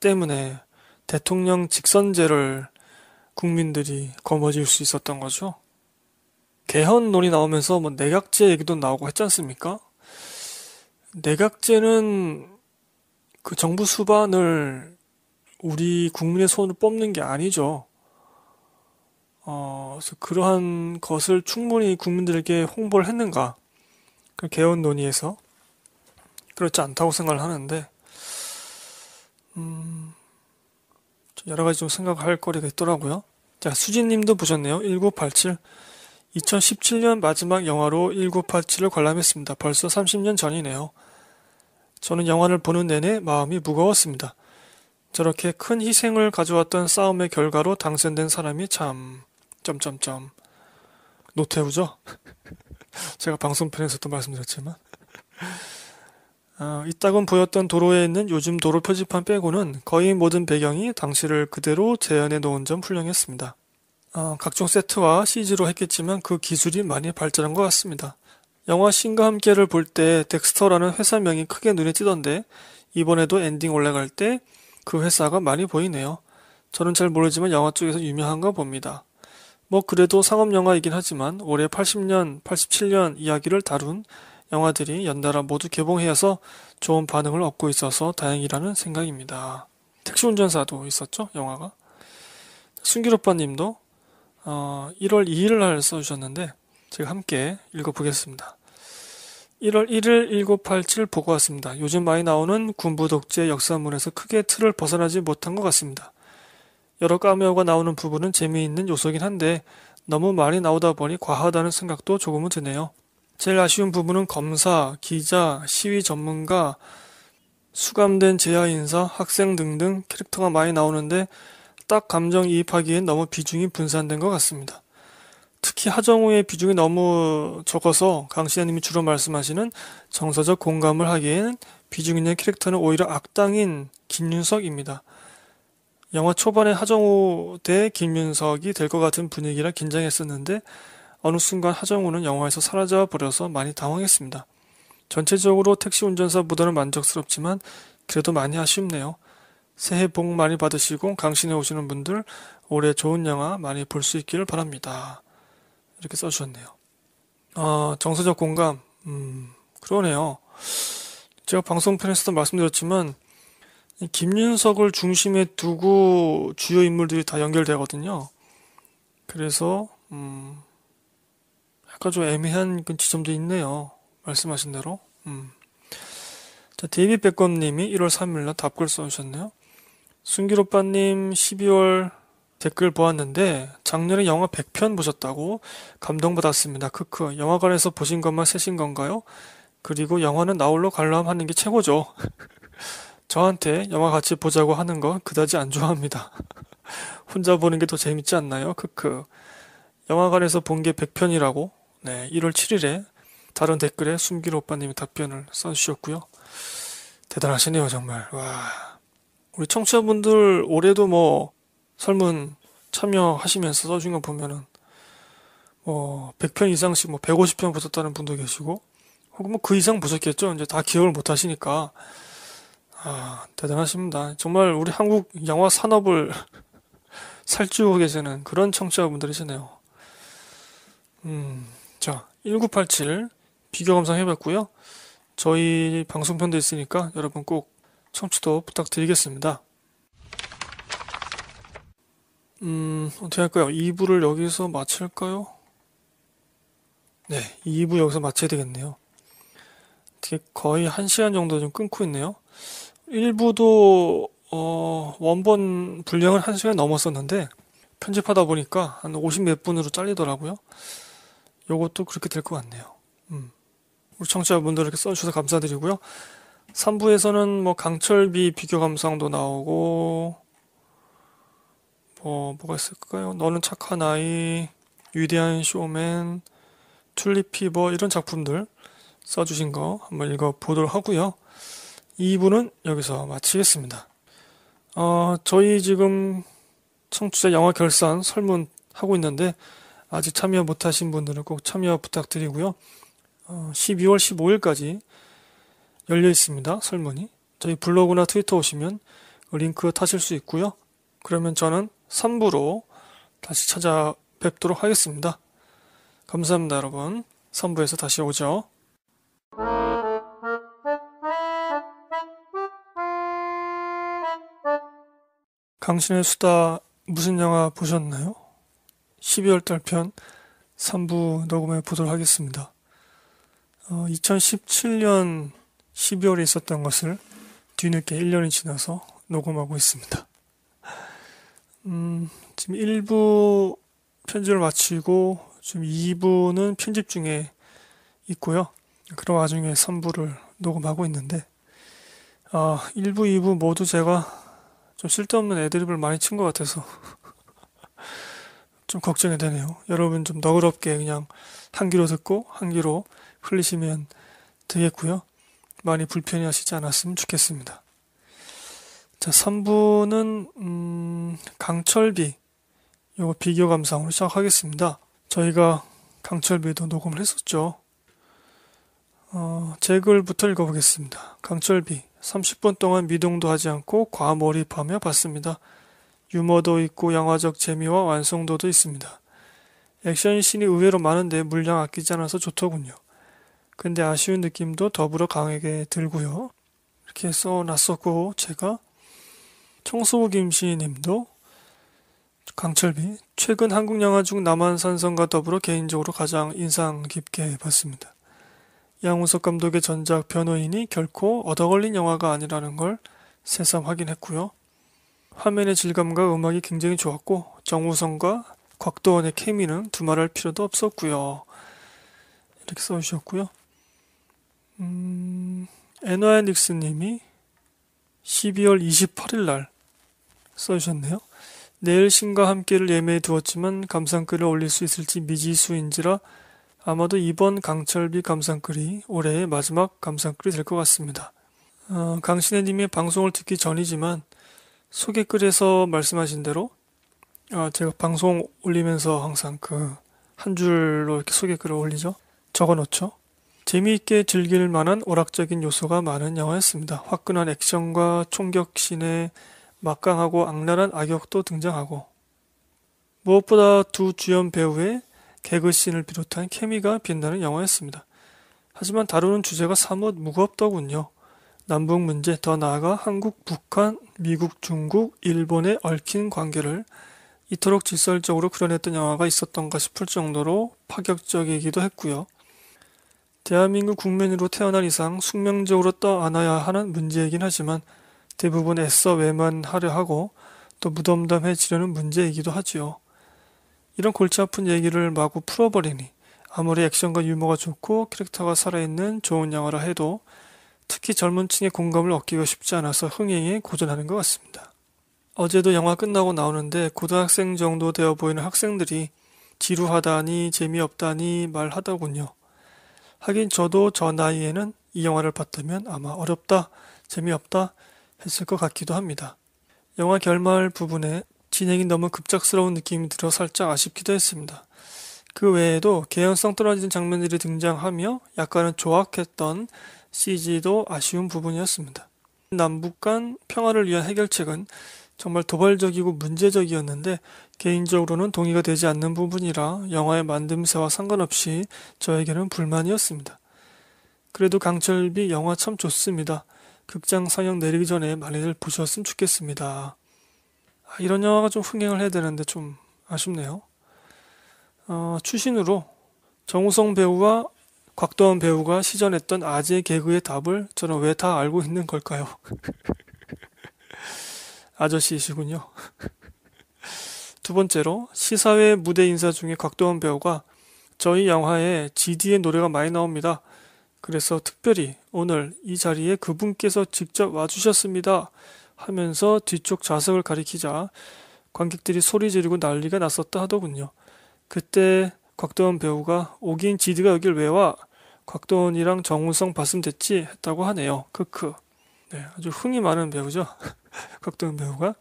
때문에 대통령 직선제를 국민들이 거머쥘 수 있었던 거죠. 개헌론이 나오면서 뭐 내각제 얘기도 나오고 했지 않습니까? 내각제는 그 정부 수반을 우리 국민의 손을 뽑는 게 아니죠. 어, 그래서 그러한 것을 충분히 국민들에게 홍보를 했는가? 그 개헌 논의에서 그렇지 않다고 생각을 하는데, 음, 여러 가지 좀 생각할 거리가 있더라고요. 자, 수진님도 보셨네요. 1987. 2017년 마지막 영화로 1987을 관람했습니다. 벌써 30년 전이네요. 저는 영화를 보는 내내 마음이 무거웠습니다. 저렇게 큰 희생을 가져왔던 싸움의 결과로 당선된 사람이 참... 점점점 노태우죠? 제가 방송편에서도 말씀드렸지만 어, 이따금 보였던 도로에 있는 요즘 도로 표지판 빼고는 거의 모든 배경이 당시를 그대로 재현해 놓은 점 훌륭했습니다. 어, 각종 세트와 CG로 했겠지만 그 기술이 많이 발전한 것 같습니다. 영화 신과 함께를 볼 때 덱스터라는 회사명이 크게 눈에 띄던데 이번에도 엔딩 올라갈 때 그 회사가 많이 보이네요. 저는 잘 모르지만 영화 쪽에서 유명한가 봅니다. 뭐 그래도 상업영화이긴 하지만 올해 80년, 87년 이야기를 다룬 영화들이 연달아 모두 개봉해서 좋은 반응을 얻고 있어서 다행이라는 생각입니다. 택시 운전사도 있었죠, 영화가. 순기 오빠님도 어, 1월 2일날 써주셨는데 제가 함께 읽어보겠습니다. 1월 1일 1987 보고 왔습니다. 요즘 많이 나오는 군부 독재 역사문에서 크게 틀을 벗어나지 못한 것 같습니다. 여러 까메오가 나오는 부분은 재미있는 요소긴 한데 너무 많이 나오다 보니 과하다는 생각도 조금은 드네요. 제일 아쉬운 부분은 검사, 기자, 시위 전문가, 수감된 재야 인사, 학생 등등 캐릭터가 많이 나오는데 딱 감정이입하기엔 너무 비중이 분산된 것 같습니다. 특히 하정우의 비중이 너무 적어서 강시아님이 주로 말씀하시는 정서적 공감을 하기에는 비중 있는 캐릭터는 오히려 악당인 김윤석입니다. 영화 초반에 하정우 대 김윤석이 될 것 같은 분위기라 긴장했었는데 어느 순간 하정우는 영화에서 사라져 버려서 많이 당황했습니다. 전체적으로 택시 운전사보다는 만족스럽지만 그래도 많이 아쉽네요. 새해 복 많이 받으시고 강신에 오시는 분들 올해 좋은 영화 많이 볼 수 있기를 바랍니다. 이렇게 써주셨네요. 아, 정서적 공감. 음, 그러네요. 제가 방송편에서도 말씀드렸지만, 김윤석을 중심에 두고 주요 인물들이 다 연결되거든요. 그래서, 음, 약간 좀 애매한 지점도 있네요. 말씀하신 대로. 음. 자, 데이비 백검님이 1월 3일날 답글 써주셨네요. 순길오빠님 12월 댓글 보았는데 작년에 영화 100편 보셨다고 감동받았습니다. 크크. 영화관에서 보신 것만 세신 건가요? 그리고 영화는 나홀로 관람 하는 게 최고죠. 저한테 영화 같이 보자고 하는 건 그다지 안 좋아합니다. 혼자 보는 게 더 재밌지 않나요? 크크. 영화관에서 본 게 100편이라고 네, 1월 7일에 다른 댓글에 숨길 오빠님이 답변을 써주셨고요. 대단하시네요, 정말. 와. 우리 청취자분들 올해도 뭐 설문 참여하시면서 써주신거 보면은 뭐 100편 이상씩 뭐 150편 보셨다는 분도 계시고 혹은 뭐그 이상 보셨겠죠. 이제 다 기억을 못 하시니까 아, 대단하십니다. 정말 우리 한국 영화 산업을 살찌우고 계시는 그런 청취자분들이시네요. 음, 자, 1987 비교 감상 해봤고요. 저희 방송편도 있으니까 여러분 꼭 청취도 부탁드리겠습니다. 음, 어떻게 할까요? 2부를 여기서 마칠까요? 네, 2부 여기서 마쳐야 되겠네요. 거의 1시간 정도 좀 끊고 있네요. 1부도, 어, 원본 분량을 1시간 넘었었는데, 편집하다 보니까 한 50 몇 분으로 잘리더라고요. 요것도 그렇게 될 것 같네요. 음. 우리 청취자분들 이렇게 써주셔서 감사드리고요. 3부에서는 뭐 강철비 비교 감상도 나오고, 어, 뭐가 있을까요? 너는 착한 아이, 위대한 쇼맨, 튤립피버 이런 작품들 써주신 거 한번 읽어보도록 하고요. 2부는 여기서 마치겠습니다. 어, 저희 지금 청취자 영화 결산 설문하고 있는데 아직 참여 못하신 분들은 꼭 참여 부탁드리고요. 어, 12월 15일까지 열려 있습니다. 설문이. 저희 블로그나 트위터 오시면 링크 타실 수 있고요. 그러면 저는 3부로 다시 찾아뵙도록 하겠습니다. 감사합니다, 여러분. 3부에서 다시 오죠. 강신의 수다 무슨 영화 보셨나요? 12월 달편 3부 녹음해 보도록 하겠습니다. 어, 2017년 12월에 있었던 것을 뒤늦게 1년이 지나서 녹음하고 있습니다. 음, 지금 1부 편집을 마치고 지금 2부는 편집 중에 있고요. 그런 와중에 3부를 녹음하고 있는데 아, 1부, 2부 모두 제가 좀 쓸데없는 애드립을 많이 친 것 같아서 좀 걱정이 되네요. 여러분 좀 너그럽게 그냥 한 귀로 듣고 한 귀로 흘리시면 되겠고요. 많이 불편해 하시지 않았으면 좋겠습니다. 자, 3부는 음, 강철비 요거 비교 감상으로 시작하겠습니다. 저희가 강철비도 녹음을 했었죠. 어, 제 글부터 읽어보겠습니다. 강철비 30분 동안 미동도 하지 않고 과몰입하며 봤습니다. 유머도 있고 영화적 재미와 완성도도 있습니다. 액션 씬이 의외로 많은데 물량 아끼지 않아서 좋더군요. 근데 아쉬운 느낌도 더불어 강하게 들고요. 이렇게 써놨었고 제가 청소 부 김씨님도 강철비 최근 한국 영화 중 남한산성과 더불어 개인적으로 가장 인상 깊게 봤습니다. 양우석 감독의 전작 변호인이 결코 얻어걸린 영화가 아니라는 걸 새삼 확인했고요. 화면의 질감과 음악이 굉장히 좋았고 정우성과 곽도원의 케미는 두말할 필요도 없었고요. 이렇게 써주셨고요. 음, 에너앤 닉스님이 12월 28일 날 써주셨네요. 내일 신과 함께를 예매해 두었지만 감상글을 올릴 수 있을지 미지수인지라 아마도 이번 강철비 감상글이 올해의 마지막 감상글이 될 것 같습니다. 어, 강신혜님의 방송을 듣기 전이지만 소개글에서 말씀하신 대로 아, 제가 방송 올리면서 항상 그 한 줄로 이렇게 소개글을 올리죠. 적어놓죠. 재미있게 즐길 만한 오락적인 요소가 많은 영화였습니다. 화끈한 액션과 총격신의 막강하고 악랄한 악역도 등장하고 무엇보다 두 주연 배우의 개그씬을 비롯한 케미가 빛나는 영화였습니다. 하지만 다루는 주제가 사뭇 무겁더군요. 남북 문제, 더 나아가 한국, 북한, 미국, 중국, 일본에 얽힌 관계를 이토록 질설적으로 그려냈던 영화가 있었던가 싶을 정도로 파격적이기도 했고요. 대한민국 국민으로 태어난 이상 숙명적으로 떠안아야 하는 문제이긴 하지만 대부분 애써 외면하려 하고 또 무덤덤해지려는 문제이기도 하지요. 이런 골치 아픈 얘기를 마구 풀어버리니 아무리 액션과 유머가 좋고 캐릭터가 살아있는 좋은 영화라 해도 특히 젊은 층의 공감을 얻기가 쉽지 않아서 흥행에 고전하는 것 같습니다. 어제도 영화 끝나고 나오는데 고등학생 정도 되어 보이는 학생들이 지루하다니 재미없다니 말하더군요. 하긴 저도 저 나이에는 이 영화를 봤다면 아마 어렵다, 재미없다, 했을 것 같기도 합니다. 영화 결말 부분에 진행이 너무 급작스러운 느낌이 들어 살짝 아쉽기도 했습니다. 그 외에도 개연성 떨어지는 장면들이 등장하며 약간은 조악했던 CG도 아쉬운 부분이었습니다. 남북 간 평화를 위한 해결책은 정말 도발적이고 문제적이었는데 개인적으로는 동의가 되지 않는 부분이라 영화의 만듦새와 상관없이 저에게는 불만이었습니다. 그래도 강철비 영화 참 좋습니다. 극장 상영 내리기 전에 많이들 보셨으면 좋겠습니다. 아, 이런 영화가 좀 흥행을 해야 되는데 좀 아쉽네요. 어, 추신으로 정우성 배우와 곽도원 배우가 시전했던 아재 개그의 답을 저는 왜 다 알고 있는 걸까요? 아저씨이시군요. 두 번째로 시사회 무대 인사 중에 곽도원 배우가 저희 영화에 GD의 노래가 많이 나옵니다. 그래서 특별히 오늘 이 자리에 그분께서 직접 와주셨습니다. 하면서 뒤쪽 좌석을 가리키자 관객들이 소리 지르고 난리가 났었다 하더군요. 그때 곽도원 배우가 오긴 지드가 여길 왜 와? 곽도원이랑 정우성 봤음 됐지 했다고 하네요. 크크. 네, 아주 흥이 많은 배우죠. 곽도원 배우가.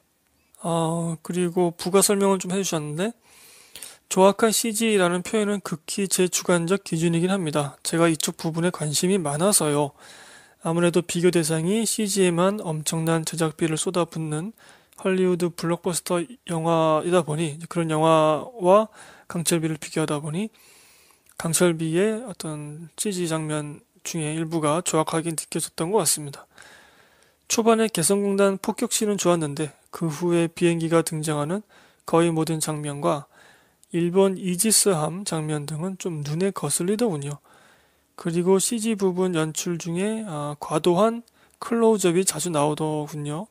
아, 그리고 부가 설명을 좀 해주셨는데 정확한 CG라는 표현은 극히 제 주관적 기준이긴 합니다. 제가 이쪽 부분에 관심이 많아서요. 아무래도 비교 대상이 CG에만 엄청난 제작비를 쏟아붓는 할리우드 블록버스터 영화이다 보니 그런 영화와 강철비를 비교하다 보니 강철비의 어떤 CG 장면 중에 일부가 조악하게 느껴졌던 것 같습니다. 초반에 개성공단 폭격시는 좋았는데 그 후에 비행기가 등장하는 거의 모든 장면과 일본 이지스함 장면 등은 좀 눈에 거슬리더군요. 그리고 CG 부분 연출 중에 아, 과도한 클로즈업이 자주 나오더군요.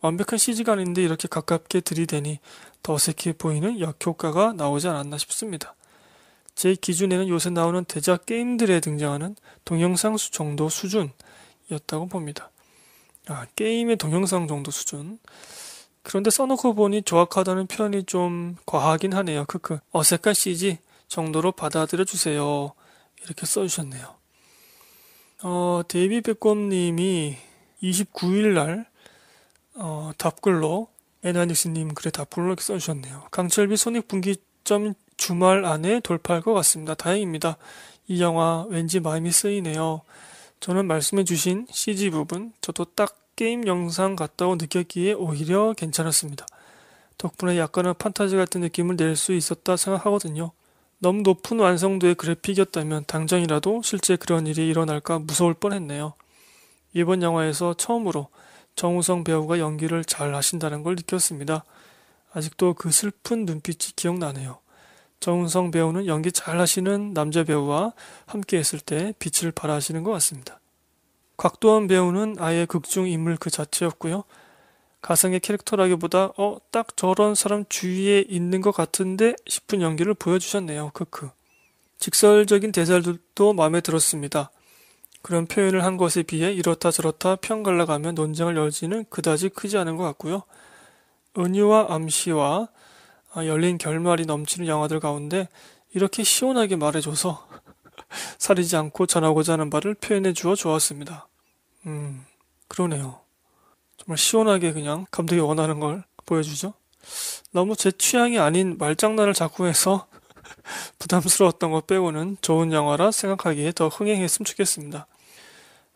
완벽한 CG가 아닌데 이렇게 가깝게 들이대니 더 어색해 보이는 역효과가 나오지 않았나 싶습니다. 제 기준에는 요새 나오는 대작 게임들에 등장하는 동영상 정도 수준이었다고 봅니다. 아, 게임의 동영상 정도 수준. 그런데 써놓고 보니 정확하다는 표현이 좀 과하긴 하네요. 크크. 어색한 CG 정도로 받아들여 주세요. 이렇게 써주셨네요. 어, 데이비 백검님이 29일 날 어, 답글로 에나닉스님 글에 답글로 이렇게 써주셨네요. 강철비 손익분기점 주말 안에 돌파할 것 같습니다. 다행입니다. 이 영화 왠지 마음이 쓰이네요. 저는 말씀해주신 CG 부분 저도 딱 게임 영상 같다고 느꼈기에 오히려 괜찮았습니다. 덕분에 약간은 판타지 같은 느낌을 낼 수 있었다 생각하거든요. 너무 높은 완성도의 그래픽이었다면 당장이라도 실제 그런 일이 일어날까 무서울 뻔했네요. 이번 영화에서 처음으로 정우성 배우가 연기를 잘 하신다는 걸 느꼈습니다. 아직도 그 슬픈 눈빛이 기억나네요. 정우성 배우는 연기 잘 하시는 남자 배우와 함께 했을 때 빛을 발하시는 것 같습니다. 곽도원 배우는 아예 극중 인물 그 자체였고요. 가상의 캐릭터라기보다 어딱 저런 사람 주위에 있는 것 같은데 싶은 연기를 보여주셨네요. 크크. 직설적인 대사들도 마음에 들었습니다. 그런 표현을 한 것에 비해 이렇다 저렇다 평갈라가며 논쟁을 열지는 그다지 크지 않은 것 같고요. 은유와 암시와 아, 열린 결말이 넘치는 영화들 가운데 이렇게 시원하게 말해줘서 사리지 않고 전하고자 하는 말을 표현해 주어 좋았습니다. 음, 그러네요. 정말 시원하게 그냥 감독이 원하는 걸 보여주죠. 너무 제 취향이 아닌 말장난을 자꾸 해서 부담스러웠던 것 빼고는 좋은 영화라 생각하기에 더 흥행했으면 좋겠습니다.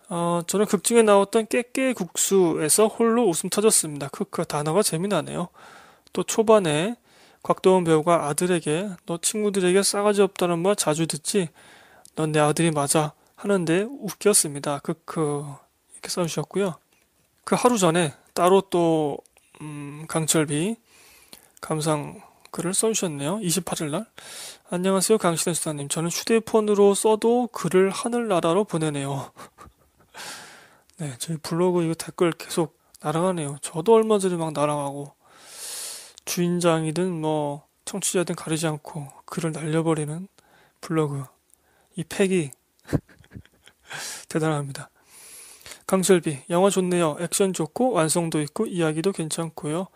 어, 저는 극중에 나왔던 깨깨국수에서 홀로 웃음 터졌습니다. 크크 그 단어가 재미나네요. 또 초반에 곽도원 배우가 아들에게 너 친구들에게 싸가지 없다는 말 자주 듣지? 넌 내 아들이 맞아 하는데 웃겼습니다. 크크 이렇게 써주셨고요. 그 하루 전에 따로 또 음, 강철비 감상 글을 써주셨네요. 28일 날. 안녕하세요, 강시대 수사님. 저는 휴대폰으로 써도 글을 하늘나라로 보내네요. 네, 저희 블로그 이거 댓글 계속 날아가네요. 저도 얼마 전에 막 날아가고, 주인장이든 뭐, 청취자든 가리지 않고 글을 날려버리는 블로그. 이 팩이 대단합니다. 강슬비, 영화 좋네요. 액션 좋고 완성도 있고 이야기도 괜찮고요.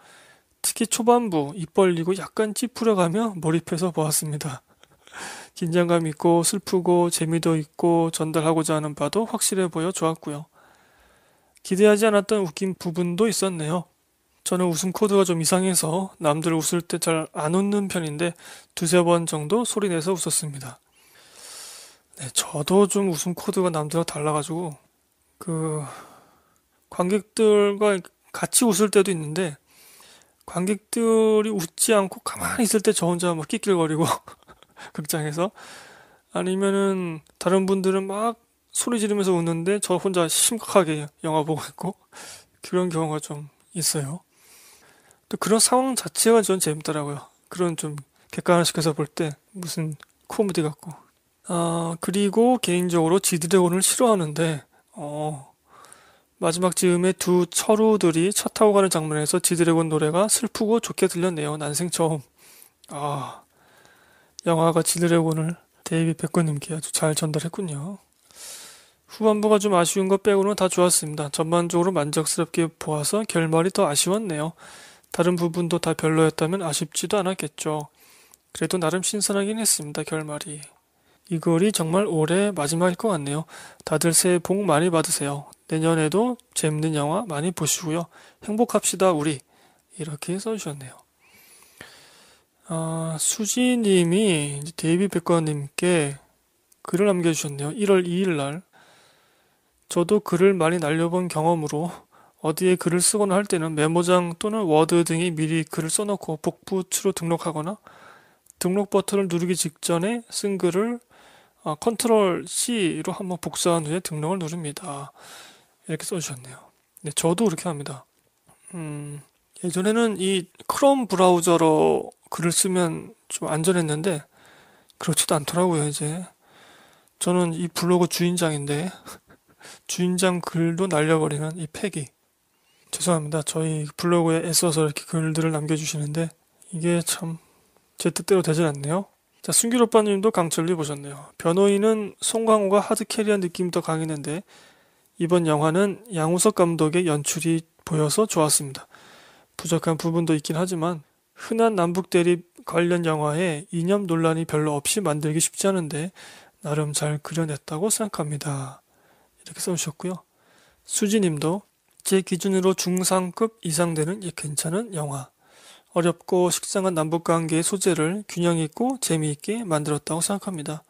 특히 초반부 입 벌리고 약간 찌푸려가며 몰입해서 보았습니다. 긴장감 있고 슬프고 재미도 있고 전달하고자 하는 바도 확실해 보여 좋았고요. 기대하지 않았던 웃긴 부분도 있었네요. 저는 웃음 코드가 좀 이상해서 남들 웃을 때 잘 안 웃는 편인데 두세 번 정도 소리 내서 웃었습니다. 네, 저도 좀 웃음 코드가 남들과 달라가지고 그 관객들과 같이 웃을 때도 있는데 관객들이 웃지 않고 가만히 있을 때 저 혼자 막 낄낄거리고 극장에서 아니면은 다른 분들은 막 소리 지르면서 웃는데 저 혼자 심각하게 영화 보고 있고 그런 경우가 좀 있어요. 또 그런 상황 자체가 전 재밌더라고요. 그런 좀 객관화시켜서 볼 때 무슨 코미디 같고. 아 그리고 개인적으로 지드래곤을 싫어하는데 어, 마지막 즈음에 두 철우들이 차 타고 가는 장면에서 지드래곤 노래가 슬프고 좋게 들렸네요. 난생 처음. 아, 영화가 지드래곤을 데이비 백구님께 아주 잘 전달했군요. 후반부가 좀 아쉬운 것 빼고는 다 좋았습니다. 전반적으로 만족스럽게 보아서 결말이 더 아쉬웠네요. 다른 부분도 다 별로였다면 아쉽지도 않았겠죠. 그래도 나름 신선하긴 했습니다, 결말이. 이 글이 정말 올해 마지막일 것 같네요. 다들 새해 복 많이 받으세요. 내년에도 재밌는 영화 많이 보시고요. 행복합시다, 우리. 이렇게 써주셨네요. 아, 수지님이 데이비 백과님께 글을 남겨주셨네요. 1월 2일 날. 저도 글을 많이 날려본 경험으로 어디에 글을 쓰거나 할 때는 메모장 또는 워드 등에 미리 글을 써놓고 복붙으로 등록하거나 등록 버튼을 누르기 직전에 쓴 글을 아, 컨트롤 C로 한번 복사한 후에 등록을 누릅니다. 이렇게 써주셨네요. 네, 저도 그렇게 합니다. 음, 예전에는 이 크롬 브라우저로 글을 쓰면 좀 안전했는데 그렇지도 않더라고요 이제 저는 이 블로그 주인장인데 주인장 글도 날려버리는 이 패기 죄송합니다 저희 블로그에 애써서 이렇게 글들을 남겨주시는데 이게 참 제 뜻대로 되질 않네요 자, 순길 오빠님도 강철리 보셨네요. 변호인은 송강호가 하드캐리한 느낌이 더 강했는데 이번 영화는 양우석 감독의 연출이 보여서 좋았습니다. 부족한 부분도 있긴 하지만 흔한 남북 대립 관련 영화에 이념 논란이 별로 없이 만들기 쉽지 않은데 나름 잘 그려냈다고 생각합니다. 이렇게 써주셨고요. 수지님도 제 기준으로 중상급 이상 되는 예, 괜찮은 영화. 어렵고 식상한 남북관계의 소재를 균형있고 재미있게 만들었다고 생각합니다.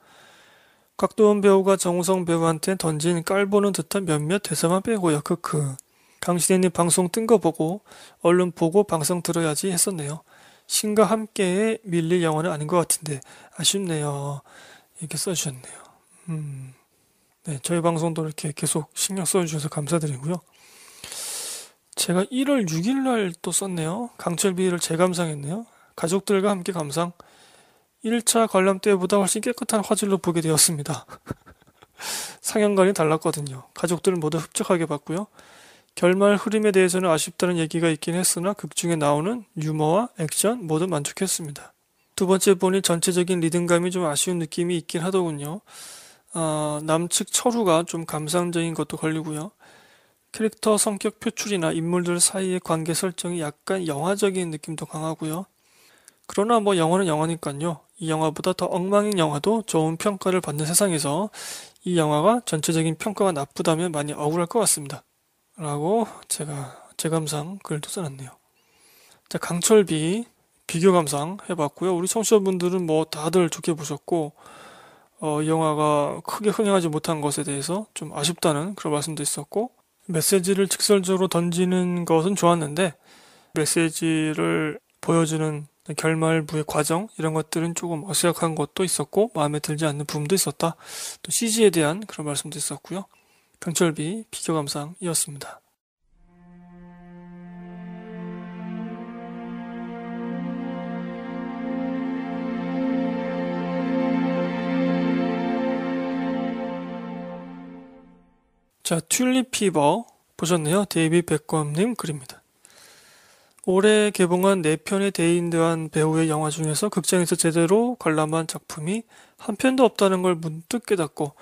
곽도원 배우가 정우성 배우한테 던진 깔보는 듯한 몇몇 대사만 빼고요. 크크. 그, 그. 강신혜님 방송 뜬 거 보고 얼른 보고 방송 들어야지 했었네요. 신과 함께의 밀릴 영화는 아닌 것 같은데 아쉽네요. 이렇게 써주셨네요. 음. 네, 저희 방송도 이렇게 계속 신경 써주셔서 감사드리고요. 제가 1월 6일 날또 썼네요. 강철비를 재감상했네요. 가족들과 함께 감상. 1차 관람 때보다 훨씬 깨끗한 화질로 보게 되었습니다. 상영관이 달랐거든요. 가족들 모두 흡족하게 봤고요. 결말 흐름에 대해서는 아쉽다는 얘기가 있긴 했으나 극중에 나오는 유머와 액션 모두 만족했습니다. 두 번째 보니 전체적인 리듬감이 좀 아쉬운 느낌이 있긴 하더군요. 어, 남측 철우가 좀 감상적인 것도 걸리고요. 캐릭터 성격 표출이나 인물들 사이의 관계 설정이 약간 영화적인 느낌도 강하고요. 그러나 뭐 영화는 영화니까요. 이 영화보다 더 엉망인 영화도 좋은 평가를 받는 세상에서 이 영화가 전체적인 평가가 나쁘다면 많이 억울할 것 같습니다. 라고 제가 제 감상 글도 써놨네요. 자, 강철비 비교 감상 해봤고요. 우리 청취자분들은 뭐 다들 좋게 보셨고 어, 이 영화가 크게 흥행하지 못한 것에 대해서 좀 아쉽다는 그런 말씀도 있었고 메시지를 직설적으로 던지는 것은 좋았는데 메시지를 보여주는 결말부의 과정 이런 것들은 조금 어색한 것도 있었고 마음에 들지 않는 부분도 있었다. 또 CG에 대한 그런 말씀도 있었고요. 경철비 비교 감상이었습니다. 자, 튤립 피버 보셨네요. 데이비 백검님 그립니다 올해 개봉한 4편의 데인드한 배우의 영화 중에서 극장에서 제대로 관람한 작품이 한 편도 없다는 걸 문득 깨닫고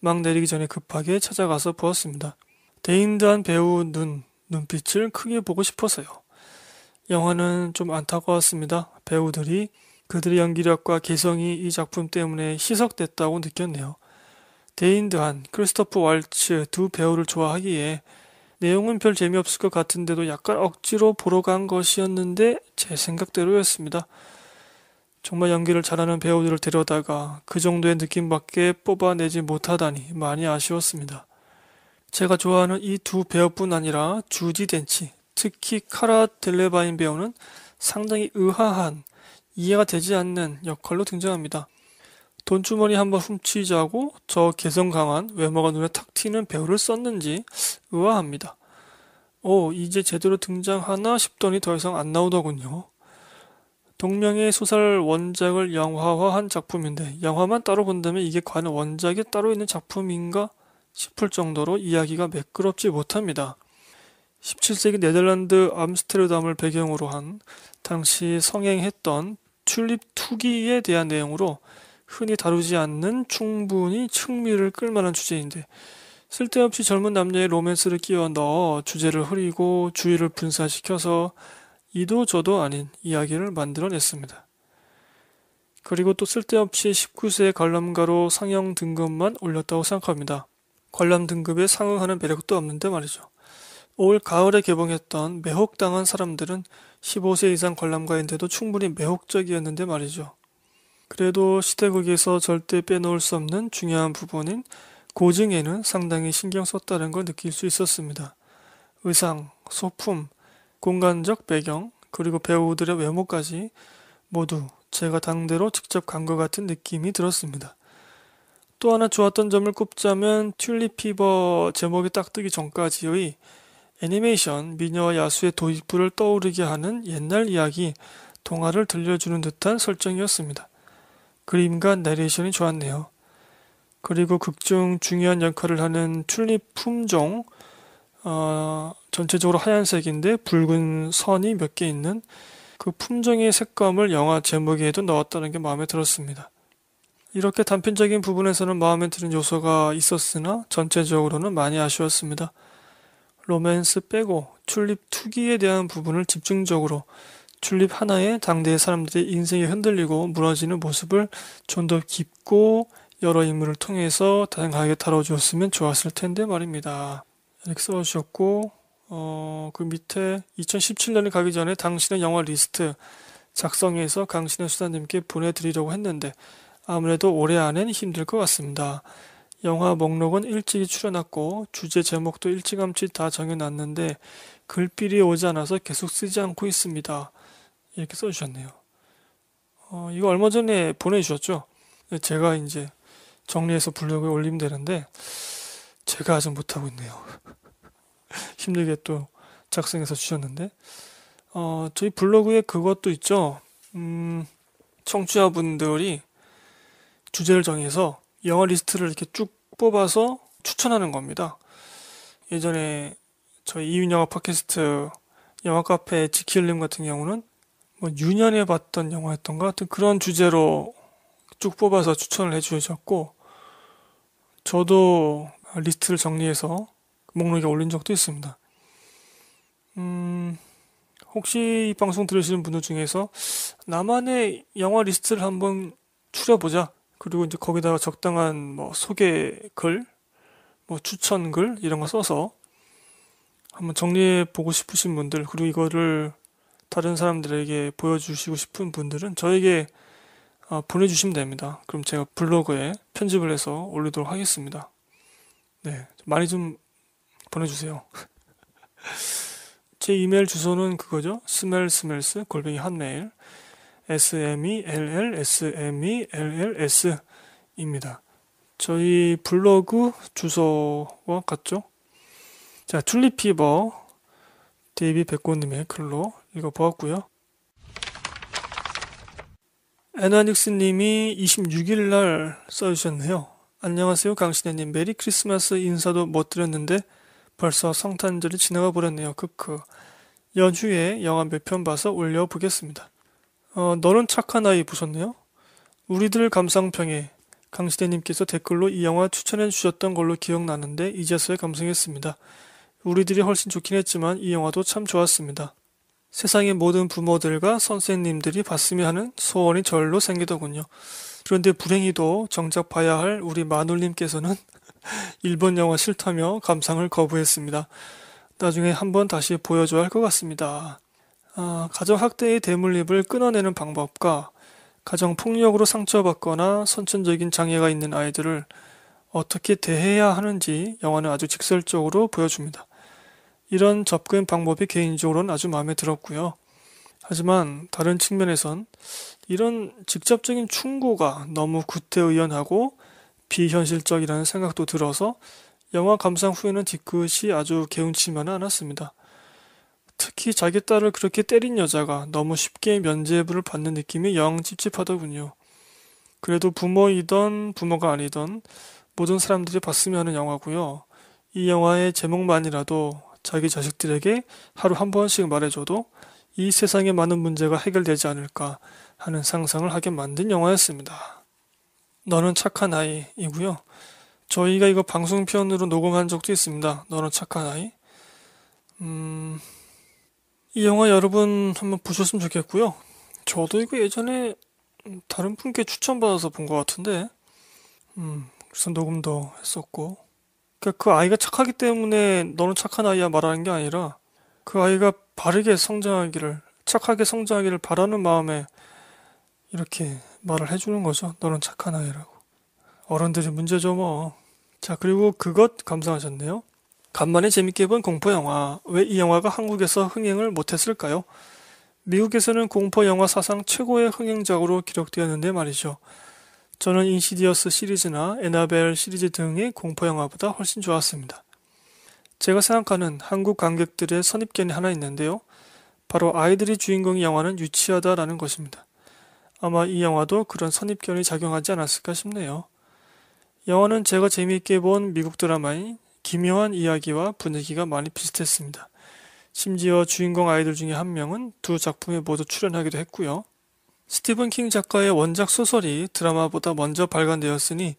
막 내리기 전에 급하게 찾아가서 보았습니다. 데인드한 배우 눈, 눈빛을 크게 보고 싶어서요. 영화는 좀 안타까웠습니다. 배우들이 그들의 연기력과 개성이 이 작품 때문에 희석됐다고 느꼈네요. 데인드한, 크리스토프 왈츠 두 배우를 좋아하기에 내용은 별 재미없을 것 같은데도 약간 억지로 보러 간 것이었는데 제 생각대로였습니다. 정말 연기를 잘하는 배우들을 데려다가 그 정도의 느낌밖에 뽑아내지 못하다니 많이 아쉬웠습니다. 제가 좋아하는 이 두 배우뿐 아니라 주디 덴치, 특히 카라 델레바인 배우는 상당히 의아한, 이해가 되지 않는 역할로 등장합니다. 돈주머니 한번 훔치자고 저 개성 강한 외모가 눈에 탁 튀는 배우를 썼는지 의아합니다. 오, 이제 제대로 등장하나 싶더니 더 이상 안 나오더군요. 동명의 소설 원작을 영화화한 작품인데 영화만 따로 본다면 이게 과연 원작에 따로 있는 작품인가 싶을 정도로 이야기가 매끄럽지 못합니다. 17세기 네덜란드 암스테르담을 배경으로 한 당시 성행했던 튤립 투기에 대한 내용으로 흔히 다루지 않는 충분히 흥미를 끌만한 주제인데 쓸데없이 젊은 남녀의 로맨스를 끼워 넣어 주제를 흐리고 주의를 분산시켜서 이도 저도 아닌 이야기를 만들어냈습니다. 그리고 또 쓸데없이 19세 관람가로 상영 등급만 올렸다고 생각합니다. 관람 등급에 상응하는 매력도 없는데 말이죠. 올 가을에 개봉했던 매혹당한 사람들은 15세 이상 관람가인데도 충분히 매혹적이었는데 말이죠. 그래도 시대극에서 절대 빼놓을 수 없는 중요한 부분인 고증에는 상당히 신경 썼다는 걸 느낄 수 있었습니다. 의상, 소품, 공간적 배경, 그리고 배우들의 외모까지 모두 제가 당대로 직접 간 것 같은 느낌이 들었습니다. 또 하나 좋았던 점을 꼽자면 튤립 피버 제목이 딱 뜨기 전까지의 애니메이션 미녀와 야수의 도입부를 떠오르게 하는 옛날 이야기 동화를 들려주는 듯한 설정이었습니다. 그림과 내레이션이 좋았네요. 그리고 극중 중요한 역할을 하는 튤립 품종, 어, 전체적으로 하얀색인데 붉은 선이 몇 개 있는 그 품종의 색감을 영화 제목에도 넣었다는 게 마음에 들었습니다. 이렇게 단편적인 부분에서는 마음에 드는 요소가 있었으나 전체적으로는 많이 아쉬웠습니다. 로맨스 빼고 튤립 투기에 대한 부분을 집중적으로 출립 하나에 당대의 사람들의 인생이 흔들리고 무너지는 모습을 좀 더 깊고 여러 인물을 통해서 다양하게 다뤄주었으면 좋았을 텐데 말입니다. 이렇게 써주셨고 어, 그 밑에 2017년에 가기 전에 당신의 영화 리스트 작성해서 강신의 수사님께 보내드리려고 했는데 아무래도 올해 안엔 힘들 것 같습니다. 영화 목록은 일찍이 출연했고 주제 제목도 일찌감치 다 정해놨는데 글필이 오지 않아서 계속 쓰지 않고 있습니다. 이렇게 써주셨네요. 어, 이거 얼마 전에 보내주셨죠? 제가 이제 정리해서 블로그에 올리면 되는데 제가 아직 못하고 있네요. 힘들게 또 작성해서 주셨는데 어, 저희 블로그에 그것도 있죠. 음, 청취자분들이 주제를 정해서 영화 리스트를 이렇게 쭉 뽑아서 추천하는 겁니다. 예전에 저희 이윤 영화 팟캐스트 영화 카페 지킬님 같은 경우는 뭐 유년에 봤던 영화였던가 하여튼 그런 주제로 쭉 뽑아서 추천을 해주셨고 저도 리스트를 정리해서 목록에 올린 적도 있습니다. 음, 혹시 이 방송 들으시는 분들 중에서 나만의 영화 리스트를 한번 추려보자. 그리고 이제 거기다가 적당한 뭐 소개 글, 뭐 추천 글 이런 거 써서 한번 정리해 보고 싶으신 분들 그리고 이거를 다른 사람들에게 보여주시고 싶은 분들은 저에게 어, 보내주시면 됩니다. 그럼 제가 블로그에 편집을 해서 올리도록 하겠습니다. 네, 많이 좀 보내주세요. 제 이메일 주소는 그거죠. 스멜스멜스 골뱅이 한메일 s m e l l s m e l l s 입니다. 저희 블로그 주소와 같죠? 자, 튤립피버 데이비 백고님의 글로 이거 보았고요. 에나닉스님이 26일날 써주셨네요. 안녕하세요 강신혜님 메리 크리스마스 인사도 못 드렸는데 벌써 성탄절이 지나가 버렸네요. 크크 연휴에 영화 몇 편 봐서 올려보겠습니다. 어, 너는 착한 아이 보셨네요? 우리들 감상평에 강시대님께서 댓글로 이 영화 추천해 주셨던 걸로 기억나는데 이제서야 감상했습니다. 우리들이 훨씬 좋긴 했지만 이 영화도 참 좋았습니다. 세상의 모든 부모들과 선생님들이 봤으면 하는 소원이 절로 생기더군요. 그런데 불행히도 정작 봐야 할 우리 마눌님께서는 일본 영화 싫다며 감상을 거부했습니다. 나중에 한번 다시 보여줘야 할 것 같습니다. 아, 가정학대의 대물립을 끊어내는 방법과 가정폭력으로 상처받거나 선천적인 장애가 있는 아이들을 어떻게 대해야 하는지 영화는 아주 직설적으로 보여줍니다. 이런 접근 방법이 개인적으로는 아주 마음에 들었고요. 하지만 다른 측면에선 이런 직접적인 충고가 너무 구태의연하고 비현실적이라는 생각도 들어서 영화 감상 후에는 뒤끝이 아주 개운치만은 않았습니다. 특히 자기 딸을 그렇게 때린 여자가 너무 쉽게 면죄부를 받는 느낌이 영 찝찝하더군요. 그래도 부모이던 부모가 아니던 모든 사람들이 봤으면 하는 영화고요. 이 영화의 제목만이라도 자기 자식들에게 하루 한 번씩 말해줘도 이 세상의 많은 문제가 해결되지 않을까 하는 상상을 하게 만든 영화였습니다. 너는 착한 아이이고요. 저희가 이거 방송편으로 녹음한 적도 있습니다. 너는 착한 아이. 음, 이 영화 여러분 한번 보셨으면 좋겠고요. 저도 이거 예전에 다른 분께 추천받아서 본 것 같은데, 음, 그래서 녹음도 했었고, 그러니까 그 아이가 착하기 때문에 너는 착한 아이야 말하는 게 아니라 그 아이가 바르게 성장하기를 착하게 성장하기를 바라는 마음에 이렇게 말을 해주는 거죠. 너는 착한 아이라고. 어른들이 문제죠 뭐. 자 그리고 그것 감상하셨네요. 간만에 재밌게 본 공포 영화. 왜 이 영화가 한국에서 흥행을 못했을까요? 미국에서는 공포 영화 사상 최고의 흥행작으로 기록되었는데 말이죠. 저는 인시디어스 시리즈나 에나벨 시리즈 등의 공포 영화보다 훨씬 좋았습니다. 제가 생각하는 한국 관객들의 선입견이 하나 있는데요. 바로 아이들이 주인공인 영화는 유치하다라는 것입니다. 아마 이 영화도 그런 선입견이 작용하지 않았을까 싶네요. 영화는 제가 재미있게 본 미국 드라마인 기묘한 이야기와 분위기가 많이 비슷했습니다. 심지어 주인공 아이들 중에 한 명은 두 작품에 모두 출연하기도 했고요. 스티븐 킹 작가의 원작 소설이 드라마보다 먼저 발간되었으니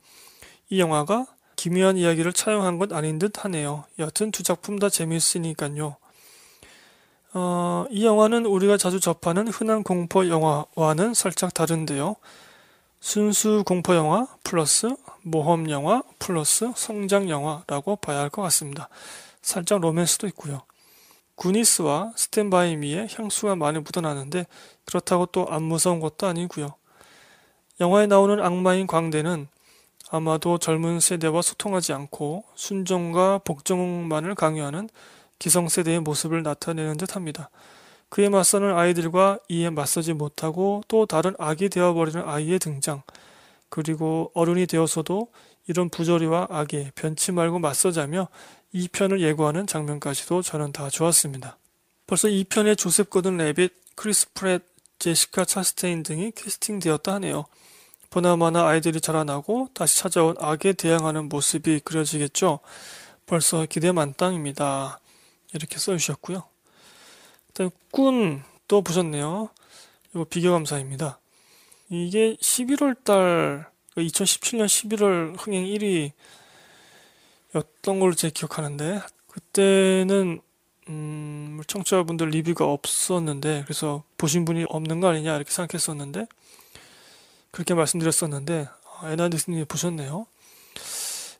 이 영화가 기묘한 이야기를 차용한 건 아닌 듯 하네요. 여튼 두 작품 다 재미있으니까요. 어, 이 영화는 우리가 자주 접하는 흔한 공포 영화와는 살짝 다른데요. 순수 공포 영화 플러스 모험 영화 플러스 성장 영화라고 봐야 할 것 같습니다. 살짝 로맨스도 있고요. 구니스와 스탠바이미의 향수가 많이 묻어나는데 그렇다고 또 안 무서운 것도 아니고요. 영화에 나오는 악마인 광대는 아마도 젊은 세대와 소통하지 않고 순종과 복종만을 강요하는 기성세대의 모습을 나타내는 듯합니다. 그에 맞서는 아이들과 이에 맞서지 못하고 또 다른 악이 되어버리는 아이의 등장 그리고 어른이 되어서도 이런 부조리와 악에 변치 말고 맞서자며 2편을 예고하는 장면까지도 저는 다 좋았습니다. 벌써 2편의 조셉 거든 레빗, 크리스 프렛, 제시카 차스테인 등이 캐스팅되었다 하네요. 보나마나 아이들이 자라나고 다시 찾아온 악에 대항하는 모습이 그려지겠죠. 벌써 기대 만땅입니다. 이렇게 써주셨고요. 일단 꾼또 보셨네요. 이거 비교 감사입니다. 이게 11월 달 2017년 그러니까 11월 흥행 1위 였던 걸로 제 기억하는데 그때는 음, 청취자분들 리뷰가 없었는데 그래서 보신 분이 없는 거 아니냐 이렇게 생각했었는데 그렇게 말씀드렸었는데 아, 에나디스님이 보셨네요.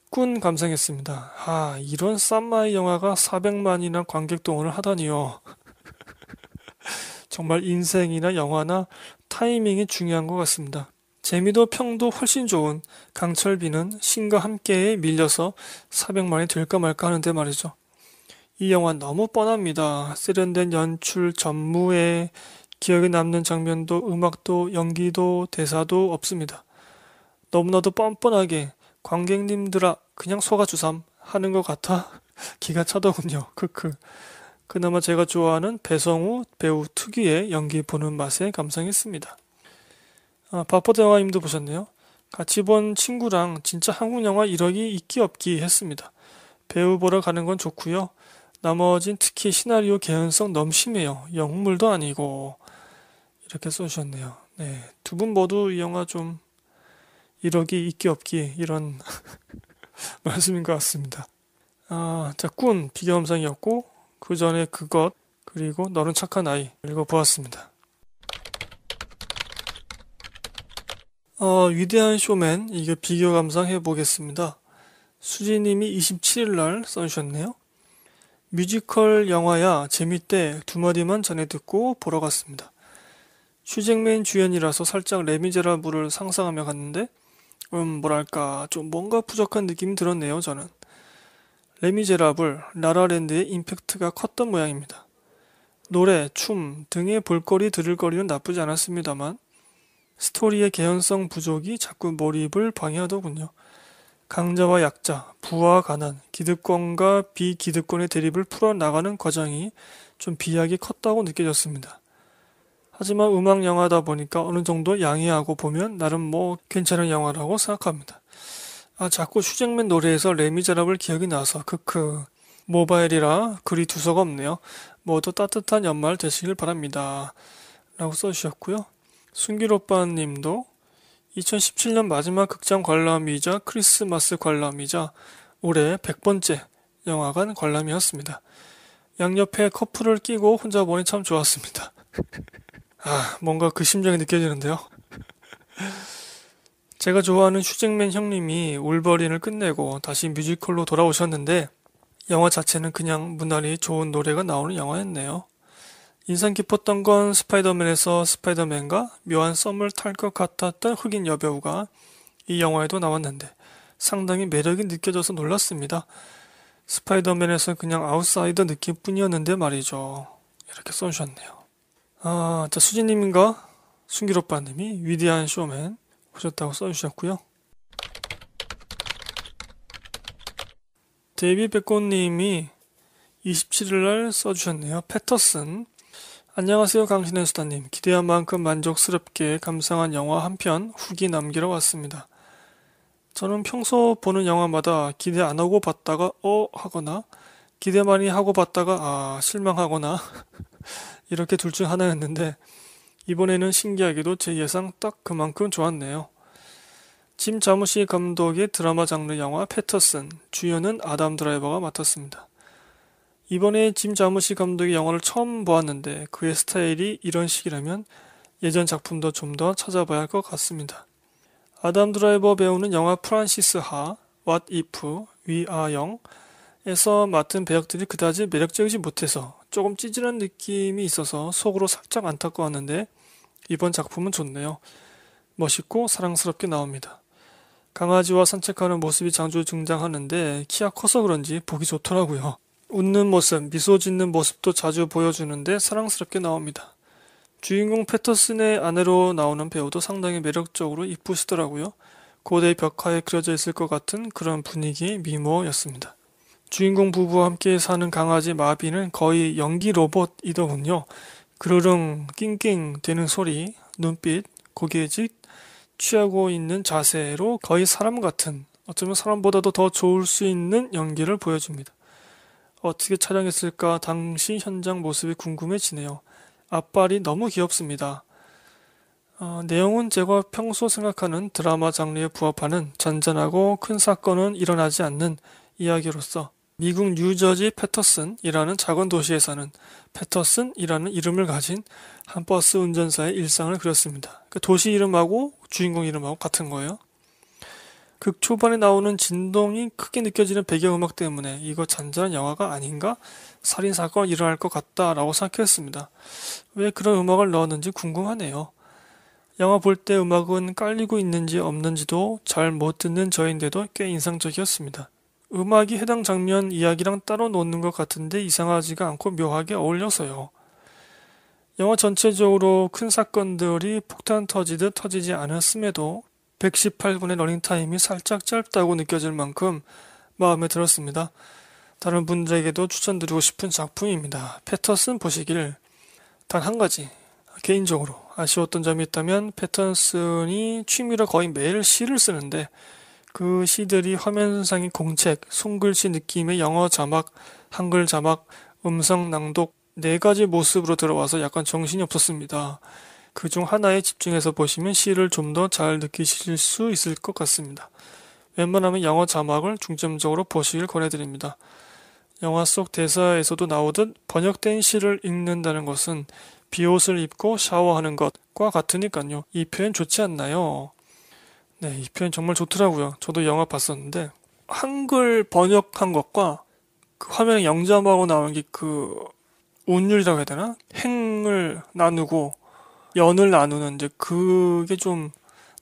꾼 감상했습니다. 아 이런 쌈마이 영화가 400만이나 관객 동원을 하다니요. 정말 인생이나 영화나 타이밍이 중요한 것 같습니다. 재미도 평도 훨씬 좋은 강철비는 신과 함께 밀려서 400만이 될까 말까 하는데 말이죠. 이 영화 너무 뻔합니다. 세련된 연출 전무에 기억에 남는 장면도 음악도 연기도 대사도 없습니다. 너무나도 뻔뻔하게 관객님들아 그냥 소가주삼 하는 것 같아 기가 차더군요. 크크. 그나마 제가 좋아하는 배성우 배우 특유의 연기 보는 맛에 감상했습니다. 아, 바포드 영화님도 보셨네요. 같이 본 친구랑 진짜 한국 영화 1억이 있기 없기 했습니다. 배우 보러 가는 건 좋고요. 나머진 특히 시나리오 개연성 넘심해요. 영물도 웅 아니고 이렇게 써주셨네요. 네, 두 분 모두 이 영화 좀 1억이 있기 없기 이런 말씀인 것 같습니다. 아, 자, 꾼 비교험상이었고 그 전에 그것 그리고 너는 착한 아이 읽어보았습니다. 어, 위대한 쇼맨 이게 비교 감상해 보겠습니다. 수지님이 27일날 써주셨네요. 뮤지컬 영화야 재밌대 두 마디만 전해 듣고 보러 갔습니다. 슈잭맨 주연이라서 살짝 레미제라블을 상상하며 갔는데 음 뭐랄까 좀 뭔가 부족한 느낌이 들었네요 저는. 레미제라블, 라라랜드의 임팩트가 컸던 모양입니다. 노래, 춤 등의 볼거리, 들을거리는 나쁘지 않았습니다만 스토리의 개연성 부족이 자꾸 몰입을 방해하더군요. 강자와 약자, 부와 가난, 기득권과 비기득권의 대립을 풀어나가는 과정이 좀 비약이 컸다고 느껴졌습니다. 하지만 음악 영화다 보니까 어느 정도 양해하고 보면 나름 뭐 괜찮은 영화라고 생각합니다. 아, 자꾸 슈잭맨 노래에서 레미제라블 기억이 나서 크크 모바일이라 글이 두서가 없네요. 모두 따뜻한 연말 되시길 바랍니다. 라고 써주셨고요. 순길 오빠님도 2017년 마지막 극장 관람이자 크리스마스 관람이자 올해 100번째 영화관 관람이었습니다. 양옆에 커플을 끼고 혼자 보니 참 좋았습니다. 아, 뭔가 그 심정이 느껴지는데요. 제가 좋아하는 슈잭맨 형님이 울버린을 끝내고 다시 뮤지컬로 돌아오셨는데 영화 자체는 그냥 무난히 좋은 노래가 나오는 영화였네요. 인상 깊었던 건 스파이더맨에서 스파이더맨과 묘한 썸을 탈 것 같았던 흑인 여배우가 이 영화에도 나왔는데 상당히 매력이 느껴져서 놀랐습니다. 스파이더맨에서 그냥 아웃사이더 느낌 뿐이었는데 말이죠. 이렇게 써주셨네요. 아, 자, 수진님인가? 순길오빠님이 위대한 쇼맨 보셨다고 써주셨고요. 데이비 백고님이 27일날 써주셨네요. 패터슨. 안녕하세요 강신의 수다님 기대한 만큼 만족스럽게 감상한 영화 한 편 후기 남기러 왔습니다. 저는 평소 보는 영화마다 기대 안 하고 봤다가 어 하거나 기대 많이 하고 봤다가 아 실망하거나 이렇게 둘 중 하나였는데 이번에는 신기하게도 제 예상 딱 그만큼 좋았네요. 짐 자무시 감독의 드라마 장르 영화 패터슨 주연은 아담 드라이버가 맡았습니다. 이번에 짐 자무시 감독의 영화를 처음 보았는데 그의 스타일이 이런 식이라면 예전 작품도 좀 더 찾아봐야 할 것 같습니다. 아담 드라이버 배우는 영화 프란시스 하, What If, 위아영에서 맡은 배역들이 그다지 매력적이지 못해서 조금 찌질한 느낌이 있어서 속으로 살짝 안타까웠는데 이번 작품은 좋네요. 멋있고 사랑스럽게 나옵니다. 강아지와 산책하는 모습이 장조 등장하는데 키가 커서 그런지 보기 좋더라고요. 웃는 모습, 미소 짓는 모습도 자주 보여주는데 사랑스럽게 나옵니다. 주인공 패터슨의 아내로 나오는 배우도 상당히 매력적으로 이쁘시더라고요. 고대 벽화에 그려져 있을 것 같은 그런 분위기 미모였습니다. 주인공 부부와 함께 사는 강아지 마비는 거의 연기 로봇이더군요. 그르릉 낑낑 되는 소리, 눈빛, 고개짓, 취하고 있는 자세로 거의 사람 같은, 어쩌면 사람보다도 더 좋을 수 있는 연기를 보여줍니다. 어떻게 촬영했을까 당시 현장 모습이 궁금해지네요. 앞발이 너무 귀엽습니다. 어, 내용은 제가 평소 생각하는 드라마 장르에 부합하는 잔잔하고 큰 사건은 일어나지 않는 이야기로서 미국 뉴저지 패터슨이라는 작은 도시에 서는 패터슨이라는 이름을 가진 한 버스 운전사의 일상을 그렸습니다. 그 도시 이름하고 주인공 이름하고 같은 거예요. 극 초반에 나오는 진동이 크게 느껴지는 배경음악 때문에 이거 잔잔한 영화가 아닌가? 살인사건 일어날 것 같다라고 생각했습니다. 왜 그런 음악을 넣었는지 궁금하네요. 영화 볼 때 음악은 깔리고 있는지 없는지도 잘 못 듣는 저인데도 꽤 인상적이었습니다. 음악이 해당 장면 이야기랑 따로 놓는 것 같은데 이상하지가 않고 묘하게 어울려서요. 영화 전체적으로 큰 사건들이 폭탄 터지듯 터지지 않았음에도 118분의 러닝타임이 살짝 짧다고 느껴질 만큼 마음에 들었습니다. 다른 분들에게도 추천드리고 싶은 작품입니다. 패터슨 보시길 단 한 가지 개인적으로 아쉬웠던 점이 있다면 패터슨이 취미로 거의 매일 시를 쓰는데 그 시들이 화면상의 공책, 손글씨 느낌의 영어 자막, 한글 자막, 음성 낭독 네 가지 모습으로 들어와서 약간 정신이 없었습니다. 그중 하나에 집중해서 보시면 시를 좀 더 잘 느끼실 수 있을 것 같습니다. 웬만하면 영어 자막을 중점적으로 보시길 권해드립니다. 영화 속 대사에서도 나오듯 번역된 시를 읽는다는 것은 비옷을 입고 샤워하는 것과 같으니까요. 이 표현 좋지 않나요? 네, 이 표현 정말 좋더라고요. 저도 영화 봤었는데 한글 번역한 것과 그 화면에 영자막으로 나오는 게 그 운율이라고 해야 되나? 행을 나누고 연을 나누는데 그게 좀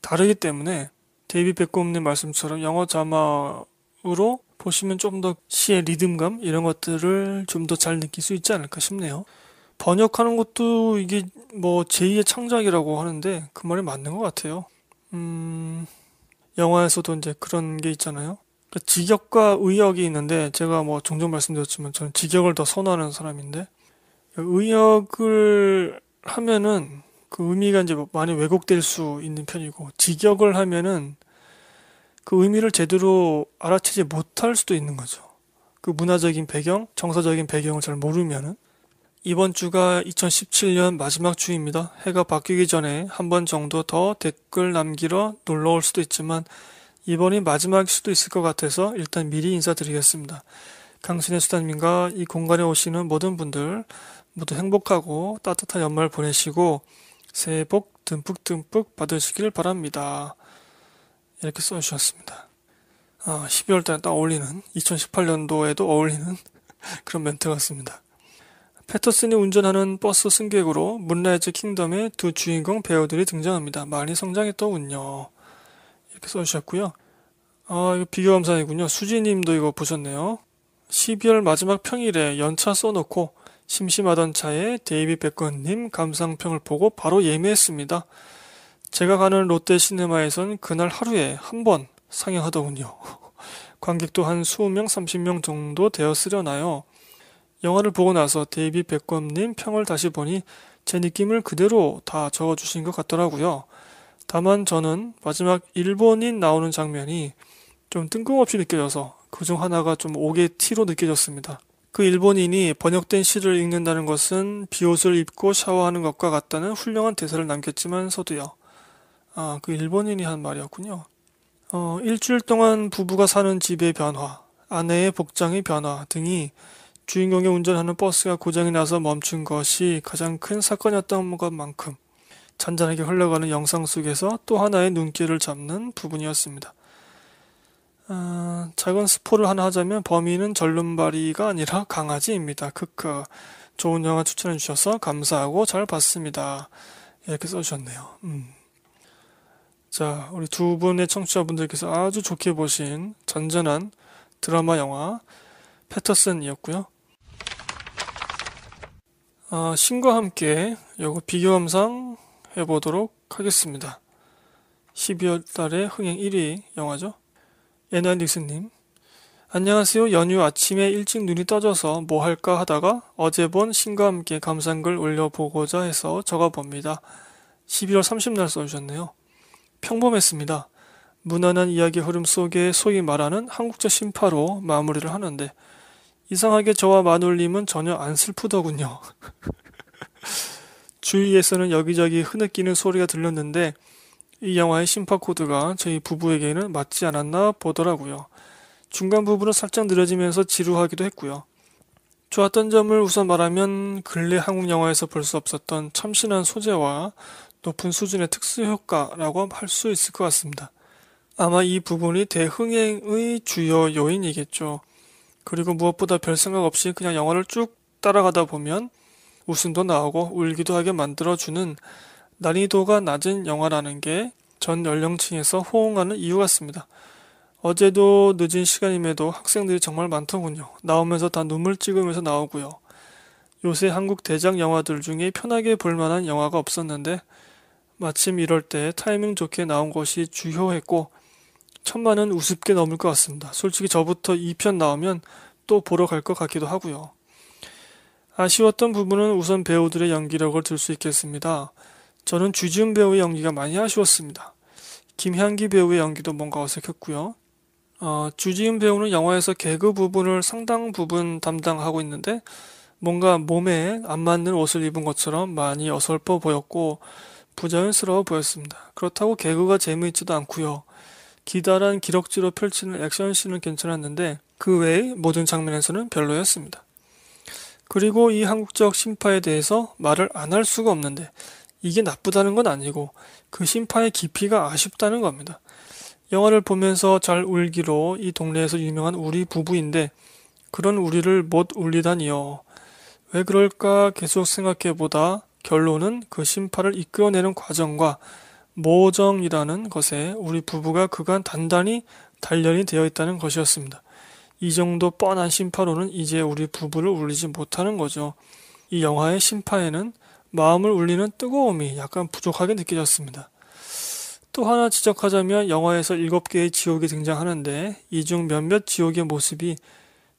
다르기 때문에 데이비 백곰님 말씀처럼 영어 자막으로 보시면 좀 더 시의 리듬감 이런 것들을 좀 더 잘 느낄 수 있지 않을까 싶네요. 번역하는 것도 이게 뭐 제2의 창작이라고 하는데 그 말이 맞는 것 같아요. 음, 영화에서도 이제 그런 게 있잖아요. 그러니까 직역과 의역이 있는데 제가 뭐 종종 말씀드렸지만 저는 직역을 더 선호하는 사람인데 의역을 하면은 그 의미가 이제 많이 왜곡될 수 있는 편이고 직역을 하면은 그 의미를 제대로 알아채지 못할 수도 있는 거죠. 그 문화적인 배경, 정서적인 배경을 잘 모르면은 이번 주가 2017년 마지막 주입니다. 해가 바뀌기 전에 한 번 정도 더 댓글 남기러 놀러 올 수도 있지만 이번이 마지막일 수도 있을 것 같아서 일단 미리 인사드리겠습니다. 강신의 수단님과이 공간에 오시는 모든 분들 모두 행복하고 따뜻한 연말 보내시고 새해 복 듬뿍듬뿍 받으시길 바랍니다. 이렇게 써주셨습니다. 아, 12월달에 딱 어울리는 2018년도에도 어울리는 그런 멘트 같습니다. 패터슨이 운전하는 버스 승객으로 문라이즈 킹덤의 두 주인공 배우들이 등장합니다. 많이 성장했더군요. 이렇게 써주셨고요. 아, 이거 비교감상이군요. 수지님도 이거 보셨네요. 12월 마지막 평일에 연차 써놓고 심심하던 차에 데이비 백건님 감상평을 보고 바로 예매했습니다. 제가 가는 롯데 시네마에선 그날 하루에 한 번 상영하더군요. 관객도 한 20명, 30명 정도 되었으려나요. 영화를 보고 나서 데이비 백건님 평을 다시 보니 제 느낌을 그대로 다 적어주신 것 같더라고요. 다만 저는 마지막 일본인 나오는 장면이 좀 뜬금없이 느껴져서 그 중 하나가 좀 오게 티로 느껴졌습니다. 그 일본인이 번역된 시를 읽는다는 것은 비옷을 입고 샤워하는 것과 같다는 훌륭한 대사를 남겼지만서도요. 아, 그 일본인이 한 말이었군요. 어, 일주일 동안 부부가 사는 집의 변화, 아내의 복장의 변화 등이 주인공이 운전하는 버스가 고장이 나서 멈춘 것이 가장 큰 사건이었던 것만큼 잔잔하게 흘러가는 영상 속에서 또 하나의 눈길을 잡는 부분이었습니다. 어, 작은 스포를 하나 하자면 범인은 절름발이가 아니라 강아지입니다. 크크. 좋은 영화 추천해 주셔서 감사하고 잘 봤습니다. 이렇게 써주셨네요. 음. 자, 우리 두 분의 청취자분들께서 아주 좋게 보신 잔잔한 드라마 영화 패터슨이었고요. 아, 신과 함께 요거 비교함상 해보도록 하겠습니다. 12월 달에 흥행 1위 영화죠. 에나 닉스님. 안녕하세요. 연휴 아침에 일찍 눈이 떠져서 뭐 할까 하다가 어제 본 신과 함께 감상글 올려보고자 해서 적어봅니다. 11월 30날 써주셨네요. 평범했습니다. 무난한 이야기 흐름 속에 소위 말하는 한국적 심파로 마무리를 하는데 이상하게 저와 마눌님은 전혀 안 슬프더군요. 주위에서는 여기저기 흐느끼는 소리가 들렸는데 이 영화의 심파 코드가 저희 부부에게는 맞지 않았나 보더라고요. 중간 부분은 살짝 느려지면서 지루하기도 했고요. 좋았던 점을 우선 말하면 근래 한국 영화에서 볼 수 없었던 참신한 소재와 높은 수준의 특수 효과라고 할 수 있을 것 같습니다. 아마 이 부분이 대흥행의 주요 요인이겠죠. 그리고 무엇보다 별 생각 없이 그냥 영화를 쭉 따라가다 보면 웃음도 나오고 울기도 하게 만들어주는 난이도가 낮은 영화라는 게 전 연령층에서 호응하는 이유 같습니다. 어제도 늦은 시간임에도 학생들이 정말 많더군요. 나오면서 다 눈물 찍으면서 나오고요. 요새 한국 대작 영화들 중에 편하게 볼만한 영화가 없었는데 마침 이럴 때 타이밍 좋게 나온 것이 주효했고 천만은 우습게 넘을 것 같습니다. 솔직히 저부터 2편 나오면 또 보러 갈 것 같기도 하고요. 아쉬웠던 부분은 우선 배우들의 연기력을 들 수 있겠습니다. 저는 주지훈 배우의 연기가 많이 아쉬웠습니다. 김향기 배우의 연기도 뭔가 어색했고요. 어, 주지훈 배우는 영화에서 개그 부분을 상당 부분 담당하고 있는데 뭔가 몸에 안 맞는 옷을 입은 것처럼 많이 어설퍼 보였고 부자연스러워 보였습니다. 그렇다고 개그가 재미있지도 않고요. 기다란 기럭지로 펼치는 액션씬은 괜찮았는데 그 외의 모든 장면에서는 별로였습니다. 그리고 이 한국적 심파에 대해서 말을 안 할 수가 없는데 이게 나쁘다는 건 아니고 그 심파의 깊이가 아쉽다는 겁니다. 영화를 보면서 잘 울기로 이 동네에서 유명한 우리 부부인데 그런 우리를 못 울리다니요. 왜 그럴까 계속 생각해보다 결론은 그 심파를 이끌어내는 과정과 모정이라는 것에 우리 부부가 그간 단단히 단련이 되어 있다는 것이었습니다. 이 정도 뻔한 심파로는 이제 우리 부부를 울리지 못하는 거죠. 이 영화의 심파에는 마음을 울리는 뜨거움이 약간 부족하게 느껴졌습니다. 또 하나 지적하자면 영화에서 일곱 개의 지옥이 등장하는데 이 중 몇몇 지옥의 모습이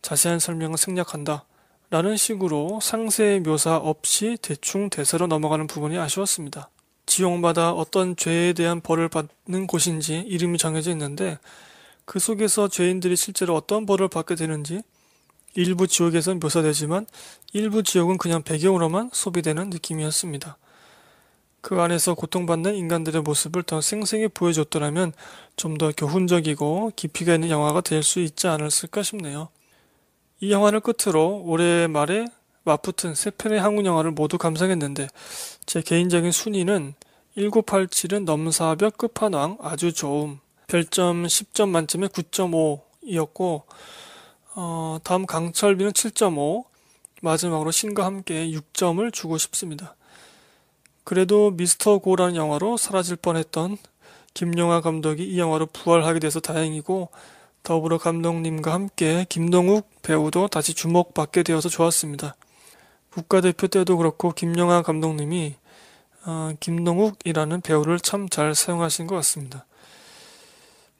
자세한 설명을 생략한다. 라는 식으로 상세의 묘사 없이 대충 대사로 넘어가는 부분이 아쉬웠습니다. 지옥마다 어떤 죄에 대한 벌을 받는 곳인지 이름이 정해져 있는데 그 속에서 죄인들이 실제로 어떤 벌을 받게 되는지 일부 지역에선 묘사되지만 일부 지역은 그냥 배경으로만 소비되는 느낌이었습니다. 그 안에서 고통받는 인간들의 모습을 더 생생히 보여줬더라면 좀 더 교훈적이고 깊이가 있는 영화가 될 수 있지 않았을까 싶네요. 이 영화를 끝으로 올해 말에 맞붙은 세 편의 한국 영화를 모두 감상했는데 제 개인적인 순위는 1987은 넘사벽 끝판왕 아주 좋음 별점 10점 만점에 9.5이었고 어, 다음 강철비는 7.5, 마지막으로 신과 함께 6점을 주고 싶습니다. 그래도 미스터 고라는 영화로 사라질 뻔했던 김용하 감독이 이 영화로 부활하게 돼서 다행이고 더불어 감독님과 함께 김동욱 배우도 다시 주목받게 되어서 좋았습니다. 국가대표 때도 그렇고 김영하 감독님이 어, 김동욱이라는 배우를 참 잘 사용하신 것 같습니다.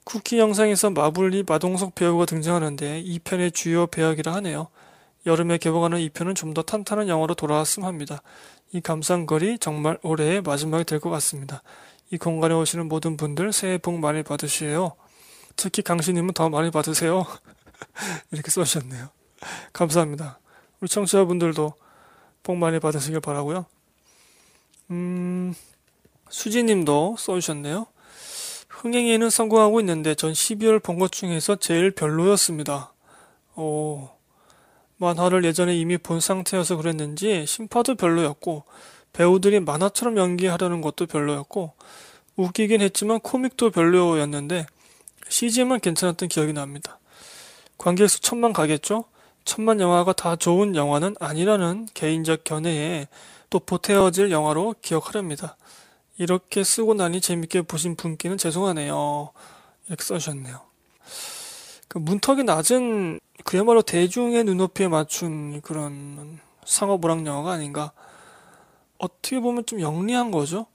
쿠키 영상에서 마블리 마동석 배우가 등장하는데 이 편의 주요 배역이라 하네요. 여름에 개봉하는 이 편은 좀 더 탄탄한 영화로 돌아왔음 합니다. 이 감상거리 정말 올해의 마지막이 될 것 같습니다. 이 공간에 오시는 모든 분들 새해 복 많이 받으시에요. 특히 강신님은 더 많이 받으세요. 이렇게 써주셨네요. 감사합니다. 우리 청취자분들도 복 많이 받으시길 바라고요. 음, 수지님도 써주셨네요. 흥행에는 성공하고 있는데 전 12월 본 것 중에서 제일 별로였습니다. 오, 어, 만화를 예전에 이미 본 상태여서 그랬는지 심파도 별로였고 배우들이 만화처럼 연기하려는 것도 별로였고 웃기긴 했지만 코믹도 별로였는데 CG만 괜찮았던 기억이 납니다. 관객 수 천만 가겠죠? 천만 영화가 다 좋은 영화는 아니라는 개인적 견해에 또 보태어질 영화로 기억하렵니다. 이렇게 쓰고 나니 재밌게 보신 분께는 죄송하네요. 이렇게 써주셨네요. 그 문턱이 낮은 그야말로 대중의 눈높이에 맞춘 그런 상업오락 영화가 아닌가. 어떻게 보면 좀 영리한 거죠.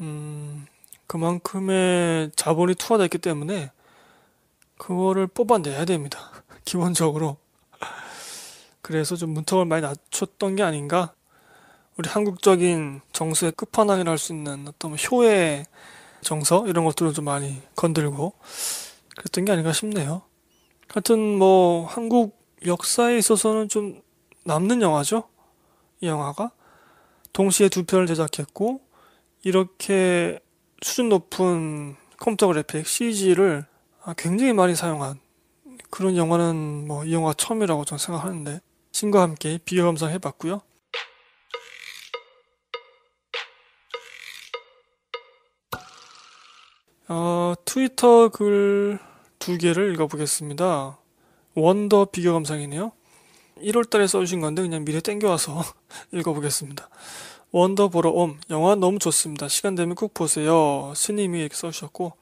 음, 그만큼의 자본이 투하되어있기 때문에 그거를 뽑아내야 됩니다. 기본적으로. 그래서 좀 문턱을 많이 낮췄던 게 아닌가 우리 한국적인 정수의 끝판왕이라 할 수 있는 어떤 뭐 효의 정서 이런 것들을 좀 많이 건들고 그랬던 게 아닌가 싶네요. 하여튼 뭐 한국 역사에 있어서는 좀 남는 영화죠. 이 영화가 동시에 두 편을 제작했고 이렇게 수준 높은 컴퓨터 그래픽 CG를 아, 굉장히 많이 사용한 그런 영화는 뭐 이 영화 처음이라고 저는 생각하는데 신과 함께 비교 감상해봤고요. 어, 트위터 글 두 개를 읽어보겠습니다. 원더 비교 감상이네요. 1월달에 써주신 건데 그냥 미리 땡겨와서 읽어보겠습니다. 원더 보러 옴 영화 너무 좋습니다. 시간 되면 꼭 보세요. 스님이 이렇게 써주셨고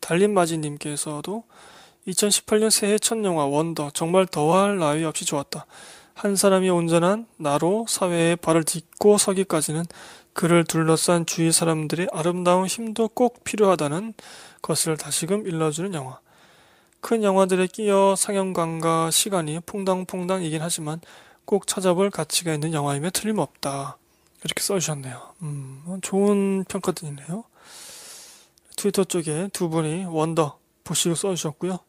달림마지님께서도 2018년 새해 첫 영화 원더 정말 더할 나위 없이 좋았다. 한 사람이 온전한 나로 사회에 발을 딛고 서기까지는 그를 둘러싼 주위 사람들의 아름다운 힘도 꼭 필요하다는 것을 다시금 일러주는 영화. 큰 영화들에 끼어 상영관과 시간이 퐁당퐁당이긴 하지만 꼭 찾아볼 가치가 있는 영화임에 틀림없다. 이렇게 써주셨네요. 음, 좋은 평가들이네요. 트위터 쪽에 두 분이 원더 보시고 써주셨고요.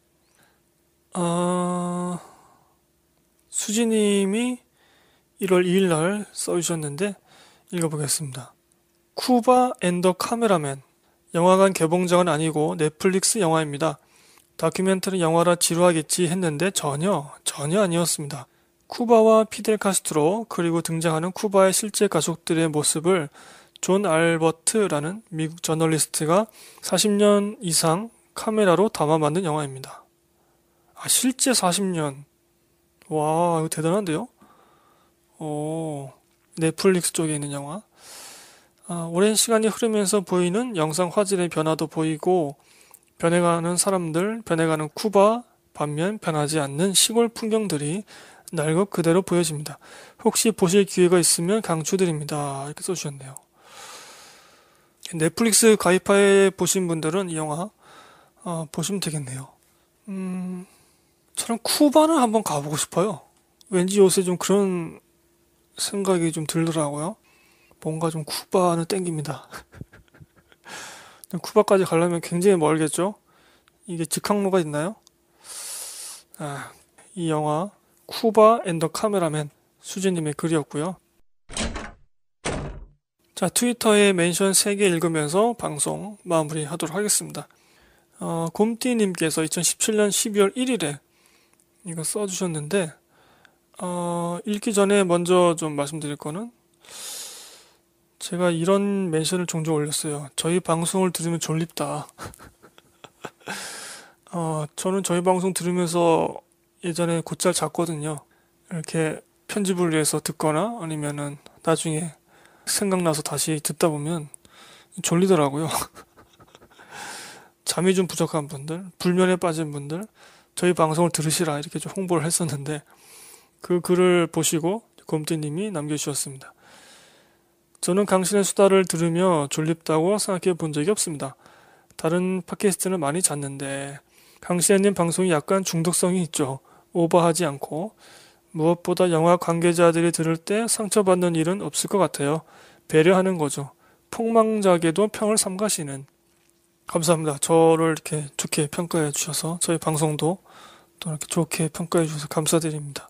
아, 수지님이 1월 2일 날 써주셨는데 읽어보겠습니다. 쿠바 앤더 카메라맨. 영화관 개봉작은 아니고 넷플릭스 영화입니다. 다큐멘터리 영화라 지루하겠지 했는데 전혀, 전혀 아니었습니다. 쿠바와 피델 카스트로 그리고 등장하는 쿠바의 실제 가족들의 모습을 존 알버트라는 미국 저널리스트가 40년 이상 카메라로 담아 만든 영화입니다. 아, 실제 40년. 와, 이거 대단한데요? 오. 넷플릭스 쪽에 있는 영화. 아, 오랜 시간이 흐르면서 보이는 영상 화질의 변화도 보이고 변해가는 사람들, 변해가는 쿠바, 반면 변하지 않는 시골 풍경들이 날것 그대로 보여집니다. 혹시 보실 기회가 있으면 강추드립니다. 이렇게 써주셨네요. 넷플릭스 가입하에 보신 분들은 이 영화 어, 보시면 되겠네요. 음, 저는 쿠바를 한번 가보고 싶어요. 왠지 요새 좀 그런 생각이 좀 들더라고요. 뭔가 좀 쿠바는 땡깁니다. 쿠바까지 가려면 굉장히 멀겠죠? 이게 직항로가 있나요? 아, 이 영화 쿠바 앤더 카메라맨 수진님의 글이었고요. 자트위터의 멘션 3개 읽으면서 방송 마무리하도록 하겠습니다. 어, 곰띠님께서 2017년 12월 1일에 이거 써주셨는데 어, 읽기 전에 먼저 좀 말씀드릴 거는 제가 이런 멘션을 종종 올렸어요. 저희 방송을 들으면 졸립다. 어, 저는 저희 방송 들으면서 예전에 곧잘 잤거든요. 이렇게 편집을 위해서 듣거나 아니면은 나중에 생각나서 다시 듣다 보면 졸리더라고요. 잠이 좀 부족한 분들, 불면에 빠진 분들, 저희 방송을 들으시라 이렇게 좀 홍보를 했었는데 그 글을 보시고 곰띠님이 남겨주셨습니다. 저는 강신의 수다를 들으며 졸립다고 생각해 본 적이 없습니다. 다른 팟캐스트는 많이 잤는데 강신혜님 방송이 약간 중독성이 있죠. 오버하지 않고 무엇보다 영화 관계자들이 들을 때 상처받는 일은 없을 것 같아요. 배려하는 거죠. 폭망작에도 평을 삼가시는 감사합니다. 저를 이렇게 좋게 평가해 주셔서 저희 방송도 또 이렇게 좋게 평가해 주셔서 감사드립니다.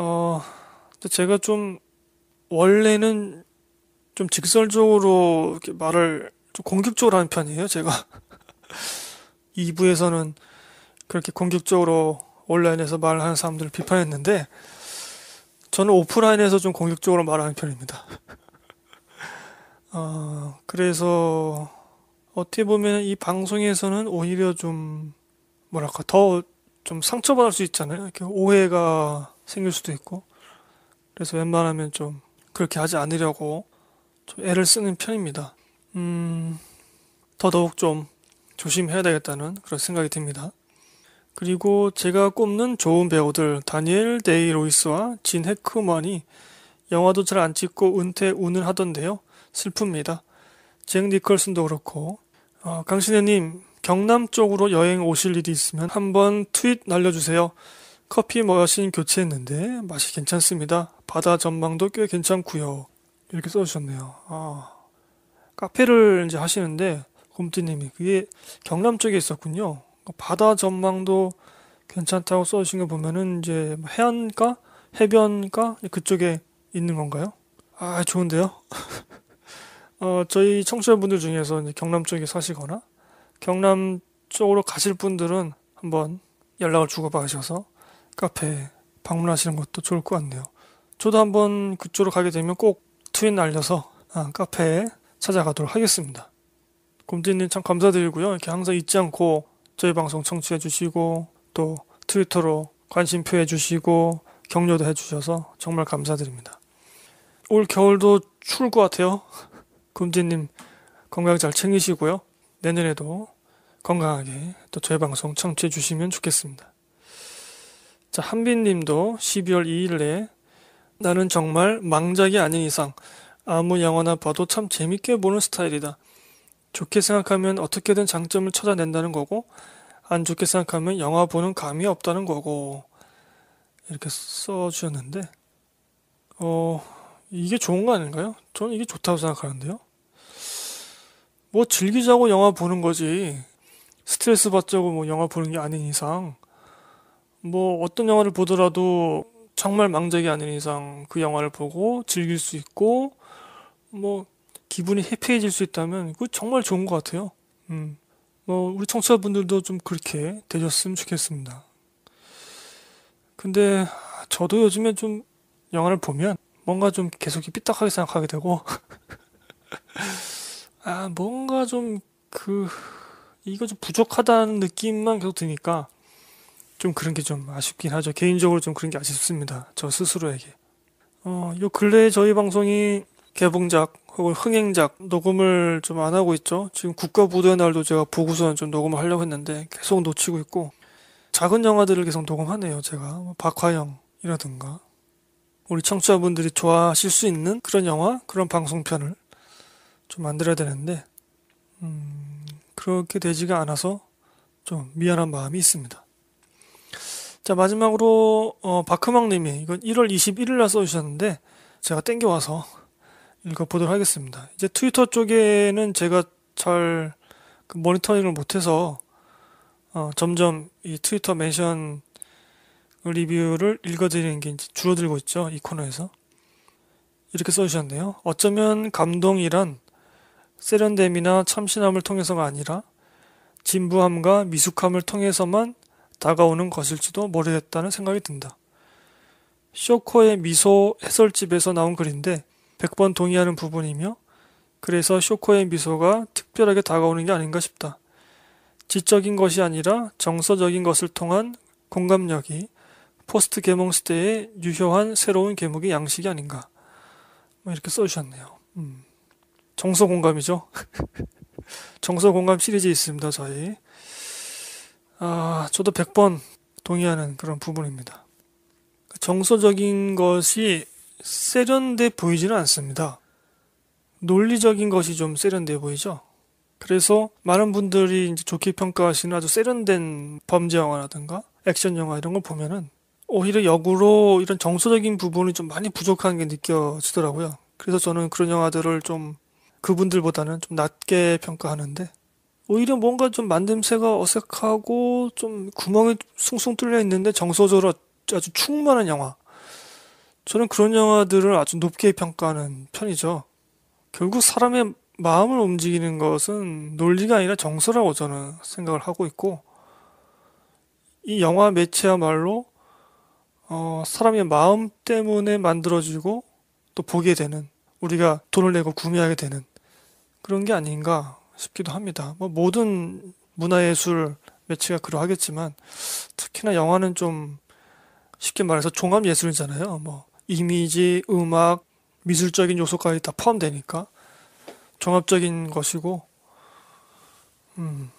어, 제가 좀 원래는 좀 직설적으로 이렇게 말을 좀 공격적으로 하는 편이에요. 제가 2부에서는 그렇게 공격적으로 온라인에서 말하는 사람들을 비판했는데 저는 오프라인에서 좀 공격적으로 말하는 편입니다. 어, 그래서 어떻게 보면 이 방송에서는 오히려 좀 뭐랄까 더 좀 상처받을 수 있잖아요. 오해가 생길 수도 있고 그래서 웬만하면 좀 그렇게 하지 않으려고 좀 애를 쓰는 편입니다. 음, 더더욱 좀 조심해야 되겠다는 그런 생각이 듭니다. 그리고 제가 꼽는 좋은 배우들 다니엘 데이 로이스와 진 해크먼이 영화도 잘 안 찍고 은퇴 운을 하던데요. 슬픕니다. 잭 니컬슨도 그렇고 어, 강신혜님 경남 쪽으로 여행 오실 일이 있으면 한번 트윗 날려주세요. 커피 머신 교체했는데 맛이 괜찮습니다. 바다 전망도 꽤 괜찮고요. 이렇게 써주셨네요. 아, 카페를 이제 하시는데 곰띠님이 그게 경남 쪽에 있었군요. 바다 전망도 괜찮다고 써주신 거 보면은 이제 해안가, 해변가 그쪽에 있는 건가요? 아 좋은데요. 어, 저희 청취자분들 중에서 경남 쪽에 사시거나 경남 쪽으로 가실 분들은 한번 연락을 주고받으셔서 카페 방문하시는 것도 좋을 것 같네요. 저도 한번 그쪽으로 가게 되면 꼭 트윈 날려서 아, 카페에 찾아가도록 하겠습니다. 곰지님참 감사드리고요. 이렇게 항상 잊지 않고 저희 방송 청취해 주시고 또 트위터로 관심 표해 주시고 격려도 해 주셔서 정말 감사드립니다. 올 겨울도 추울 것 같아요. 곰지님 건강 잘 챙기시고요. 내년에도 건강하게 또 저희 방송 청취해 주시면 좋겠습니다. 자, 한빈님도 12월 2일에 나는 정말 망작이 아닌 이상 아무 영화나 봐도 참 재밌게 보는 스타일이다. 좋게 생각하면 어떻게든 장점을 찾아낸다는 거고 안 좋게 생각하면 영화 보는 감이 없다는 거고 이렇게 써주셨는데 어 이게 좋은 거 아닌가요? 저는 이게 좋다고 생각하는데요. 뭐 즐기자고 영화 보는 거지 스트레스 받자고 뭐 영화 보는 게 아닌 이상 뭐 어떤 영화를 보더라도 정말 망작이 아닌 이상 그 영화를 보고 즐길 수 있고 뭐 기분이 해피해질 수 있다면 그 정말 좋은 것 같아요. 음. 뭐 우리 청취자분들도 좀 그렇게 되셨으면 좋겠습니다. 근데 저도 요즘에 좀 영화를 보면 뭔가 좀 계속 삐딱하게 생각하게 되고 아 뭔가 좀 그 이거 좀 부족하다는 느낌만 계속 드니까 좀 그런 게 좀 아쉽긴 하죠. 개인적으로 좀 그런 게 아쉽습니다. 저 스스로에게. 어, 요 근래에 저희 방송이 개봉작 혹은 흥행작 녹음을 좀 안 하고 있죠. 지금 국가부도의 날도 제가 보고서는 좀 녹음을 하려고 했는데 계속 놓치고 있고 작은 영화들을 계속 녹음하네요. 제가 뭐 박화영이라든가 우리 청취자분들이 좋아하실 수 있는 그런 영화 그런 방송편을 좀 만들어야 되는데 음, 그렇게 되지가 않아서 좀 미안한 마음이 있습니다. 자, 마지막으로, 어, 바크망님이, 이건 1월 21일날 써주셨는데, 제가 땡겨와서 읽어보도록 하겠습니다. 이제 트위터 쪽에는 제가 잘그 모니터링을 못해서, 어, 점점 이 트위터 멘션 리뷰를 읽어드리는 게 줄어들고 있죠. 이 코너에서. 이렇게 써주셨네요. 어쩌면 감동이란 세련됨이나 참신함을 통해서가 아니라 진부함과 미숙함을 통해서만 다가오는 것일지도 모르겠다는 생각이 든다. 쇼커의 미소 해설집에서 나온 글인데 100번 동의하는 부분이며 그래서 쇼커의 미소가 특별하게 다가오는 게 아닌가 싶다. 지적인 것이 아니라 정서적인 것을 통한 공감력이 포스트 개몽 시대의 유효한 새로운 개목의 양식이 아닌가. 뭐 이렇게 써주셨네요. 음. 정서 공감이죠. 정서 공감 시리즈 있습니다, 저희. 아, 저도 100번 동의하는 그런 부분입니다. 정서적인 것이 세련돼 보이지는 않습니다. 논리적인 것이 좀 세련돼 보이죠? 그래서 많은 분들이 이제 좋게 평가하시는 아주 세련된 범죄 영화라든가 액션 영화 이런 걸 보면은 오히려 역으로 이런 정서적인 부분이 좀 많이 부족한 게 느껴지더라고요. 그래서 저는 그런 영화들을 좀 그분들보다는 좀 낮게 평가하는데 오히려 뭔가 좀 만듦새가 어색하고 좀 구멍이 숭숭 뚫려 있는데 정서적으로 아주 충만한 영화. 저는 그런 영화들을 아주 높게 평가하는 편이죠. 결국 사람의 마음을 움직이는 것은 논리가 아니라 정서라고 저는 생각을 하고 있고, 이 영화 매체야말로, 어, 사람의 마음 때문에 만들어지고, 또 보게 되는, 우리가 돈을 내고 구매하게 되는 그런 게 아닌가 싶기도 합니다. 뭐 모든 문화예술 매체가 그러하겠지만 특히나 영화는 좀 쉽게 말해서 종합 예술이잖아요. 뭐 이미지, 음악, 미술적인 요소까지 다 포함되니까 종합적인 것이고 음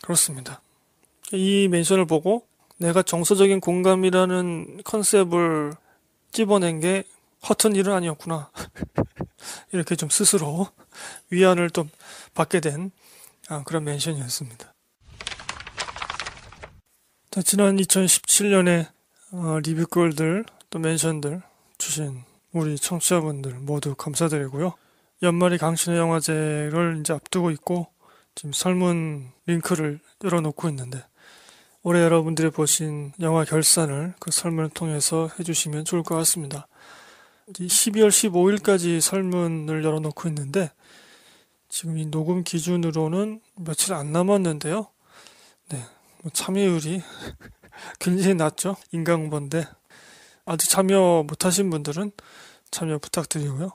그렇습니다. 이 멘션을 보고 내가 정서적인 공감이라는 컨셉을 찝어낸 게 허튼 일은 아니었구나. 이렇게 좀 스스로 위안을 또 받게 된 아, 그런 멘션이었습니다. 자, 지난 2017년에 어, 리뷰글들 또 멘션들 주신 우리 청취자분들 모두 감사드리고요. 연말이 강신의 영화제를 이제 앞두고 있고 지금 설문 링크를 열어놓고 있는데 올해 여러분들이 보신 영화 결산을 그 설문을 통해서 해주시면 좋을 것 같습니다. 12월 15일까지 설문을 열어놓고 있는데 지금 이 녹음 기준으로는 며칠 안 남았는데요. 네, 뭐 참여율이 굉장히 낮죠. 인강본데 아직 참여 못하신 분들은 참여 부탁드리고요.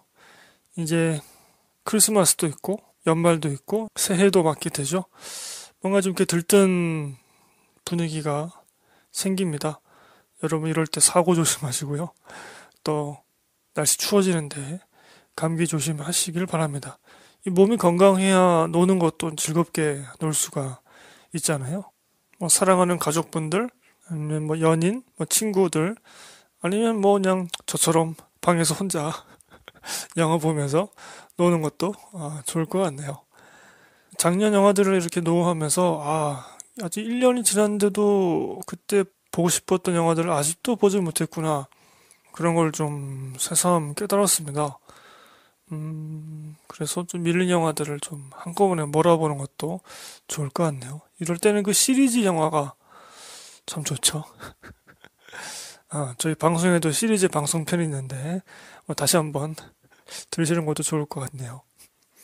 이제 크리스마스도 있고 연말도 있고 새해도 맞게 되죠. 뭔가 좀 이렇게 들뜬 분위기가 생깁니다. 여러분 이럴 때 사고 조심하시고요. 또 날씨 추워지는데 감기 조심하시길 바랍니다. 몸이 건강해야 노는 것도 즐겁게 놀 수가 있잖아요. 뭐 사랑하는 가족분들, 아니면 뭐 연인, 뭐 친구들, 아니면 뭐 그냥 저처럼 방에서 혼자 영화 보면서 노는 것도 아, 좋을 것 같네요. 작년 영화들을 이렇게 노하면서 아, 아직 1년이 지났는데도 그때 보고 싶었던 영화들을 아직도 보지 못했구나. 그런 걸 좀 새삼 깨달았습니다. 음, 그래서 좀 밀린 영화들을 좀 한꺼번에 몰아보는 것도 좋을 것 같네요. 이럴 때는 그 시리즈 영화가 참 좋죠. 아, 저희 방송에도 시리즈 방송편이 있는데, 뭐 다시 한번 들으시는 것도 좋을 것 같네요.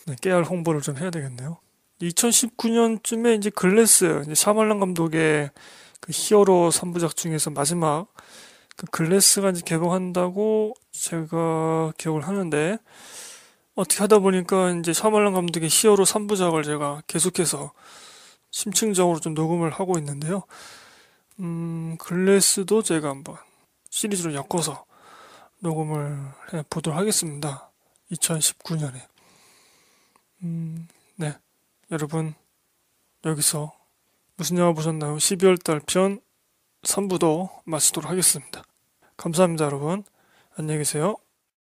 네, 깨알 홍보를 좀 해야 되겠네요. 2019년쯤에 이제 글래스, 이제 샤말란 감독의 그 히어로 3부작 중에서 마지막 그 글래스가 이제 개봉한다고 제가 기억을 하는데, 어떻게 하다 보니까 이제 샤말란 감독의 히어로 3부작을 제가 계속해서 심층적으로 좀 녹음을 하고 있는데요. 음, 글래스도 제가 한번 시리즈로 엮어서 녹음을 해 보도록 하겠습니다. 2019년에. 음, 네. 여러분, 여기서 무슨 영화 보셨나요? 12월 달편 3부도 마치도록 하겠습니다. 감사합니다, 여러분. 안녕히 계세요.